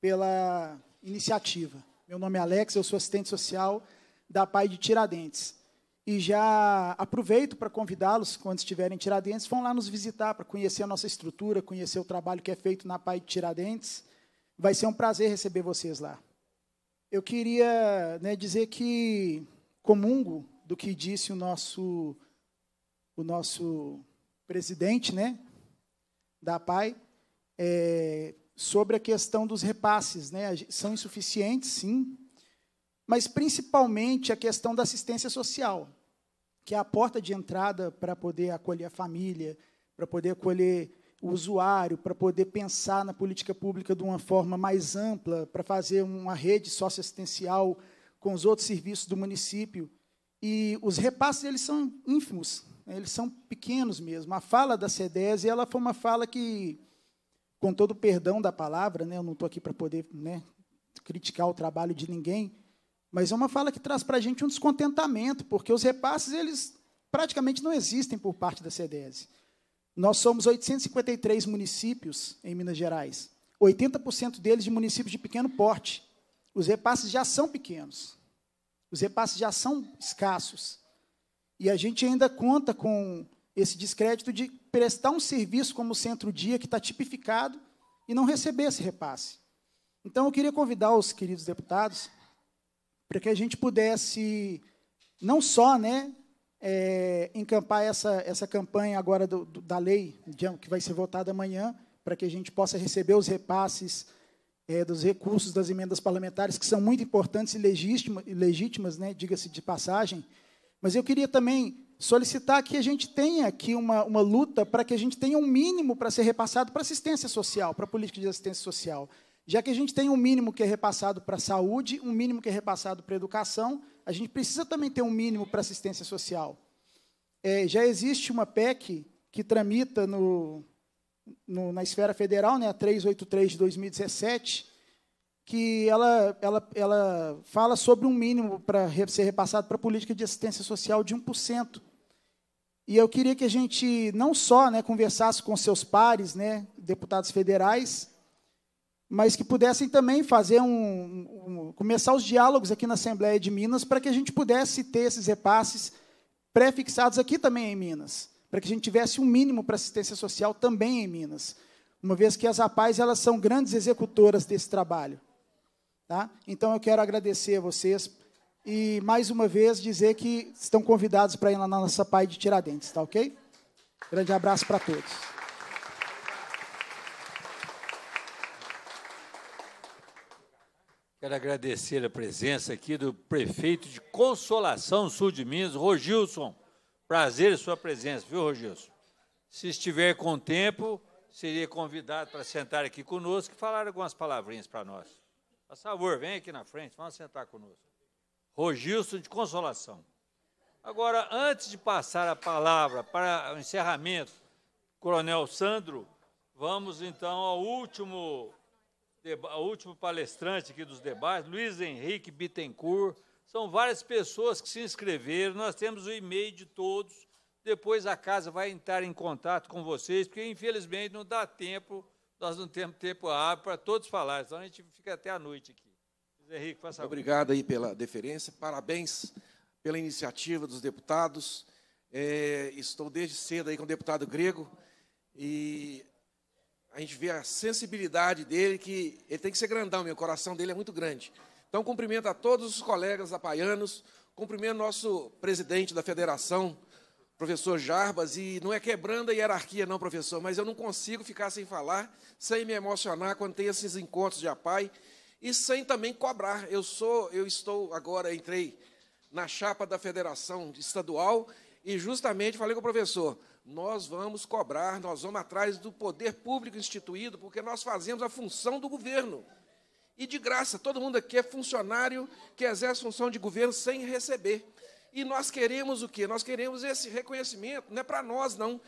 pela iniciativa. Meu nome é Alex, eu sou assistente social da PAI de Tiradentes. E já aproveito para convidá-los, quando estiverem em Tiradentes, vão lá nos visitar para conhecer a nossa estrutura, conhecer o trabalho que é feito na PAI de Tiradentes. Vai ser um prazer receber vocês lá. Eu queria né, dizer que comungo do que disse o nosso, o nosso presidente né, da PAI é, sobre a questão dos repasses. Né, são insuficientes, sim, mas principalmente a questão da assistência social, que é a porta de entrada para poder acolher a família, para poder acolher o usuário, para poder pensar na política pública de uma forma mais ampla, para fazer uma rede socioassistencial com os outros serviços do município. E os repasses eles são ínfimos, né? eles são pequenos mesmo. A fala da CEDES ela foi uma fala que, com todo o perdão da palavra, né, eu não estou aqui para poder né, criticar o trabalho de ninguém, mas é uma fala que traz para a gente um descontentamento, porque os repasses eles praticamente não existem por parte da CDES. Nós somos 853 municípios em Minas Gerais, 80% deles de municípios de pequeno porte. Os repasses já são pequenos, os repasses já são escassos. E a gente ainda conta com esse descrédito de prestar um serviço como o centro-dia, que está tipificado, e não receber esse repasse. Então, eu queria convidar os queridos deputados para que a gente pudesse não só né, é, encampar essa, essa campanha agora do, do, da lei, que vai ser votada amanhã, para que a gente possa receber os repasses é, dos recursos das emendas parlamentares, que são muito importantes e legítimas, né, diga-se de passagem, mas eu queria também solicitar que a gente tenha aqui uma, uma luta para que a gente tenha um mínimo para ser repassado para assistência social, para a política de assistência social. Já que a gente tem um mínimo que é repassado para a saúde, um mínimo que é repassado para a educação, a gente precisa também ter um mínimo para assistência social. É, já existe uma PEC que tramita no, no, na esfera federal, né, a 383 de 2017, que ela, ela, ela fala sobre um mínimo para ser repassado para a política de assistência social de 1%. E eu queria que a gente não só né, conversasse com seus pares, né, deputados federais, mas que pudessem também fazer um, um, começar os diálogos aqui na Assembleia de Minas para que a gente pudesse ter esses repasses pré-fixados aqui também em Minas, para que a gente tivesse um mínimo para assistência social também em Minas, uma vez que as APAES elas são grandes executoras desse trabalho. Tá? Então eu quero agradecer a vocês e mais uma vez dizer que estão convidados para ir lá na nossa PAI de Tiradentes, tá OK? Grande abraço para todos. Quero agradecer a presença aqui do prefeito de Consolação Sul de Minas, Rogilson. Prazer em sua presença, viu, Rogilson? Se estiver com tempo, seria convidado para sentar aqui conosco e falar algumas palavrinhas para nós. Por favor, vem aqui na frente, vamos sentar conosco. Rogilson de Consolação. Agora, antes de passar a palavra para o encerramento, Coronel Sandro, vamos então ao último o último palestrante aqui dos debates, Luiz Henrique Bittencourt. São várias pessoas que se inscreveram. Nós temos o e-mail de todos. Depois a casa vai entrar em contato com vocês, porque infelizmente não dá tempo, nós não temos tempo hábil para todos falar, senão a gente fica até a noite aqui. Luiz Henrique, faça Obrigado aí pela deferência. Parabéns pela iniciativa dos deputados. É, estou desde cedo aí com o deputado grego e a gente vê a sensibilidade dele, que ele tem que ser grandão, meu coração dele é muito grande. Então, cumprimento a todos os colegas apaianos, cumprimento nosso presidente da federação, professor Jarbas, e não é quebrando a hierarquia, não, professor, mas eu não consigo ficar sem falar, sem me emocionar quando tem esses encontros de apai e sem também cobrar. Eu sou, eu estou agora, entrei na chapa da federação estadual e justamente falei com o professor, nós vamos cobrar, nós vamos atrás do poder público instituído, porque nós fazemos a função do governo. E de graça, todo mundo aqui é funcionário que exerce função de governo sem receber. E nós queremos o quê? Nós queremos esse reconhecimento, não é para nós, não.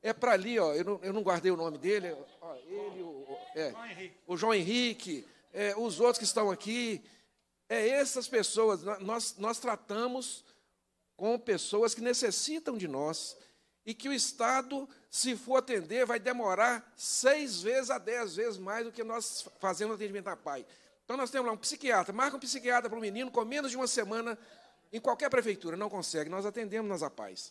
É para ali, ó, eu não, eu não, guardei o nome dele, ó, ele, o, é, o João Henrique, é, os outros que estão aqui. É essas pessoas, nós, nós tratamos com pessoas que necessitam de nós e que o Estado, se for atender, vai demorar seis vezes a dez vezes mais do que nós fazemos atendimento à PAI. Então nós temos lá um psiquiatra, marca um psiquiatra para o menino com menos de uma semana em qualquer prefeitura, não consegue, nós atendemos nas APAIs.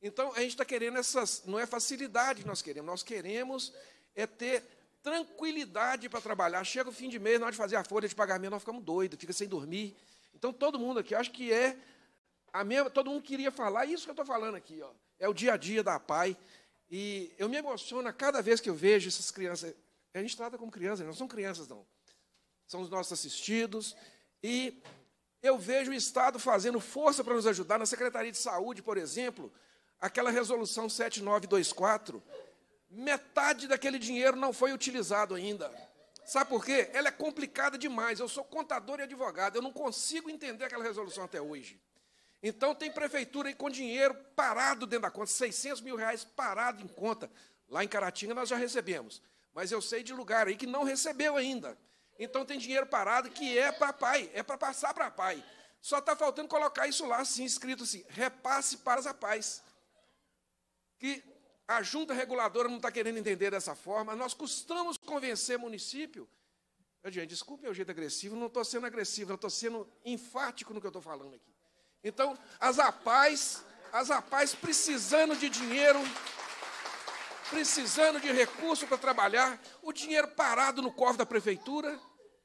Então a gente está querendo essas, não é facilidade que nós queremos, nós queremos é ter tranquilidade para trabalhar. Chega o fim de mês, na hora de fazer a folha de pagamento, nós ficamos doidos, fica sem dormir. Então todo mundo aqui, acho que é a mesma, todo mundo queria falar isso que eu estou falando aqui, ó é o dia a dia da PAI. E eu me emociono cada vez que eu vejo essas crianças. A gente trata como crianças, não são crianças, não. São os nossos assistidos. E eu vejo o Estado fazendo força para nos ajudar. Na Secretaria de Saúde, por exemplo, aquela resolução 7924, metade daquele dinheiro não foi utilizado ainda. Sabe por quê? Ela é complicada demais. Eu sou contador e advogado, eu não consigo entender aquela resolução até hoje. Então tem prefeitura aí com dinheiro parado dentro da conta, 600 mil reais parado em conta. Lá em Caratinga nós já recebemos, mas eu sei de lugar aí que não recebeu ainda. Então tem dinheiro parado que é para pai, é para passar para pai. Só está faltando colocar isso lá assim, escrito assim, repasse para as paz. Que a junta reguladora não está querendo entender dessa forma, nós custamos convencer município. Eu, gente, desculpe é o jeito agressivo, não estou sendo agressivo, eu estou sendo enfático no que eu estou falando aqui. Então, as APAES, as APAES precisando de dinheiro, precisando de recurso para trabalhar, o dinheiro parado no cofre da prefeitura,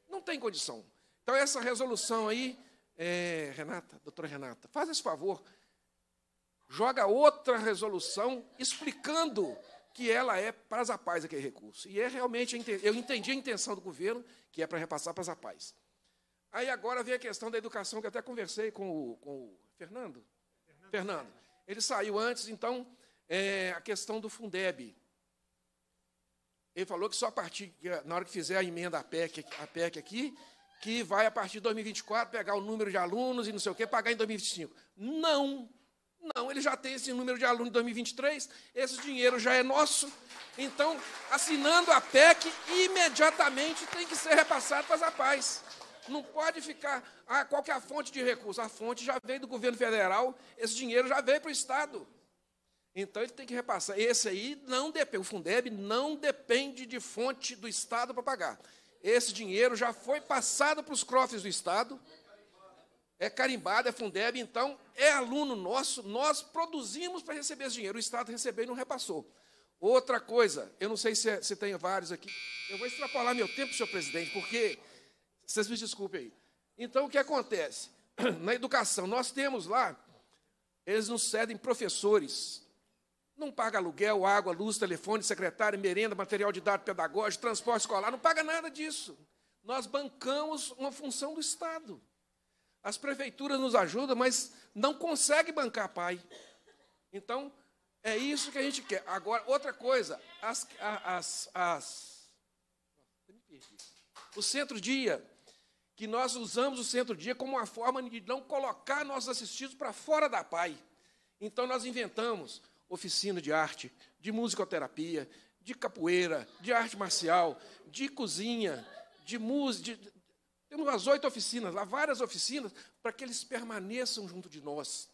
não tem condição. Então, essa resolução aí, é, Renata, doutora Renata, faz esse favor, joga outra resolução explicando que ela é para as APAES aquele recurso. E é realmente, eu entendi a intenção do governo, que é para repassar para as APAES. Aí agora vem a questão da educação, que até conversei com o, com o Fernando. Fernando. Fernando. Ele saiu antes, então, é, a questão do Fundeb. Ele falou que só a partir, é, na hora que fizer a emenda à PEC, à PEC aqui, que vai a partir de 2024 pegar o número de alunos e não sei o quê, pagar em 2025. Não! Não, ele já tem esse número de alunos em 2023, esse dinheiro já é nosso. Então, assinando a PEC, imediatamente tem que ser repassado para as APAES. Não pode ficar, ah, qual é a fonte de recurso? A fonte já veio do governo federal, esse dinheiro já veio para o Estado. Então ele tem que repassar. Esse aí não depende, o Fundeb não depende de fonte do Estado para pagar. Esse dinheiro já foi passado para os cofres do Estado, é carimbado, é Fundeb, então é aluno nosso, nós produzimos para receber esse dinheiro, o Estado recebeu e não repassou. Outra coisa, eu não sei se, é, se tem vários aqui, eu vou extrapolar meu tempo, senhor presidente, porque vocês me desculpem aí. Então, o que acontece? Na educação, nós temos lá, eles nos cedem professores. Não paga aluguel, água, luz, telefone, secretário, merenda, material didático, pedagógico, transporte escolar, não paga nada disso. Nós bancamos uma função do Estado. As prefeituras nos ajudam, mas não consegue bancar pai. Então, é isso que a gente quer. Agora, outra coisa, as, as, as, o centro-dia que nós usamos o centro-dia como uma forma de não colocar nossos assistidos para fora da PAI. Então, nós inventamos oficina de arte, de musicoterapia, de capoeira, de arte marcial, de cozinha, de música. De... Temos umas oito oficinas lá, várias oficinas, para que eles permaneçam junto de nós.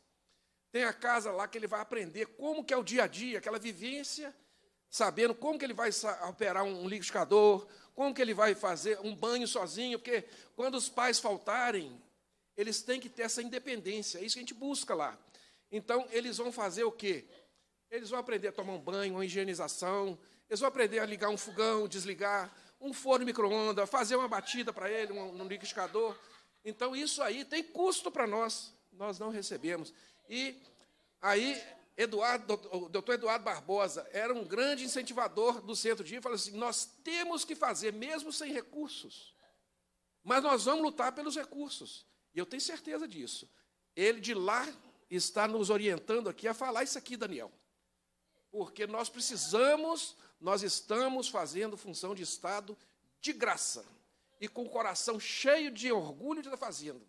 Tem a casa lá que ele vai aprender como que é o dia a dia, aquela vivência sabendo como que ele vai operar um liquidificador, como que ele vai fazer um banho sozinho, porque quando os pais faltarem, eles têm que ter essa independência, é isso que a gente busca lá. Então, eles vão fazer o quê? Eles vão aprender a tomar um banho, uma higienização, eles vão aprender a ligar um fogão, desligar, um forno micro-ondas, fazer uma batida para ele, um, um liquidificador. Então, isso aí tem custo para nós, nós não recebemos. E aí Eduardo, o doutor Eduardo Barbosa era um grande incentivador do centro de dia, falou assim: nós temos que fazer, mesmo sem recursos, mas nós vamos lutar pelos recursos. E eu tenho certeza disso. Ele de lá está nos orientando aqui a falar isso aqui, Daniel. Porque nós precisamos, nós estamos fazendo função de Estado de graça e com o coração cheio de orgulho de estar fazendo.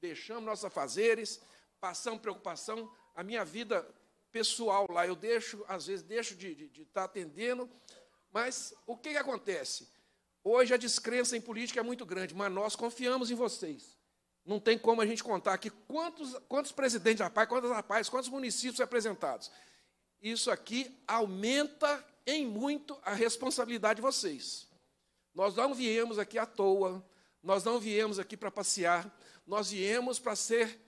Deixamos nossos afazeres, passamos preocupação a minha vida pessoal lá. Eu deixo, às vezes, deixo de estar de, de tá atendendo. Mas o que, que acontece? Hoje a descrença em política é muito grande, mas nós confiamos em vocês. Não tem como a gente contar aqui quantos, quantos presidentes da paz, quantas rapazes quantos municípios representados. Isso aqui aumenta em muito a responsabilidade de vocês. Nós não viemos aqui à toa, nós não viemos aqui para passear, nós viemos para ser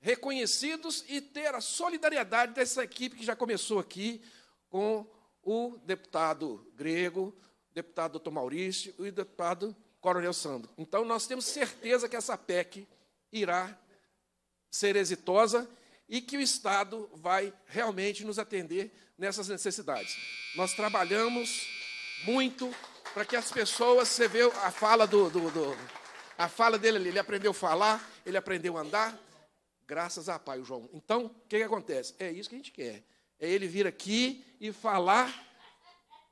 reconhecidos e ter a solidariedade dessa equipe que já começou aqui com o deputado grego, deputado doutor Maurício e o deputado Coronel Sandro. Então, nós temos certeza que essa PEC irá ser exitosa e que o Estado vai realmente nos atender nessas necessidades. Nós trabalhamos muito para que as pessoas, você vê a fala do, do, do a fala dele ali, ele aprendeu a falar, ele aprendeu a andar, Graças a Pai, o João. Então, o que, que acontece? É isso que a gente quer. É ele vir aqui e falar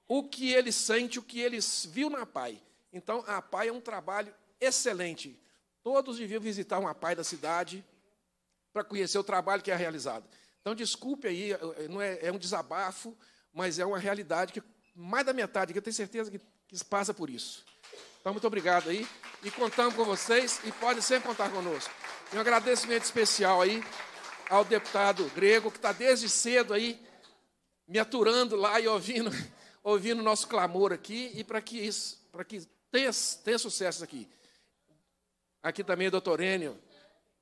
o que ele sente, o que ele viu na Pai. Então, a Pai é um trabalho excelente. Todos deviam visitar uma Pai da cidade para conhecer o trabalho que é realizado. Então, desculpe aí, não é, é um desabafo, mas é uma realidade que mais da metade, que eu tenho certeza que, que passa por isso. Então, muito obrigado aí. E contamos com vocês e podem sempre contar conosco. Um agradecimento especial aí ao deputado grego, que está desde cedo aí me aturando lá e ouvindo ouvindo o nosso clamor aqui e para que isso, para que tenha, tenha sucesso aqui. Aqui também, doutor Enio,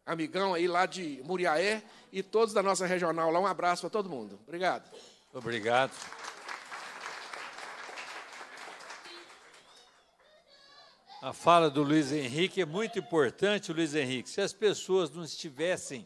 amigão aí lá de Muriaé e todos da nossa regional lá. Um abraço para todo mundo. Obrigado. Obrigado. A fala do Luiz Henrique é muito importante, Luiz Henrique. Se as pessoas não estivessem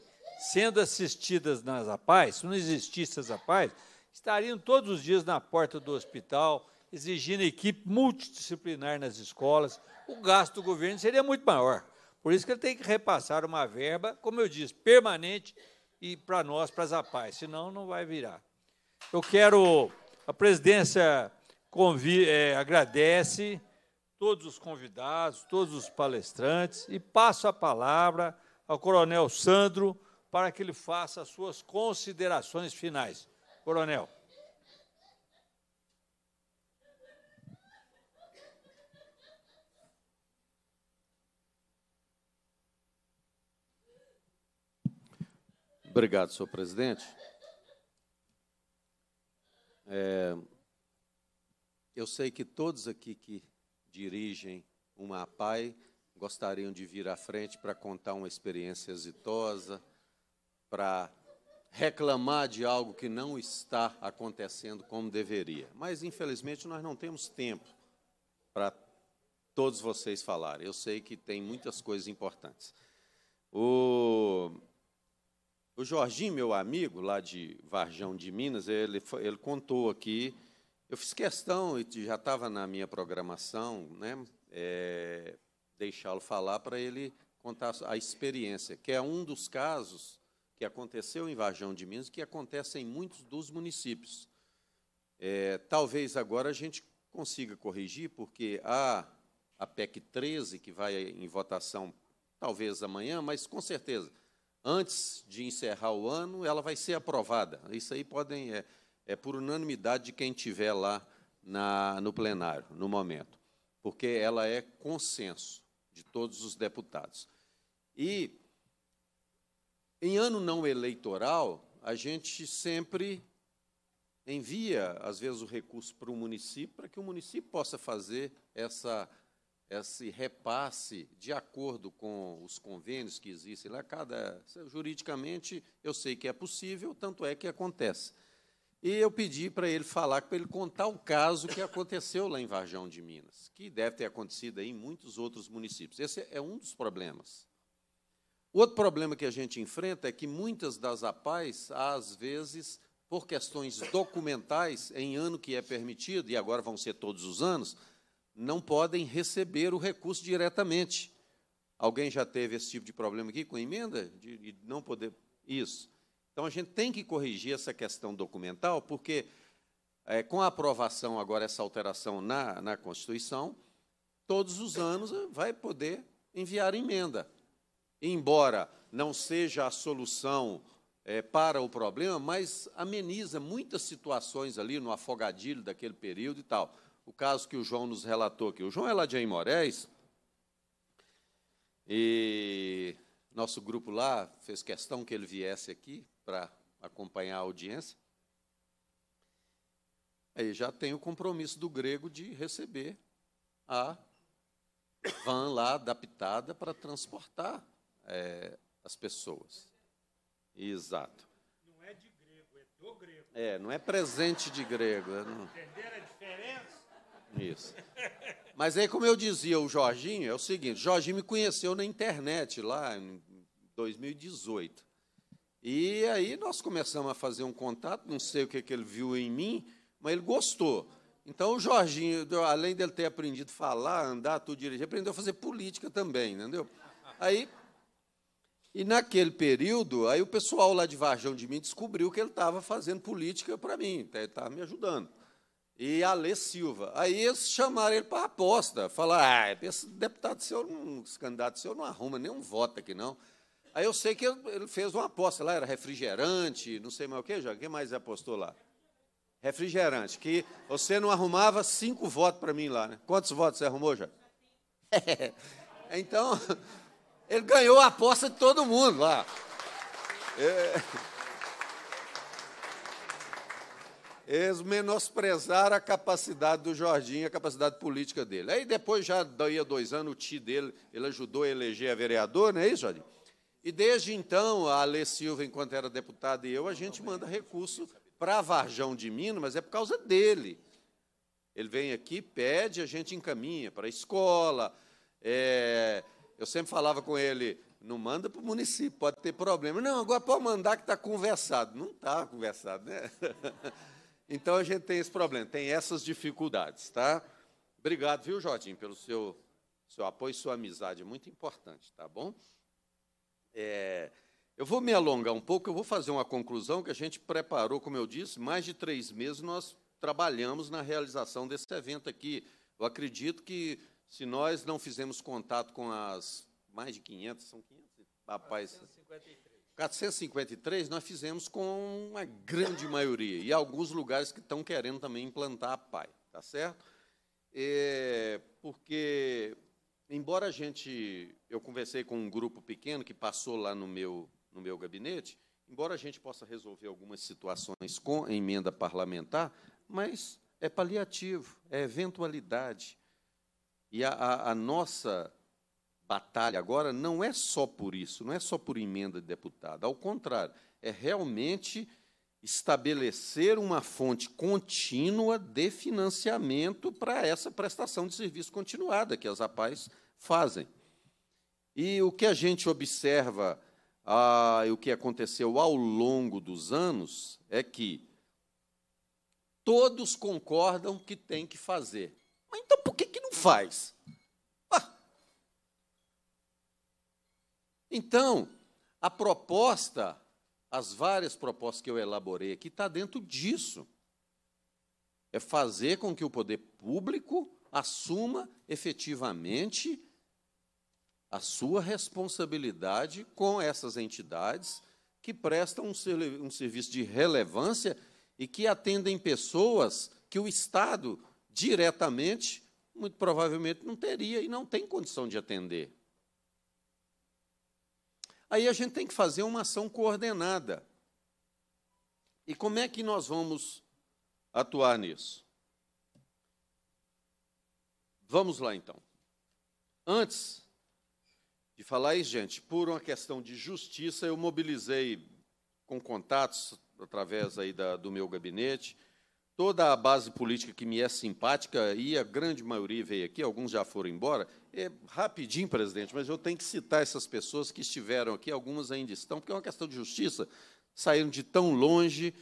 sendo assistidas nas APAES, se não existisse as APAES, estariam todos os dias na porta do hospital, exigindo equipe multidisciplinar nas escolas. O gasto do governo seria muito maior. Por isso que ele tem que repassar uma verba, como eu disse, permanente e para nós, para as APAES, senão não vai virar. Eu quero. A presidência convi, é, agradece todos os convidados, todos os palestrantes e passo a palavra ao Coronel Sandro para que ele faça as suas considerações finais. Coronel. Obrigado, senhor presidente. É, eu sei que todos aqui que dirigem uma APAI gostariam de vir à frente para contar uma experiência exitosa, para reclamar de algo que não está acontecendo como deveria. Mas, infelizmente, nós não temos tempo para todos vocês falarem. Eu sei que tem muitas coisas importantes. O, o Jorginho, meu amigo, lá de Varjão de Minas, ele, ele contou aqui eu fiz questão, e já estava na minha programação, né, é, deixá-lo falar para ele contar a experiência, que é um dos casos que aconteceu em Varjão de Minas, que acontece em muitos dos municípios. É, talvez agora a gente consiga corrigir, porque há a PEC 13, que vai em votação talvez amanhã, mas com certeza, antes de encerrar o ano, ela vai ser aprovada. Isso aí podem. É, é por unanimidade de quem estiver lá na, no plenário, no momento, porque ela é consenso de todos os deputados. E, em ano não eleitoral, a gente sempre envia, às vezes, o recurso para o município, para que o município possa fazer essa, esse repasse de acordo com os convênios que existem lá. Cada, juridicamente, eu sei que é possível, tanto é que acontece. E eu pedi para ele falar, para ele contar o caso que aconteceu lá em Varjão de Minas, que deve ter acontecido em muitos outros municípios. Esse é um dos problemas. Outro problema que a gente enfrenta é que muitas das APAES, às vezes, por questões documentais, em ano que é permitido, e agora vão ser todos os anos, não podem receber o recurso diretamente. Alguém já teve esse tipo de problema aqui com emenda? De, de não poder. Isso. Então, a gente tem que corrigir essa questão documental, porque, é, com a aprovação agora, essa alteração na, na Constituição, todos os anos eh, vai poder enviar emenda. Embora não seja a solução é, para o problema, mas ameniza muitas situações ali no afogadilho daquele período e tal. O caso que o João nos relatou aqui. O João é lá de Aimorés, e nosso grupo lá fez questão que ele viesse aqui, para acompanhar a audiência. Aí já tem o compromisso do grego de receber a van lá adaptada para transportar é, as pessoas. Exato. Não é de grego, é do grego. É, não é presente de grego. É não... Entenderam a diferença? Isso. Mas aí, como eu dizia, o Jorginho é o seguinte: o Jorginho me conheceu na internet lá em 2018. E aí nós começamos a fazer um contato, não sei o que, que ele viu em mim, mas ele gostou. Então o Jorginho, além dele ter aprendido a falar, andar, tudo direito aprendeu a fazer política também, entendeu? Aí, e naquele período, aí o pessoal lá de Varjão de mim descobriu que ele estava fazendo política para mim, tá, ele estava me ajudando. E Lê Silva. Aí eles chamaram ele para a aposta, falaram, ah, esse deputado seu, esse candidato seu não arruma nenhum voto aqui, não. Aí eu sei que ele fez uma aposta lá, era refrigerante, não sei mais o que, Jorge. Quem mais apostou lá? Refrigerante, que você não arrumava cinco votos para mim lá, né? Quantos votos você arrumou, já? Então, ele ganhou a aposta de todo mundo lá. É. Eles menosprezaram a capacidade do Jorginho, a capacidade política dele. Aí depois, já daí a dois anos, o tio dele, ele ajudou a eleger a vereador, não é isso, Jorginho? E desde então, a Alê Silva, enquanto era deputada e eu, a gente manda recurso para Varjão de Minas, mas é por causa dele. Ele vem aqui, pede, a gente encaminha para a escola. É, eu sempre falava com ele, não manda para o município, pode ter problema. Não, agora pode mandar que está conversado. Não está conversado, né? Então a gente tem esse problema, tem essas dificuldades, tá? Obrigado, viu, Jotinho, pelo seu, seu apoio e sua amizade, é muito importante, tá bom? É, eu vou me alongar um pouco, eu vou fazer uma conclusão que a gente preparou, como eu disse, mais de três meses nós trabalhamos na realização desse evento aqui. Eu acredito que se nós não fizemos contato com as mais de 500, são 500? Rapaz, 453. 453 nós fizemos com uma grande maioria, e alguns lugares que estão querendo também implantar a PAI, tá certo? É, porque embora a gente, eu conversei com um grupo pequeno que passou lá no meu, no meu gabinete, embora a gente possa resolver algumas situações com emenda parlamentar, mas é paliativo, é eventualidade. E a, a, a nossa batalha agora não é só por isso, não é só por emenda de deputado, ao contrário, é realmente estabelecer uma fonte contínua de financiamento para essa prestação de serviço continuada que as APAES fazem. E o que a gente observa ah, e o que aconteceu ao longo dos anos é que todos concordam que tem que fazer. Mas então por que, que não faz? Ah. Então, a proposta as várias propostas que eu elaborei aqui está dentro disso. É fazer com que o poder público assuma efetivamente a sua responsabilidade com essas entidades que prestam um, um serviço de relevância e que atendem pessoas que o Estado diretamente, muito provavelmente, não teria e não tem condição de atender. Aí a gente tem que fazer uma ação coordenada. E como é que nós vamos atuar nisso? Vamos lá então. Antes de falar isso, gente, por uma questão de justiça, eu mobilizei com contatos através aí da, do meu gabinete toda a base política que me é simpática, e a grande maioria veio aqui, alguns já foram embora. É rapidinho, presidente, mas eu tenho que citar essas pessoas que estiveram aqui, algumas ainda estão, porque é uma questão de justiça. Saíram de tão longe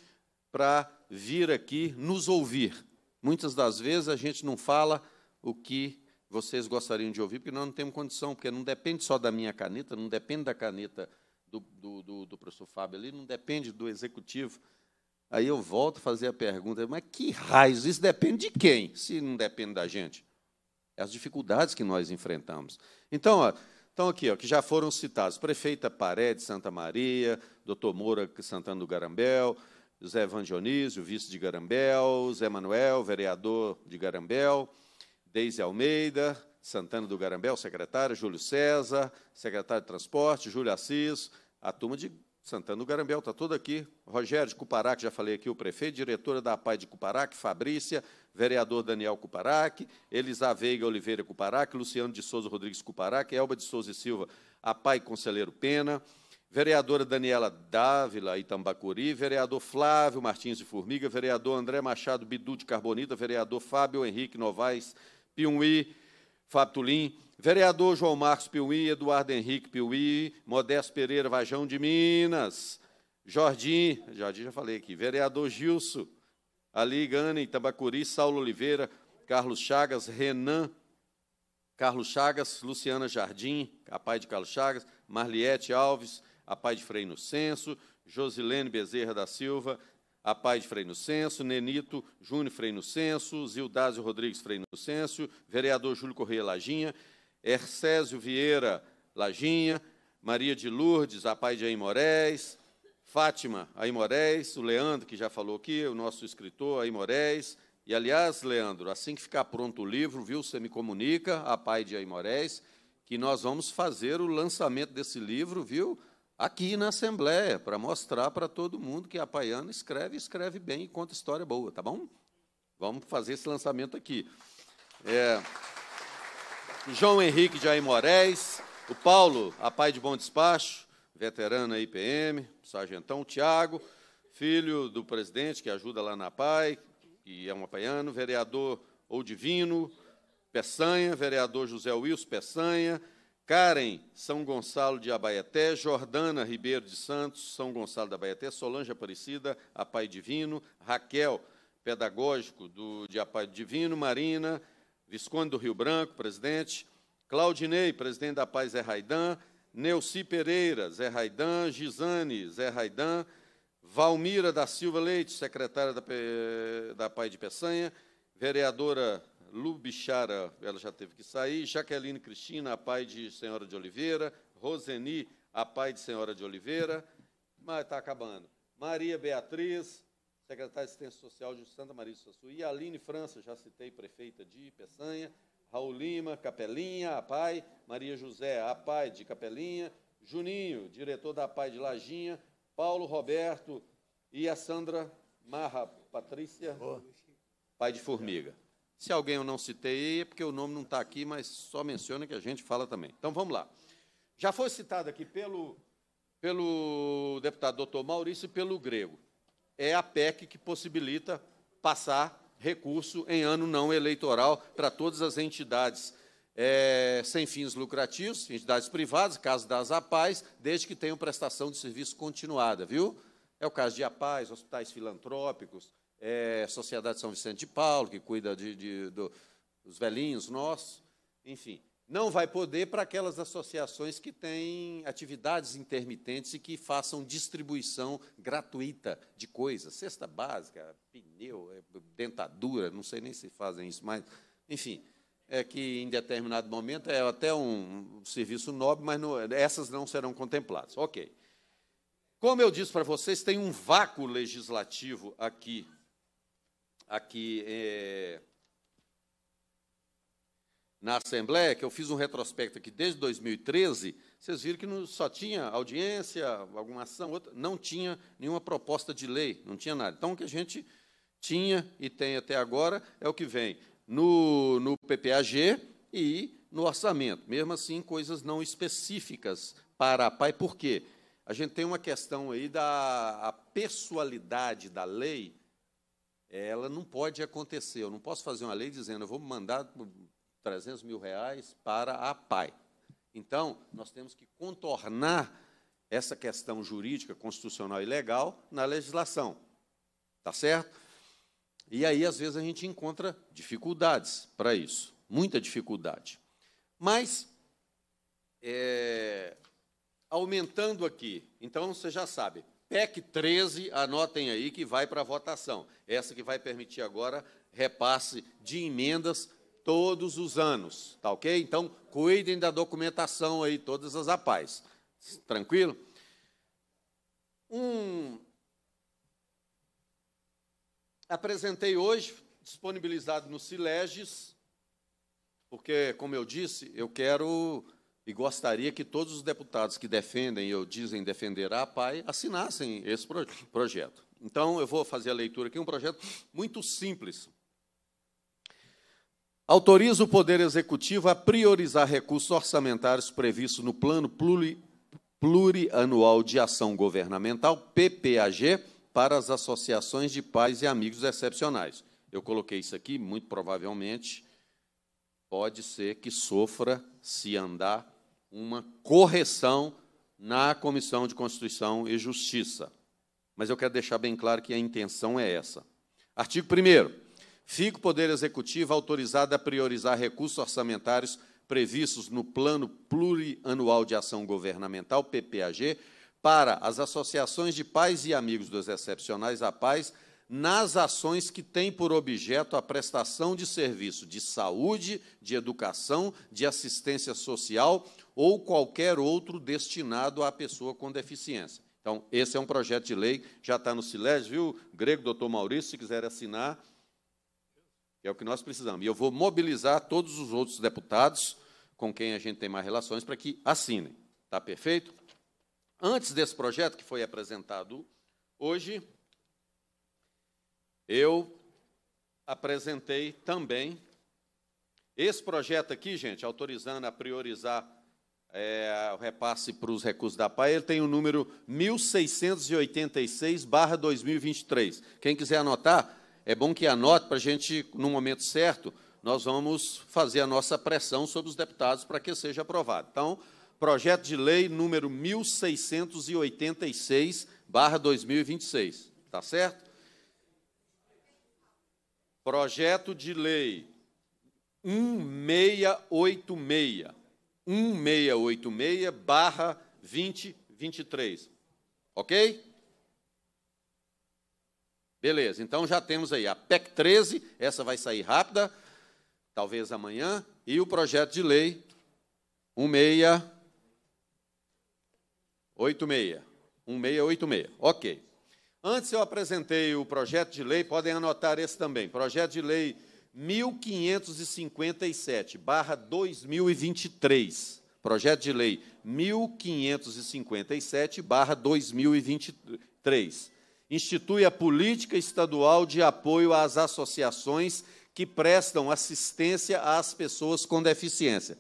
para vir aqui nos ouvir. Muitas das vezes a gente não fala o que vocês gostariam de ouvir, porque nós não temos condição, porque não depende só da minha caneta, não depende da caneta do, do, do, do professor Fábio ali, não depende do executivo Aí eu volto a fazer a pergunta, mas que raios? Isso depende de quem? Se não depende da gente. É as dificuldades que nós enfrentamos. Então, ó, então aqui, ó, que já foram citados, prefeita Paré de Santa Maria, doutor Moura Santana do Garambel, Zé Van Dionísio, vice de Garambel, Zé Manuel, vereador de Garambel, Deise Almeida, Santana do Garambel, secretário, Júlio César, secretário de Transporte, Júlio Assis, a turma de Santana do Garambel está todo aqui. Rogério de Cuparac, já falei aqui, o prefeito, diretora da APAI de Cuparac, Fabrícia, vereador Daniel Cuparac, Elisa Veiga Oliveira Cuparac, Luciano de Souza Rodrigues Cuparac, Elba de Souza e Silva, APAI Conselheiro Pena, vereadora Daniela Dávila Itambacuri, vereador Flávio Martins de Formiga, vereador André Machado Bidu de Carbonita, vereador Fábio Henrique Novaes Piumhi, Fábio Tulim, Vereador João Marcos Piuí, Eduardo Henrique Piuí, Modesto Pereira Vajão de Minas, Jordim, Jordim já falei aqui, vereador Gilson, Ali Gane, Tabacuri, Saulo Oliveira, Carlos Chagas, Renan, Carlos Chagas, Luciana Jardim, a pai de Carlos Chagas, Marliete Alves, a pai de Frei no Censo, Josilene Bezerra da Silva, a pai de Frei no Censo, Nenito Júnior Frei no Censo, Zildásio Rodrigues Frei no Censo, vereador Júlio Correia Laginha, Ercésio Vieira Lajinha, Maria de Lourdes, a pai de Aimorés, Fátima Aimorés, o Leandro, que já falou aqui, o nosso escritor Aimorés. E, aliás, Leandro, assim que ficar pronto o livro, viu, você me comunica, a pai de Aimorés, que nós vamos fazer o lançamento desse livro, viu, aqui na Assembleia, para mostrar para todo mundo que a Paiana escreve, escreve bem e conta história boa, tá bom? Vamos fazer esse lançamento aqui. É... João Henrique de Moraes, o Paulo, a pai de bom despacho, veterano IPM, sargentão o Tiago, filho do presidente que ajuda lá na PAI, que é um apaiano, vereador Oudivino Peçanha, vereador José Wilson Peçanha, Karen São Gonçalo de Abaeté, Jordana Ribeiro de Santos, São Gonçalo de Abaeté, Solange Aparecida, a pai Divino, Raquel, pedagógico do, de pai Divino, Marina, Visconde do Rio Branco, presidente, Claudinei, presidente da Paz Zé Raidan, Neuci Pereira, Zé Raidan, Gisane, Zé Raidan, Valmira da Silva Leite, secretária da, da Pai de Peçanha, vereadora Lubichara, ela já teve que sair, Jaqueline Cristina, a pai de Senhora de Oliveira, Roseni, a pai de Senhora de Oliveira, mas está acabando. Maria Beatriz, secretária de Assistência Social de Santa Maria do Sul, e a Aline França, já citei, prefeita de Peçanha, Raul Lima, Capelinha, APAI, Maria José, APAI de Capelinha, Juninho, diretor da APAI de Lajinha, Paulo Roberto e a Sandra Marra Patrícia, oh. pai de Formiga. Se alguém eu não citei, é porque o nome não está aqui, mas só menciona que a gente fala também. Então vamos lá. Já foi citado aqui pelo, pelo deputado doutor Maurício e pelo Grego é a PEC que possibilita passar recurso em ano não eleitoral para todas as entidades é, sem fins lucrativos, entidades privadas, caso das APAES, desde que tenham prestação de serviço continuada, viu? É o caso de APAES, hospitais filantrópicos, é, Sociedade São Vicente de Paulo, que cuida de, de, do, dos velhinhos nossos, enfim. Não vai poder para aquelas associações que têm atividades intermitentes e que façam distribuição gratuita de coisas, cesta básica, pneu, é, dentadura, não sei nem se fazem isso, mas, enfim, é que em determinado momento é até um serviço nobre, mas não, essas não serão contempladas. Ok. Como eu disse para vocês, tem um vácuo legislativo aqui, aqui é, na Assembleia, que eu fiz um retrospecto aqui desde 2013, vocês viram que não, só tinha audiência, alguma ação, outra, não tinha nenhuma proposta de lei, não tinha nada. Então, o que a gente tinha e tem até agora é o que vem no, no PPAG e no orçamento. Mesmo assim, coisas não específicas para a PAI. Por quê? A gente tem uma questão aí da a pessoalidade da lei, ela não pode acontecer. Eu não posso fazer uma lei dizendo, eu vou mandar 300 mil reais para a PAI. Então, nós temos que contornar essa questão jurídica, constitucional e legal na legislação. Está certo? E aí, às vezes, a gente encontra dificuldades para isso, muita dificuldade. Mas, é, aumentando aqui, então você já sabe, PEC 13, anotem aí que vai para votação. Essa que vai permitir agora repasse de emendas todos os anos, tá ok? Então, cuidem da documentação aí, todas as APAES. Tranquilo? Um... Apresentei hoje, disponibilizado no Sileges, porque, como eu disse, eu quero e gostaria que todos os deputados que defendem ou dizem defender a APAE assinassem esse projeto. Então, eu vou fazer a leitura aqui, um projeto muito simples, Autoriza o Poder Executivo a priorizar recursos orçamentários previstos no Plano Plurianual de Ação Governamental, PPAG, para as associações de pais e amigos excepcionais. Eu coloquei isso aqui, muito provavelmente pode ser que sofra, se andar, uma correção na Comissão de Constituição e Justiça. Mas eu quero deixar bem claro que a intenção é essa. Artigo 1 Fica o Poder Executivo autorizado a priorizar recursos orçamentários previstos no Plano Plurianual de Ação Governamental, PPAG, para as associações de pais e amigos dos excepcionais à paz nas ações que têm por objeto a prestação de serviço de saúde, de educação, de assistência social ou qualquer outro destinado à pessoa com deficiência. Então, esse é um projeto de lei, já está no Silésio, viu? Grego, doutor Maurício, se quiser assinar, é o que nós precisamos. E eu vou mobilizar todos os outros deputados com quem a gente tem mais relações para que assinem. Está perfeito? Antes desse projeto que foi apresentado hoje, eu apresentei também esse projeto aqui, gente, autorizando a priorizar é, o repasse para os recursos da PAE, ele tem o número 1686-2023. Quem quiser anotar, é bom que anote para a gente, no momento certo, nós vamos fazer a nossa pressão sobre os deputados para que seja aprovado. Então, projeto de lei número 1686, barra 2026, tá certo? Projeto de lei 1686, 1686, barra 2023, ok? Beleza, então já temos aí a PEC 13, essa vai sair rápida, talvez amanhã, e o projeto de lei 1686. 1686, ok. Antes eu apresentei o projeto de lei, podem anotar esse também, projeto de lei 1557, barra 2023. Projeto de lei 1557, barra 2023 institui a política estadual de apoio às associações que prestam assistência às pessoas com deficiência.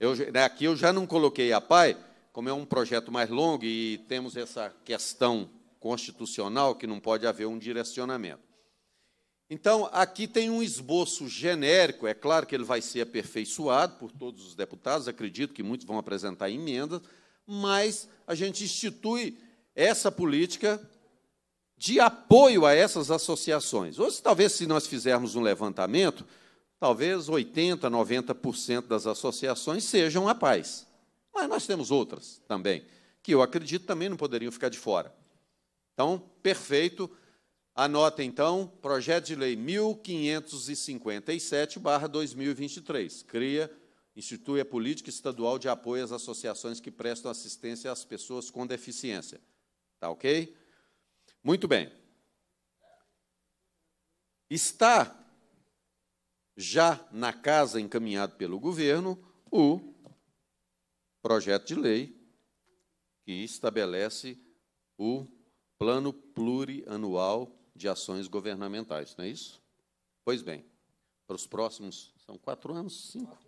Eu, né, aqui eu já não coloquei a PAI, como é um projeto mais longo e temos essa questão constitucional que não pode haver um direcionamento. Então, aqui tem um esboço genérico, é claro que ele vai ser aperfeiçoado por todos os deputados, acredito que muitos vão apresentar emendas, mas a gente institui essa política de apoio a essas associações. Hoje, talvez, se nós fizermos um levantamento, talvez 80%, 90% das associações sejam a paz. Mas nós temos outras também, que eu acredito também não poderiam ficar de fora. Então, perfeito. Anota então, projeto de lei 1557/2023, cria, institui a política estadual de apoio às associações que prestam assistência às pessoas com deficiência. Tá OK? Muito bem. Está já na casa encaminhado pelo governo o projeto de lei que estabelece o plano plurianual de ações governamentais, não é isso? Pois bem, para os próximos, são quatro anos, cinco?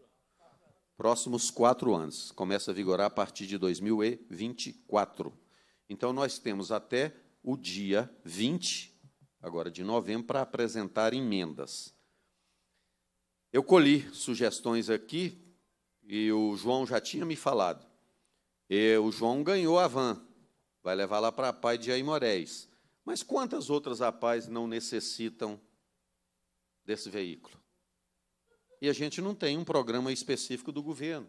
Próximos quatro anos. Começa a vigorar a partir de 2024. Então, nós temos até o dia 20, agora de novembro, para apresentar emendas. Eu colhi sugestões aqui e o João já tinha me falado. E o João ganhou a van, vai levar lá para a Pai de Aimorés. Mas quantas outras APAES não necessitam desse veículo? E a gente não tem um programa específico do governo.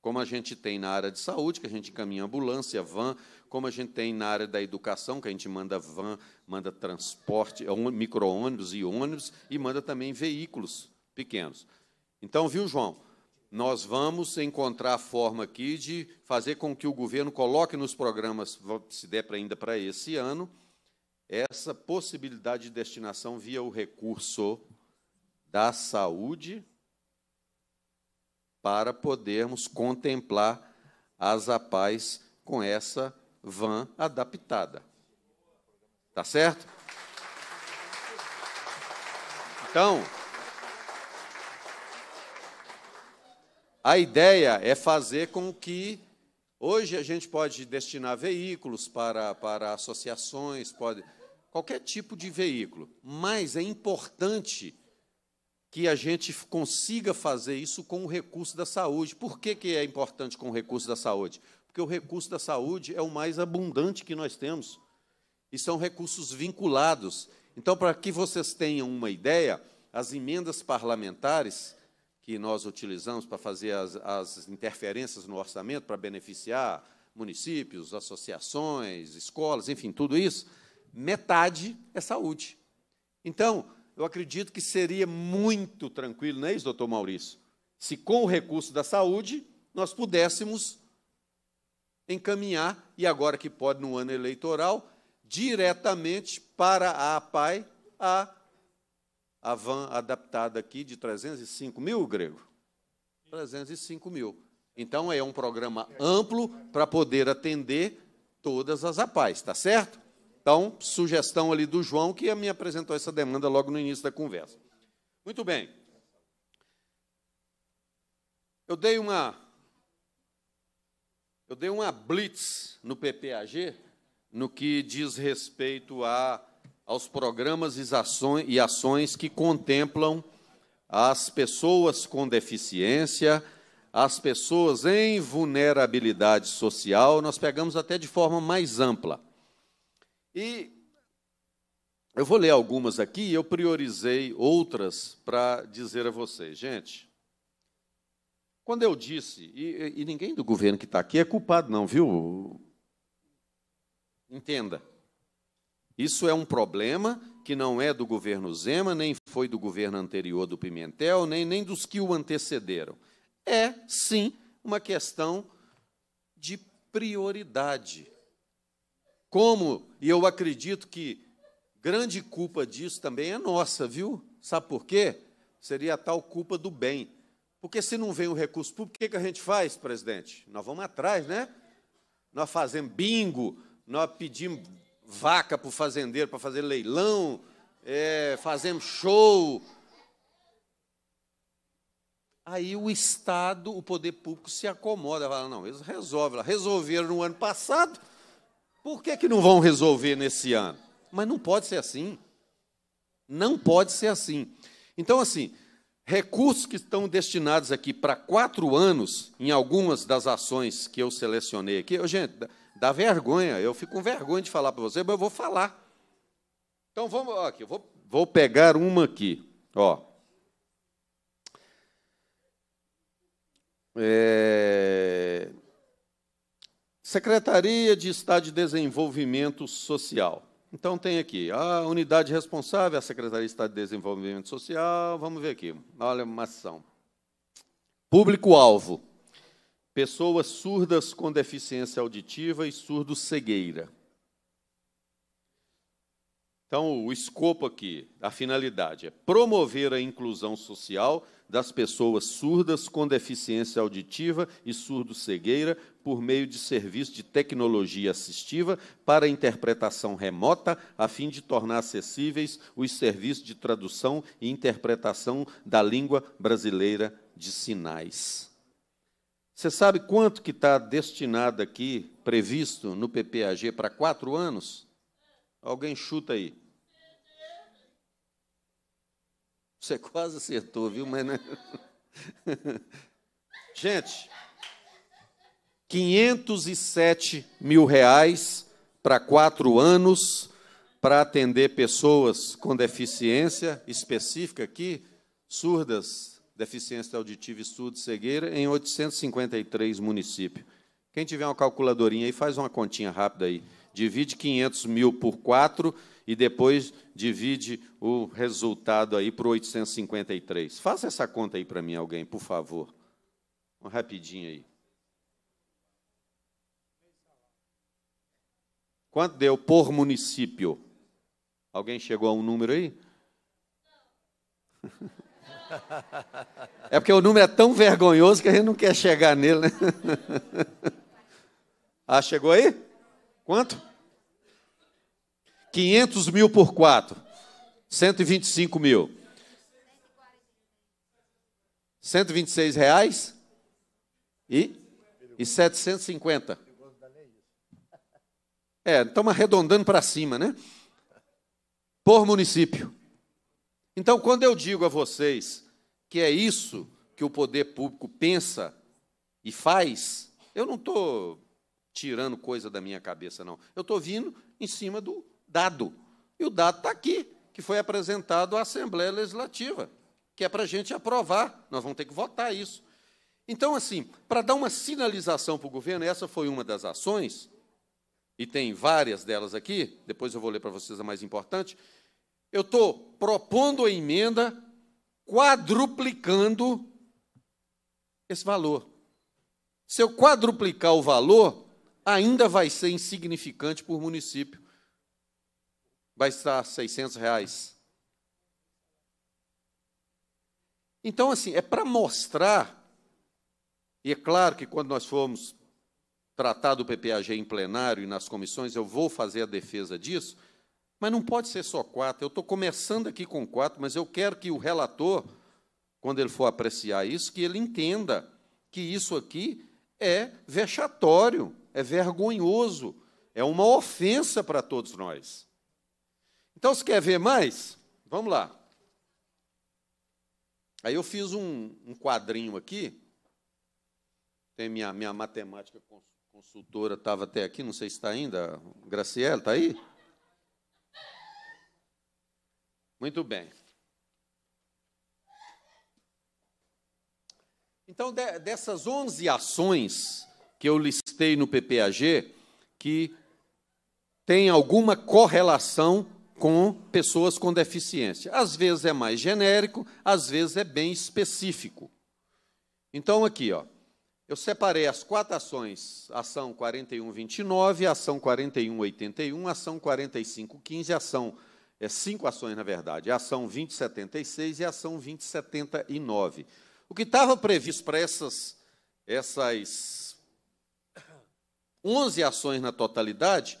Como a gente tem na área de saúde, que a gente encaminha ambulância, van, como a gente tem na área da educação, que a gente manda van, manda transporte, é micro-ônibus e ônibus, e manda também veículos pequenos. Então, viu, João? Nós vamos encontrar a forma aqui de fazer com que o governo coloque nos programas, se der para ainda para esse ano, essa possibilidade de destinação via o recurso da saúde para podermos contemplar as APAES com essa van adaptada. Tá certo? Então, a ideia é fazer com que hoje a gente pode destinar veículos para, para associações, pode qualquer tipo de veículo, mas é importante que a gente consiga fazer isso com o recurso da saúde. Por que, que é importante com o recurso da saúde? porque o recurso da saúde é o mais abundante que nós temos e são recursos vinculados. Então, para que vocês tenham uma ideia, as emendas parlamentares que nós utilizamos para fazer as, as interferências no orçamento, para beneficiar municípios, associações, escolas, enfim, tudo isso, metade é saúde. Então, eu acredito que seria muito tranquilo, não é isso, doutor Maurício? Se com o recurso da saúde nós pudéssemos encaminhar, e agora que pode, no ano eleitoral, diretamente para a APAI, a, a van adaptada aqui de 305 mil, Grego? 305 mil. Então, é um programa amplo para poder atender todas as APAIs, está certo? Então, sugestão ali do João, que me apresentou essa demanda logo no início da conversa. Muito bem. Eu dei uma eu dei uma blitz no PPAG no que diz respeito a, aos programas e ações que contemplam as pessoas com deficiência, as pessoas em vulnerabilidade social, nós pegamos até de forma mais ampla. E eu vou ler algumas aqui, eu priorizei outras para dizer a vocês. Gente, quando eu disse, e, e ninguém do governo que está aqui é culpado, não, viu? Entenda. Isso é um problema que não é do governo Zema, nem foi do governo anterior do Pimentel, nem, nem dos que o antecederam. É, sim, uma questão de prioridade. Como, e eu acredito que grande culpa disso também é nossa, viu? Sabe por quê? Seria a tal culpa do bem. Porque se não vem o recurso público, o que, que a gente faz, presidente? Nós vamos atrás, né? Nós fazemos bingo, nós pedimos vaca para o fazendeiro para fazer leilão, é, fazemos show. Aí o Estado, o poder público se acomoda, fala, não, eles resolvem. Resolveram no ano passado, por que, que não vão resolver nesse ano? Mas não pode ser assim. Não pode ser assim. Então, assim, Recursos que estão destinados aqui para quatro anos, em algumas das ações que eu selecionei aqui, eu, gente, dá vergonha, eu fico com vergonha de falar para você, mas eu vou falar. Então vamos, aqui, eu vou, vou pegar uma aqui. Ó. É... Secretaria de Estado de Desenvolvimento Social. Então tem aqui a unidade responsável, é a Secretaria de Estado de Desenvolvimento Social. Vamos ver aqui. Olha uma ação. Público-alvo: pessoas surdas com deficiência auditiva e surdo cegueira. Então, o escopo aqui, a finalidade é promover a inclusão social das pessoas surdas com deficiência auditiva e surdo-cegueira por meio de serviço de tecnologia assistiva para interpretação remota, a fim de tornar acessíveis os serviços de tradução e interpretação da língua brasileira de sinais. Você sabe quanto que está destinado aqui, previsto no PPAG, para quatro anos? Alguém chuta aí. Você quase acertou, viu? Mas não... É Gente, 507 mil reais para quatro anos para atender pessoas com deficiência específica aqui, surdas, deficiência auditiva e surdo cegueira, em 853 municípios. Quem tiver uma calculadorinha aí, faz uma continha rápida aí. Divide 500 mil por quatro e depois divide o resultado aí para 853. Faça essa conta aí para mim, alguém, por favor. Um rapidinho aí. Quanto deu por município? Alguém chegou a um número aí? É porque o número é tão vergonhoso que a gente não quer chegar nele, né? Ah, chegou aí? Quanto? 500 mil por 4, 125 mil. 126 reais e, e 750. É, estamos arredondando para cima, né? Por município. Então, quando eu digo a vocês que é isso que o poder público pensa e faz, eu não estou tirando coisa da minha cabeça, não. Eu estou vindo em cima do dado. E o dado está aqui, que foi apresentado à Assembleia Legislativa, que é para a gente aprovar. Nós vamos ter que votar isso. Então, assim, para dar uma sinalização para o governo, essa foi uma das ações, e tem várias delas aqui, depois eu vou ler para vocês a mais importante. Eu estou propondo a emenda quadruplicando esse valor. Se eu quadruplicar o valor, ainda vai ser insignificante por município vai estar 600 reais. Então, assim, é para mostrar, e é claro que quando nós formos tratar do PPAG em plenário e nas comissões, eu vou fazer a defesa disso, mas não pode ser só quatro. Eu estou começando aqui com quatro, mas eu quero que o relator, quando ele for apreciar isso, que ele entenda que isso aqui é vexatório, é vergonhoso, é uma ofensa para todos nós. Então, se quer ver mais, vamos lá. Aí eu fiz um, um quadrinho aqui. Tem minha, minha matemática consultora estava até aqui, não sei se está ainda. Graciela, está aí? Muito bem. Então, de, dessas 11 ações que eu listei no PPAG, que tem alguma correlação com pessoas com deficiência. Às vezes é mais genérico, às vezes é bem específico. Então, aqui, ó, eu separei as quatro ações: ação 4129, ação 4181, ação 4515, ação. É cinco ações, na verdade, ação 2076 e ação 2079. O que estava previsto para essas, essas 11 ações na totalidade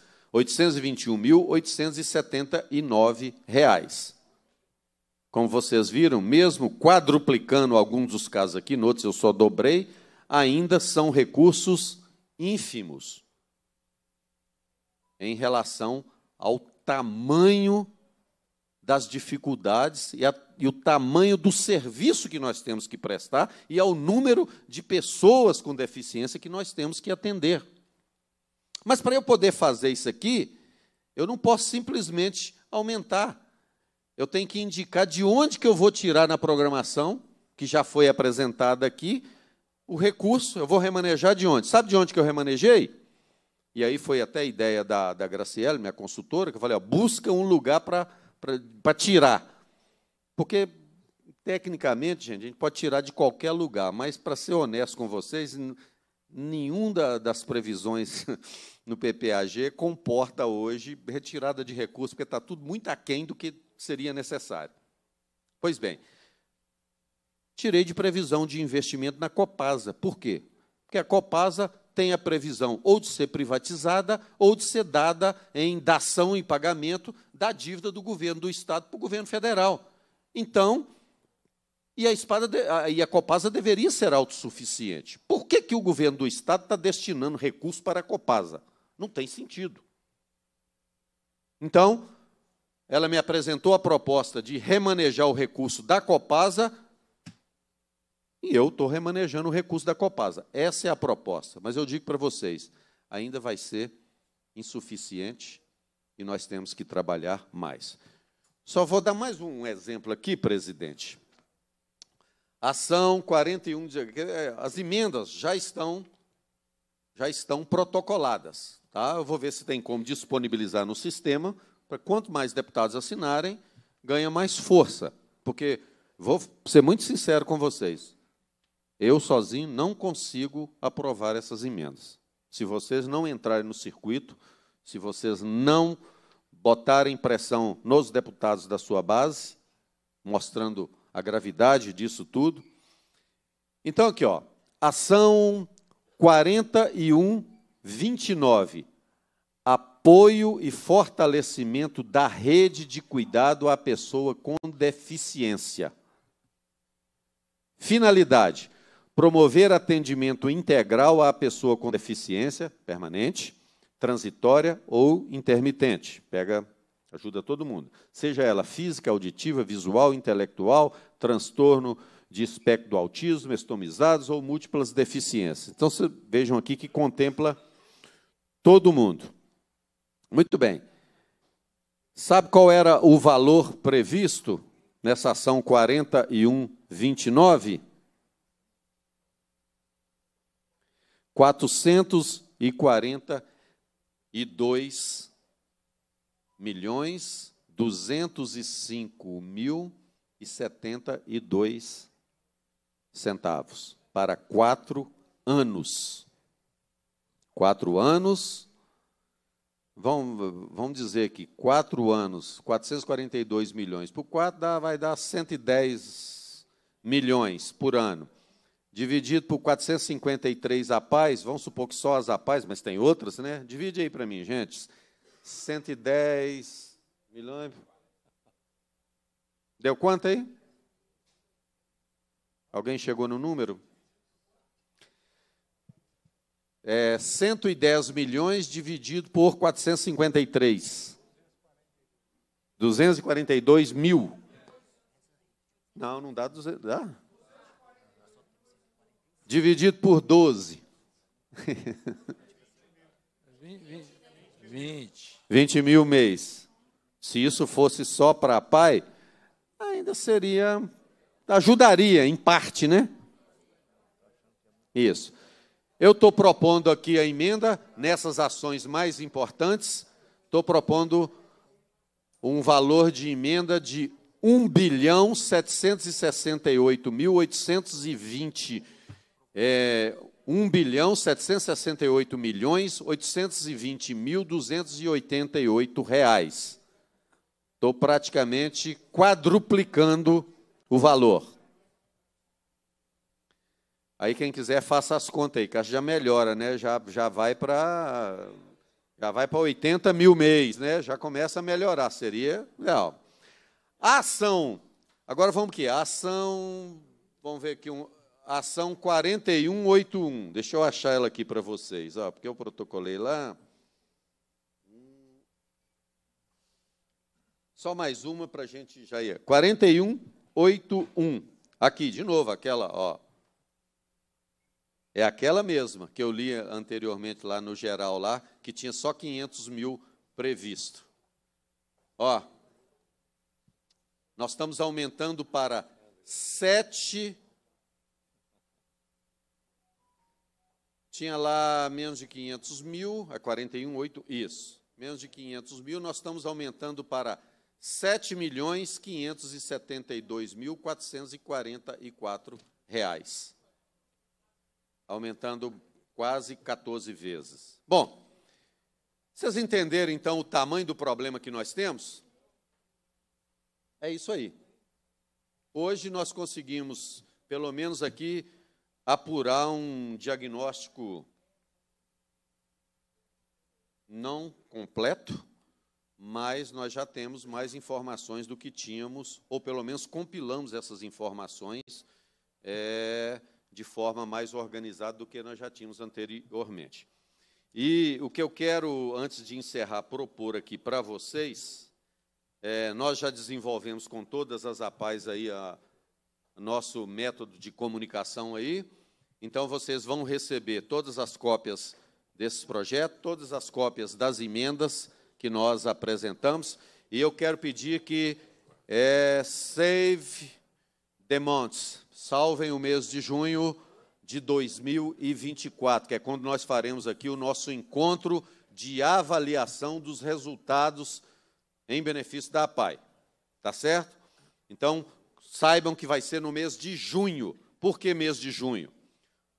821.879 reais. Como vocês viram, mesmo quadruplicando alguns dos casos aqui, noutros eu só dobrei, ainda são recursos ínfimos em relação ao tamanho das dificuldades e, a, e, o tamanho do serviço que nós temos que prestar e ao número de pessoas com deficiência que nós temos que atender. Mas para eu poder fazer isso aqui, eu não posso simplesmente aumentar. Eu tenho que indicar de onde que eu vou tirar na programação, que já foi apresentada aqui, o recurso, eu vou remanejar de onde? Sabe de onde que eu remanejei? E aí foi até a ideia da, da Graciela, minha consultora, que eu falei, ó, busca um lugar para tirar. Porque, tecnicamente, gente, a gente pode tirar de qualquer lugar, mas, para ser honesto com vocês, nenhuma da, das previsões no PPAG comporta hoje retirada de recursos, porque está tudo muito aquém do que seria necessário. Pois bem, tirei de previsão de investimento na Copasa. Por quê? Porque a Copasa tem a previsão ou de ser privatizada ou de ser dada em dação em pagamento da dívida do governo do Estado para o governo federal. Então, e a espada e a Copasa deveria ser autossuficiente. Por que, que o governo do Estado está destinando recursos para a Copasa? Não tem sentido. Então, ela me apresentou a proposta de remanejar o recurso da Copasa e eu estou remanejando o recurso da Copasa. Essa é a proposta. Mas eu digo para vocês, ainda vai ser insuficiente e nós temos que trabalhar mais. Só vou dar mais um exemplo aqui, presidente ação 41 de, as emendas já estão já estão protocoladas, tá? Eu vou ver se tem como disponibilizar no sistema para quanto mais deputados assinarem, ganha mais força, porque vou ser muito sincero com vocês. Eu sozinho não consigo aprovar essas emendas. Se vocês não entrarem no circuito, se vocês não botarem pressão nos deputados da sua base, mostrando a gravidade disso tudo. Então, aqui, ó, ação 41, 29. Apoio e fortalecimento da rede de cuidado à pessoa com deficiência. Finalidade: promover atendimento integral à pessoa com deficiência permanente, transitória ou intermitente. Pega Ajuda todo mundo. Seja ela física, auditiva, visual, intelectual, transtorno de espectro do autismo, estomizados ou múltiplas deficiências. Então, vejam aqui que contempla todo mundo. Muito bem. Sabe qual era o valor previsto nessa ação 4129? 442 milhões cinco mil e dois centavos para quatro anos. Quatro anos, vamos, vamos dizer que quatro anos, 442 milhões por quatro dá, vai dar 110 milhões por ano. Dividido por 453 APAES, vamos supor que só as APAES, mas tem outras, né? Divide aí para mim, gente. 110 milhões. Deu quanto aí? Alguém chegou no número? É 110 milhões dividido por 453. 242 mil. Não, não dá 200. Dá? Dividido por 12. 20. 20 mil mês. Se isso fosse só para pai, ainda seria. ajudaria, em parte, né? Isso. Eu estou propondo aqui a emenda nessas ações mais importantes. Estou propondo um valor de emenda de 1 bilhão 768 mil 820 é, 1 bilhão 768 milhões 820 mil 288 reais. Estou praticamente quadruplicando o valor. Aí quem quiser faça as contas aí, que já melhora, né? Já, já vai para já vai para 80 mil mês, né? Já começa a melhorar, seria legal. A ação. Agora vamos que a ação. Vamos ver aqui um ação 4181. Deixa eu achar ela aqui para vocês, ó, porque eu protocolei lá. Só mais uma para a gente já ir. 4181. Aqui, de novo, aquela, ó. É aquela mesma que eu li anteriormente lá no geral, lá, que tinha só 500 mil previsto. Ó, nós estamos aumentando para 7 Tinha lá menos de 500 mil, é a 41,8, isso. Menos de 500 mil, nós estamos aumentando para 7 milhões mil reais. Aumentando quase 14 vezes. Bom, vocês entenderam então o tamanho do problema que nós temos? É isso aí. Hoje nós conseguimos, pelo menos aqui, apurar um diagnóstico não completo, mas nós já temos mais informações do que tínhamos, ou pelo menos compilamos essas informações é, de forma mais organizada do que nós já tínhamos anteriormente. E o que eu quero, antes de encerrar, propor aqui para vocês, é, nós já desenvolvemos com todas as APAES aí a, nosso método de comunicação aí, então vocês vão receber todas as cópias desse projeto, todas as cópias das emendas que nós apresentamos. E eu quero pedir que é, save the months, salvem o mês de junho de 2024, que é quando nós faremos aqui o nosso encontro de avaliação dos resultados em benefício da PAI. Tá certo? Então, saibam que vai ser no mês de junho. Por que mês de junho?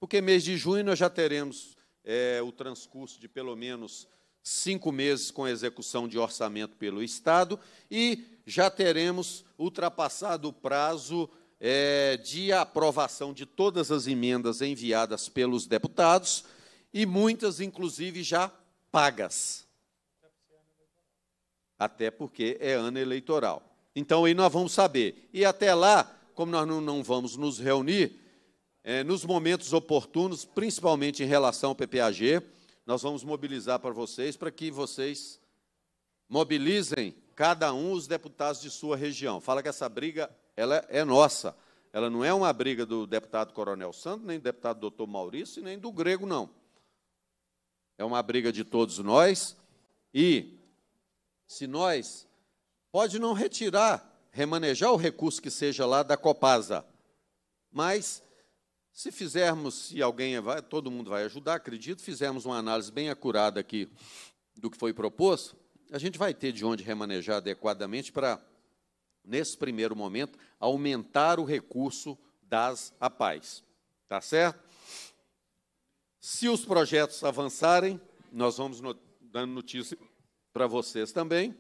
porque mês de junho nós já teremos é, o transcurso de pelo menos cinco meses com execução de orçamento pelo Estado e já teremos ultrapassado o prazo é, de aprovação de todas as emendas enviadas pelos deputados e muitas, inclusive, já pagas. Até porque é ano eleitoral. Então, aí nós vamos saber. E até lá, como nós não, não vamos nos reunir, é, nos momentos oportunos, principalmente em relação ao PPAG, nós vamos mobilizar para vocês, para que vocês mobilizem cada um os deputados de sua região. Fala que essa briga ela é nossa. Ela não é uma briga do deputado Coronel Santos, nem do deputado Doutor Maurício, nem do Grego, não. É uma briga de todos nós. E se nós pode não retirar, remanejar o recurso que seja lá da Copasa, mas se fizermos, se alguém vai, todo mundo vai ajudar, acredito, fizermos uma análise bem acurada aqui do que foi proposto, a gente vai ter de onde remanejar adequadamente para, nesse primeiro momento, aumentar o recurso das APAES. Tá certo? Se os projetos avançarem, nós vamos not dando notícia para vocês também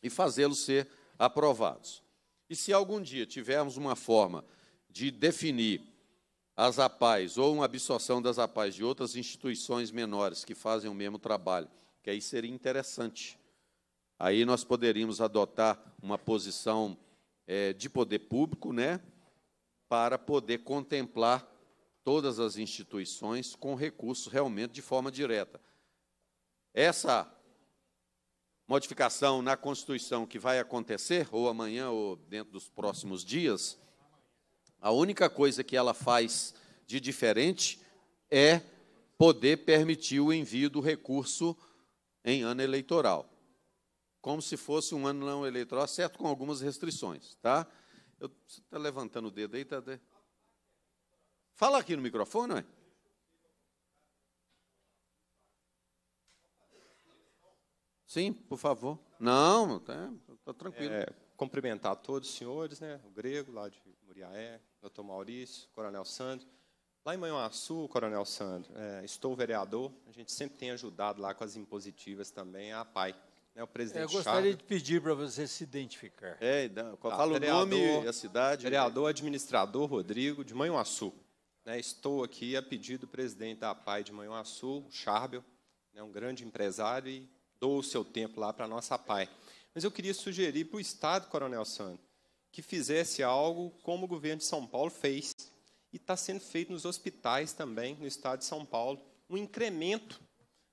e fazê-los ser aprovados. E se algum dia tivermos uma forma de definir as APAES ou uma absorção das APAES de outras instituições menores que fazem o mesmo trabalho, que aí seria interessante. Aí nós poderíamos adotar uma posição é, de poder público, né, para poder contemplar todas as instituições com recursos realmente de forma direta. Essa modificação na Constituição que vai acontecer, ou amanhã, ou dentro dos próximos dias, a única coisa que ela faz de diferente é poder permitir o envio do recurso em ano eleitoral, como se fosse um ano não eleitoral, certo, com algumas restrições, tá? Eu, você está levantando o dedo aí, tá? De... Fala aqui no microfone, ué. Sim, por favor. Não, tá, tá tranquilo. É, cumprimentar todos os senhores, né? O grego lá de Uriaé, doutor Maurício, coronel Sandro. Lá em Manhuaçu, coronel Sandro, é, estou vereador, a gente sempre tem ajudado lá com as impositivas também, a PAI. Né, o presidente Eu gostaria de pedir para você se identificar. É, não, tá, o nome e a cidade. Vereador administrador Rodrigo de Manhuaçu. Né, estou aqui a pedido do presidente da PAI de Manhuaçu, o Charbel, né, um grande empresário, e dou o seu tempo lá para a nossa PAI. Mas eu queria sugerir para o Estado, Coronel Sandro, que fizesse algo como o governo de São Paulo fez, e está sendo feito nos hospitais também, no estado de São Paulo, um incremento.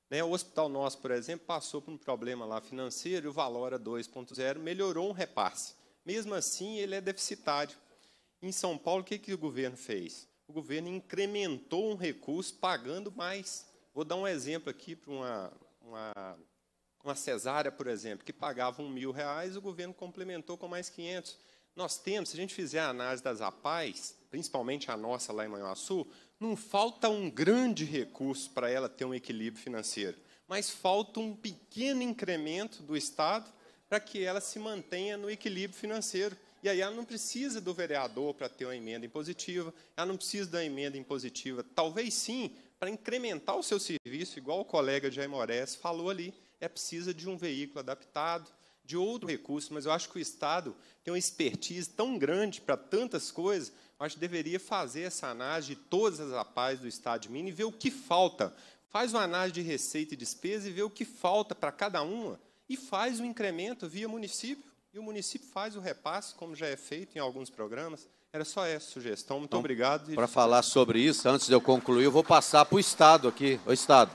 Né? O hospital nosso, por exemplo, passou por um problema lá financeiro, o valor Valora 2.0 melhorou um repasse. Mesmo assim, ele é deficitário. Em São Paulo, o que, que o governo fez? O governo incrementou um recurso pagando mais. Vou dar um exemplo aqui para uma, uma, uma cesárea, por exemplo, que pagava um mil reais, o governo complementou com mais 500. Nós temos, se a gente fizer a análise das APAES, principalmente a nossa lá em Manhuaçu, não falta um grande recurso para ela ter um equilíbrio financeiro, mas falta um pequeno incremento do Estado para que ela se mantenha no equilíbrio financeiro. E aí ela não precisa do vereador para ter uma emenda impositiva, ela não precisa da emenda impositiva, talvez sim, para incrementar o seu serviço, igual o colega Jaime Mores falou ali, é precisa de um veículo adaptado, de outro recurso, mas eu acho que o Estado tem uma expertise tão grande para tantas coisas, eu acho que deveria fazer essa análise de todas as APAs do Estado de Minas e ver o que falta. Faz uma análise de receita e despesa e vê o que falta para cada uma e faz o incremento via município. E o município faz o repasse, como já é feito em alguns programas. Era só essa sugestão. Muito então, obrigado. Para falar sobre isso, antes de eu concluir, eu vou passar para o Estado aqui. O Estado.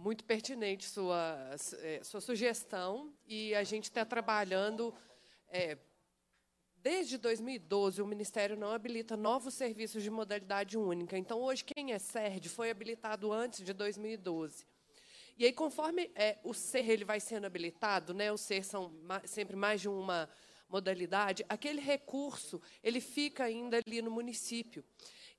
muito pertinente sua, é, sua sugestão e a gente está trabalhando. É, desde 2012, o Ministério não habilita novos serviços de modalidade única. Então, hoje, quem é SERD foi habilitado antes de 2012. E aí, conforme é, o ser ele vai sendo habilitado, né, o ser são sempre mais de uma modalidade, aquele recurso ele fica ainda ali no município.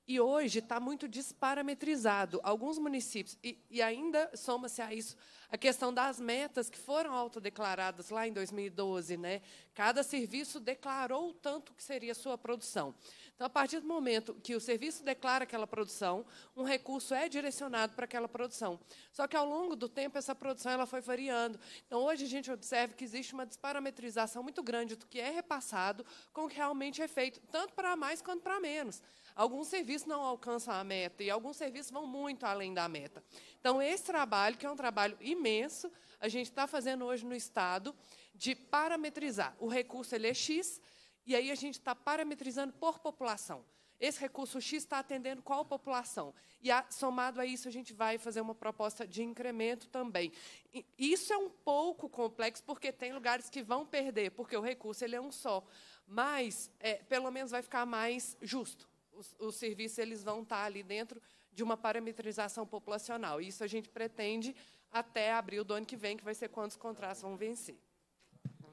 E hoje está muito desparametrizado. Alguns municípios, e, e ainda soma-se a isso a questão das metas que foram autodeclaradas lá em 2012. Né? Cada serviço declarou o tanto que seria a sua produção. Então, a partir do momento que o serviço declara aquela produção, um recurso é direcionado para aquela produção. Só que, ao longo do tempo, essa produção ela foi variando. Então, hoje, a gente observa que existe uma desparametrização muito grande do que é repassado com o que realmente é feito, tanto para mais quanto para menos. Alguns serviços não alcançam a meta e alguns serviços vão muito além da meta. Então, esse trabalho, que é um trabalho imenso, a gente está fazendo hoje no Estado, de parametrizar. O recurso ele é X, e aí a gente está parametrizando por população. Esse recurso X está atendendo qual população? E, a, somado a isso, a gente vai fazer uma proposta de incremento também. E, isso é um pouco complexo, porque tem lugares que vão perder, porque o recurso ele é um só. Mas, é, pelo menos, vai ficar mais justo os, os serviços eles vão estar ali dentro de uma parametrização populacional. Isso a gente pretende até abril do ano que vem, que vai ser quando os contratos vão vencer.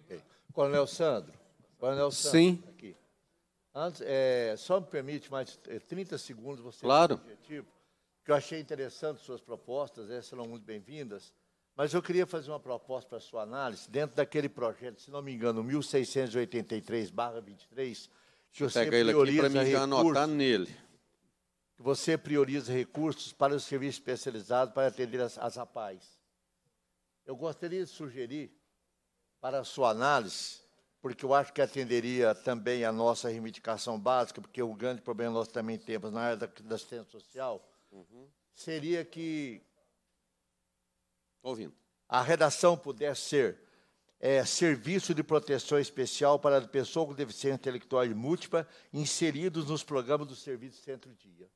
Okay. Coronel Sandro. Coronel Sandro. Sim. Tá aqui. Antes, é, só me permite mais 30 é, segundos você claro. objetivo, que eu achei interessante suas propostas, essas serão muito bem-vindas, mas eu queria fazer uma proposta para sua análise dentro daquele projeto, se não me engano, 1683/23, Pega ele aqui para me anotar nele. Você prioriza recursos para o serviço especializado para atender as, as APAES. Eu gostaria de sugerir para a sua análise, porque eu acho que atenderia também a nossa reivindicação básica, porque o grande problema nós também temos na área da, da assistência social, uhum. seria que Ouvindo. a redação pudesse ser é, serviço de proteção especial para a pessoa com deficiência intelectual e múltipla inseridos nos programas do Serviço Centro-Dia.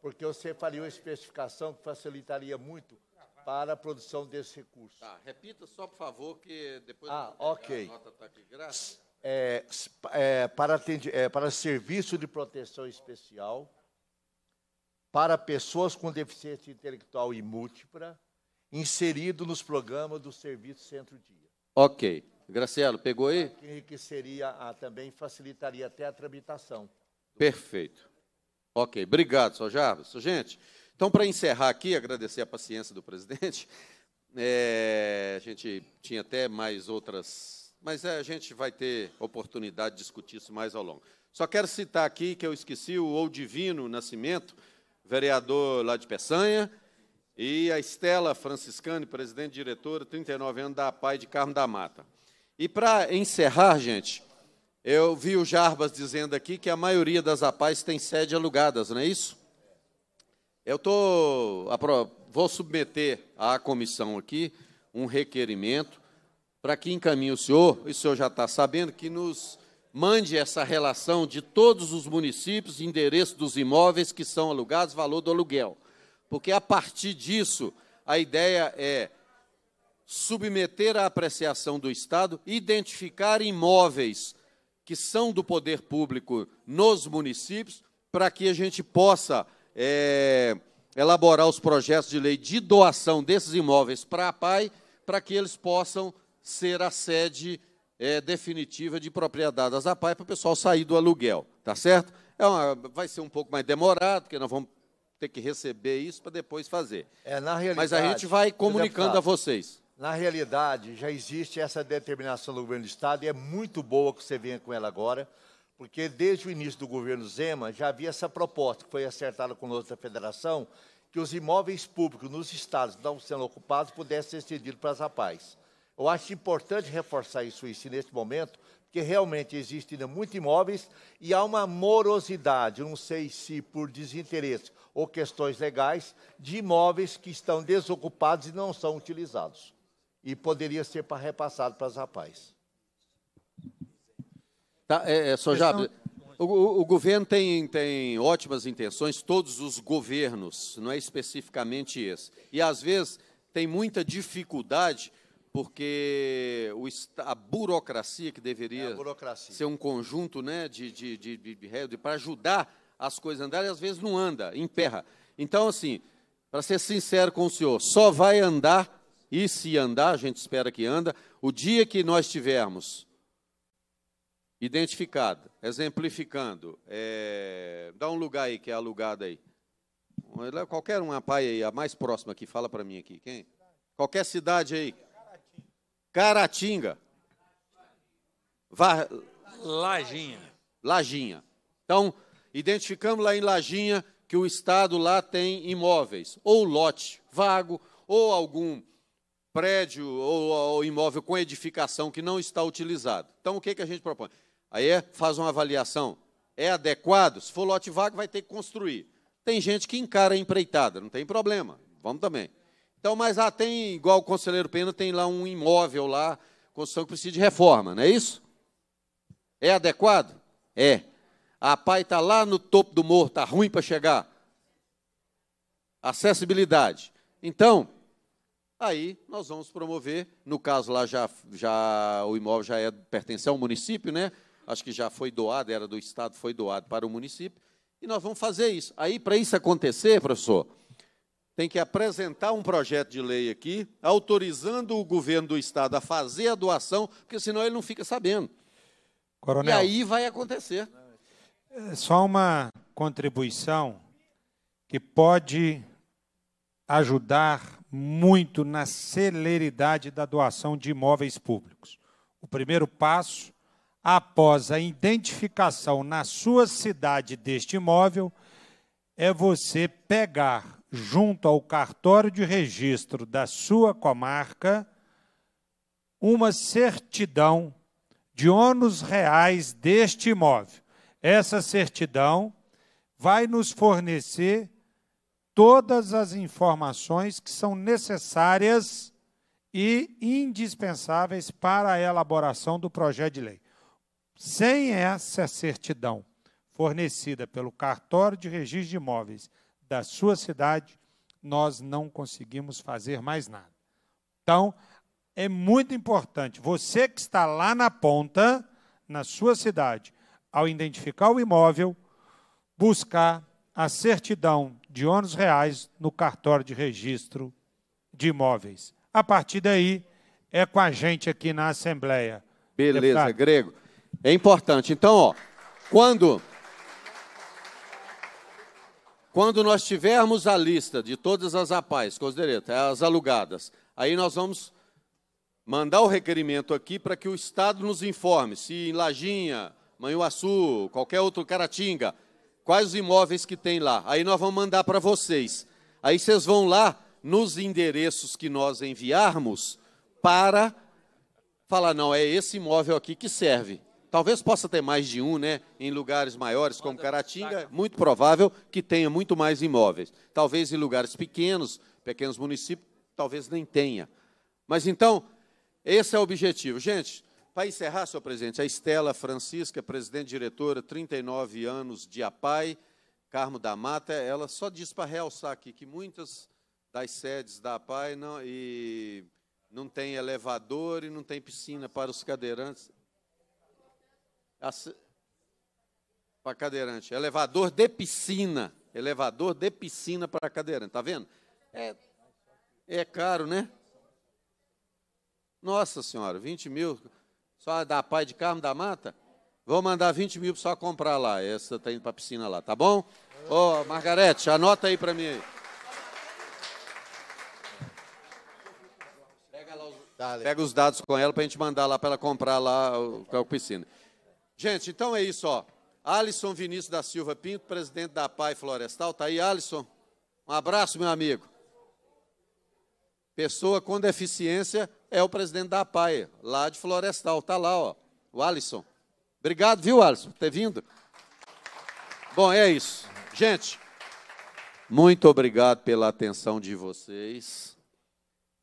Porque você faria uma especificação que facilitaria muito para a produção desse recurso. Tá, repita só, por favor, que depois ah, ok. a nota está aqui. Graças. É, é, para, é, para serviço de proteção especial para pessoas com deficiência intelectual e múltipla inserido nos programas do Serviço Centro-Dia. Ok. Graciela, pegou aí? Que enriqueceria a, também, facilitaria até a tramitação. Perfeito. Ok, obrigado, Sr. Jarvis. Gente, então, para encerrar aqui, agradecer a paciência do presidente. É, a gente tinha até mais outras, mas é, a gente vai ter oportunidade de discutir isso mais ao longo. Só quero citar aqui que eu esqueci o Divino Nascimento, vereador lá de Peçanha, e a Estela Franciscani, presidente diretora, 39 anos, da PAI de Carmo da Mata. E para encerrar, gente, eu vi o Jarbas dizendo aqui que a maioria das APAIs tem sede alugadas, não é isso? Eu tô, vou submeter à comissão aqui um requerimento para que encaminhe o senhor, e o senhor já está sabendo, que nos mande essa relação de todos os municípios, endereço dos imóveis que são alugados, valor do aluguel porque a partir disso a ideia é submeter à apreciação do Estado, identificar imóveis que são do poder público nos municípios, para que a gente possa é, elaborar os projetos de lei de doação desses imóveis para a PAI, para que eles possam ser a sede é, definitiva de propriedades da PAI, para o pessoal sair do aluguel, tá certo? É uma, vai ser um pouco mais demorado, porque nós vamos ter que receber isso para depois fazer. É, na realidade, Mas a gente vai comunicando deputado, tá, a vocês. Na realidade, já existe essa determinação do governo do Estado e é muito boa que você venha com ela agora, porque desde o início do governo Zema já havia essa proposta que foi acertada com da federação, que os imóveis públicos nos estados que não sendo ocupados pudessem ser cedidos para as rapazes. Eu acho importante reforçar isso, isso nesse momento, porque realmente existem muitos imóveis e há uma morosidade, não sei se por desinteresse ou questões legais, de imóveis que estão desocupados e não são utilizados. E poderia ser para repassado para as rapazes. Tá, é, é, só já. Então- o, o, o, governo tem, tem ótimas intenções, todos os governos, não é especificamente esse. E às vezes tem muita dificuldade porque a burocracia que deveria é burocracia. ser um conjunto né, de, de, de, de, de para ajudar as coisas a andarem, às vezes não anda, emperra. Então, assim, para ser sincero com o senhor, só vai andar, e se andar, a gente espera que anda, o dia que nós tivermos identificado, exemplificando, é, dá um lugar aí que é alugado aí. Qualquer uma paia aí, a mais próxima que fala para mim aqui, quem? Qualquer cidade aí. Caratinga. Va... Lajinha. Lajinha. Então, identificamos lá em Lajinha que o Estado lá tem imóveis, ou lote vago, ou algum prédio ou, ou imóvel com edificação que não está utilizado. Então, o que, que a gente propõe? Aí é, faz uma avaliação. É adequado? Se for lote vago, vai ter que construir. Tem gente que encara a empreitada, não tem problema. Vamos também. Então, mas ah, tem, igual o conselheiro Pena, tem lá um imóvel lá, construção que precisa de reforma, não é isso? É adequado? É. A ah, PAI está lá no topo do morro, está ruim para chegar. Acessibilidade. Então, aí nós vamos promover, no caso lá já, já o imóvel já é, pertence ao município, né? Acho que já foi doado, era do Estado, foi doado para o município, e nós vamos fazer isso. Aí, para isso acontecer, professor, tem que apresentar um projeto de lei aqui, autorizando o governo do Estado a fazer a doação, porque senão ele não fica sabendo. Coronel, e aí vai acontecer. É só uma contribuição que pode ajudar muito na celeridade da doação de imóveis públicos. O primeiro passo, após a identificação na sua cidade deste imóvel, é você pegar junto ao cartório de registro da sua comarca uma certidão de ônus reais deste imóvel. Essa certidão vai nos fornecer todas as informações que são necessárias e indispensáveis para a elaboração do projeto de lei. Sem essa certidão fornecida pelo cartório de registro de imóveis da sua cidade, nós não conseguimos fazer mais nada. Então, é muito importante, você que está lá na ponta, na sua cidade, ao identificar o imóvel, buscar a certidão de ônus reais no cartório de registro de imóveis. A partir daí, é com a gente aqui na Assembleia. Beleza, deputado. Grego. É importante. Então, ó, quando quando nós tivermos a lista de todas as APAES, considereta, as alugadas, aí nós vamos mandar o requerimento aqui para que o Estado nos informe se em Lajinha, Manhuaçu, qualquer outro Caratinga, quais os imóveis que tem lá. Aí nós vamos mandar para vocês. Aí vocês vão lá nos endereços que nós enviarmos para falar, não, é esse imóvel aqui que serve. Talvez possa ter mais de um, né? Em lugares maiores, como Caratinga, muito provável que tenha muito mais imóveis. Talvez em lugares pequenos, pequenos municípios, talvez nem tenha. Mas então, esse é o objetivo. Gente, para encerrar, senhor presidente, a Estela Francisca, presidente diretora, 39 anos de APAI, Carmo da Mata, ela só diz para realçar aqui que muitas das sedes da APAI não, e não tem elevador e não tem piscina para os cadeirantes para cadeirante. Elevador de piscina. Elevador de piscina para cadeirante. Está vendo? É, é caro, né? Nossa Senhora, 20 mil. Só da Pai de Carmo da Mata? Vou mandar 20 mil só comprar lá. Essa está indo para a piscina lá, tá bom? Ô, oh, Margarete, anota aí para mim. Aí. Pega os dados com ela para a gente mandar lá para ela comprar lá o, a piscina. Gente, então é isso, ó. Alisson Vinícius da Silva Pinto, presidente da PAI Florestal. Tá aí, Alisson. Um abraço, meu amigo. Pessoa com deficiência é o presidente da PAI, lá de Florestal. Tá lá, ó. O Alisson. Obrigado, viu, Alisson, por ter vindo. Bom, é isso. Gente, muito obrigado pela atenção de vocês.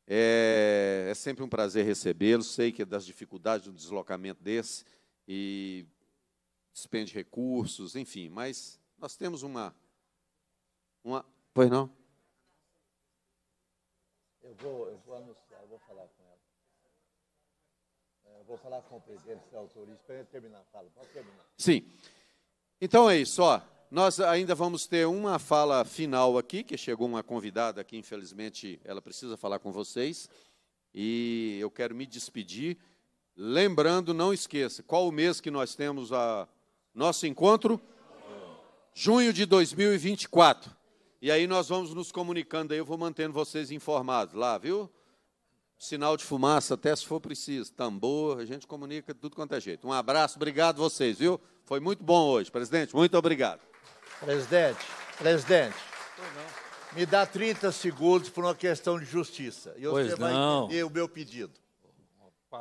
É, é sempre um prazer recebê-los. Sei que é das dificuldades do deslocamento desse e despende recursos, enfim, mas nós temos uma. uma pois não? Eu vou, eu vou anunciar, eu vou falar com ela. É, eu vou falar com o presidente se é autoriza, para ele terminar a fala. Pode terminar. Sim. Então é isso, ó. Nós ainda vamos ter uma fala final aqui, que chegou uma convidada aqui, infelizmente ela precisa falar com vocês. E eu quero me despedir. Lembrando, não esqueça, qual o mês que nós temos a nosso encontro? Junho de 2024. E aí nós vamos nos comunicando aí, eu vou mantendo vocês informados lá, viu? Sinal de fumaça, até se for preciso, tambor, a gente comunica de tudo quanto é jeito. Um abraço, obrigado vocês, viu? Foi muito bom hoje, presidente, muito obrigado. Presidente, presidente. Me dá 30 segundos por uma questão de justiça. E pois você não. vai entender o meu pedido.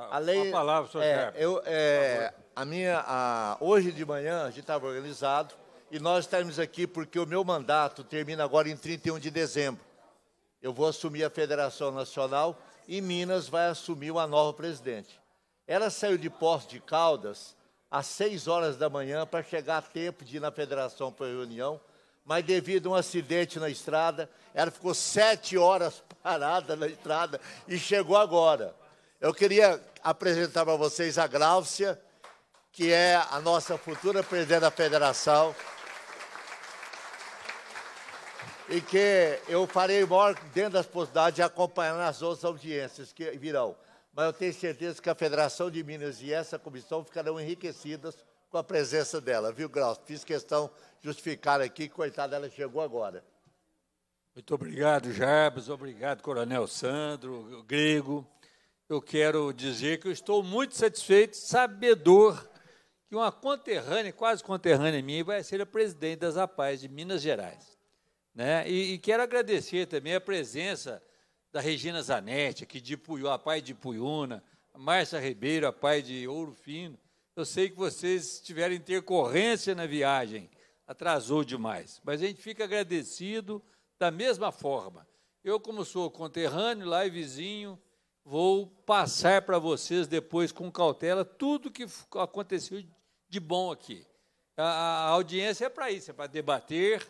A lei, uma palavra, senhor é, eu, é, a minha, a, Hoje de manhã a gente estava organizado e nós estamos aqui porque o meu mandato termina agora em 31 de dezembro. Eu vou assumir a Federação Nacional e Minas vai assumir uma nova presidente. Ela saiu de posse de Caldas às 6 horas da manhã para chegar a tempo de ir na federação para a reunião, mas devido a um acidente na estrada, ela ficou sete horas parada na estrada e chegou agora. Eu queria apresentar para vocês a Gláucia, que é a nossa futura presidente da federação. E que eu farei maior dentro das possibilidades de acompanhar as outras audiências que virão. Mas eu tenho certeza que a Federação de Minas e essa comissão ficarão enriquecidas com a presença dela, viu, Graúcia? Fiz questão justificar aqui, coitada, ela chegou agora. Muito obrigado, Jarbas, obrigado, Coronel Sandro, Grego eu quero dizer que eu estou muito satisfeito, sabedor que uma conterrânea, quase conterrânea minha, vai ser a presidente das APAES de Minas Gerais. Né? E, e, quero agradecer também a presença da Regina Zanetti, aqui de a pai de Puyuna, a Márcia Ribeiro, a pai de Ouro Fino. Eu sei que vocês tiveram intercorrência na viagem, atrasou demais, mas a gente fica agradecido da mesma forma. Eu, como sou conterrâneo, lá e é vizinho, Vou passar para vocês depois, com cautela, tudo que aconteceu de bom aqui. A, a audiência é para isso, é para debater,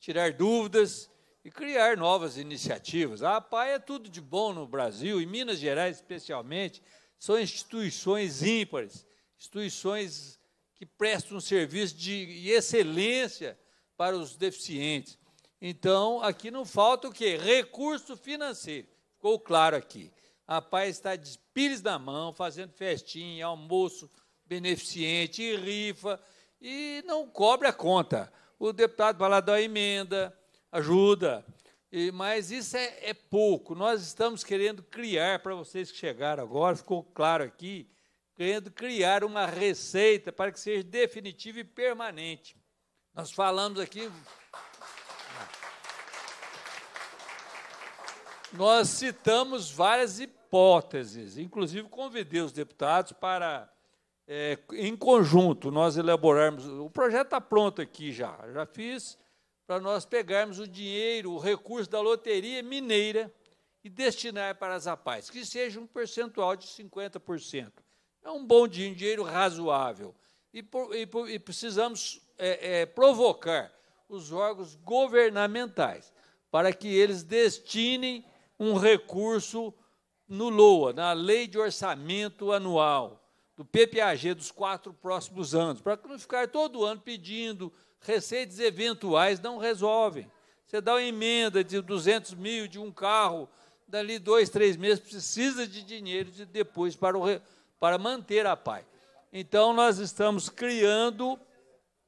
tirar dúvidas e criar novas iniciativas. A APAE é tudo de bom no Brasil, e Minas Gerais especialmente, são instituições ímpares, instituições que prestam um serviço de excelência para os deficientes. Então, aqui não falta o quê? Recurso financeiro. Ficou claro aqui. Rapaz, está de pires na mão, fazendo festinha, almoço beneficente, e rifa, e não cobre a conta. O deputado vai lá dar emenda, ajuda, e, mas isso é, é pouco. Nós estamos querendo criar, para vocês que chegaram agora, ficou claro aqui, querendo criar uma receita para que seja definitiva e permanente. Nós falamos aqui nós citamos várias hipóteses, inclusive convidei os deputados para, é, em conjunto, nós elaborarmos. O projeto está pronto aqui já, já fiz, para nós pegarmos o dinheiro, o recurso da loteria mineira e destinar para as APAES, que seja um percentual de 50%. É um bom dinheiro, dinheiro razoável. E, por, e, por, e precisamos é, é, provocar os órgãos governamentais para que eles destinem um recurso no LOA, na Lei de Orçamento Anual, do PPAG dos quatro próximos anos, para não ficar todo ano pedindo receitas eventuais, não resolvem. Você dá uma emenda de 200 mil de um carro, dali dois, três meses, precisa de dinheiro de depois para, o, para manter a PAI. Então, nós estamos criando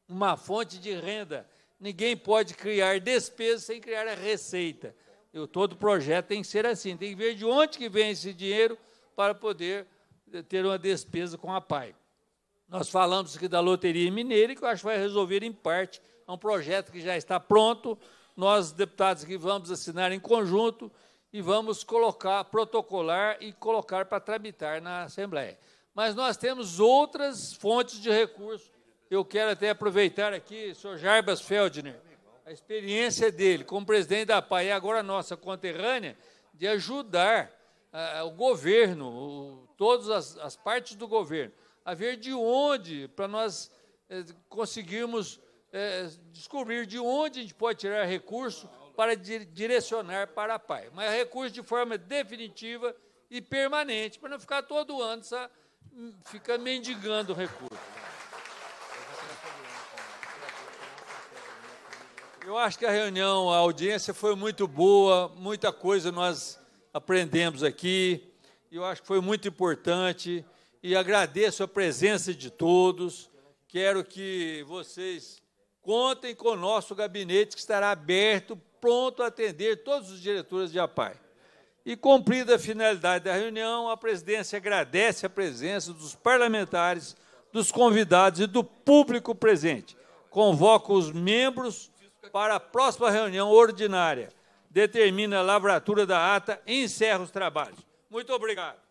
uma fonte de renda. Ninguém pode criar despesa sem criar a receita. Eu, todo projeto tem que ser assim, tem que ver de onde que vem esse dinheiro para poder eh, ter uma despesa com a PAI. Nós falamos aqui da Loteria Mineira, que eu acho que vai resolver em parte. É um projeto que já está pronto. Nós, deputados, que vamos assinar em conjunto e vamos colocar, protocolar e colocar para tramitar na Assembleia. Mas nós temos outras fontes de recurso. Eu quero até aproveitar aqui, senhor Jarbas Feldner, a experiência dele como presidente da PAI, agora nossa conterrânea, de ajudar ah, ah, o governo, o, todas as, as, partes do governo, a ver de onde, para nós eh, conseguirmos eh, descobrir de onde a gente pode tirar recurso para direcionar para a PAI. Mas recurso de forma definitiva e permanente, para não ficar todo ano, só, hum, fica mendigando recurso. Eu acho que a reunião, a audiência foi muito boa, muita coisa nós aprendemos aqui. Eu acho que foi muito importante e agradeço a presença de todos. Quero que vocês contem com o nosso gabinete que estará aberto, pronto a atender todos os diretores de APAI. E cumprida a finalidade da reunião, a presidência agradece a presença dos parlamentares, dos convidados e do público presente. Convoco os membros para a próxima reunião ordinária. Determina a lavratura da ata e encerra os trabalhos. Muito obrigado.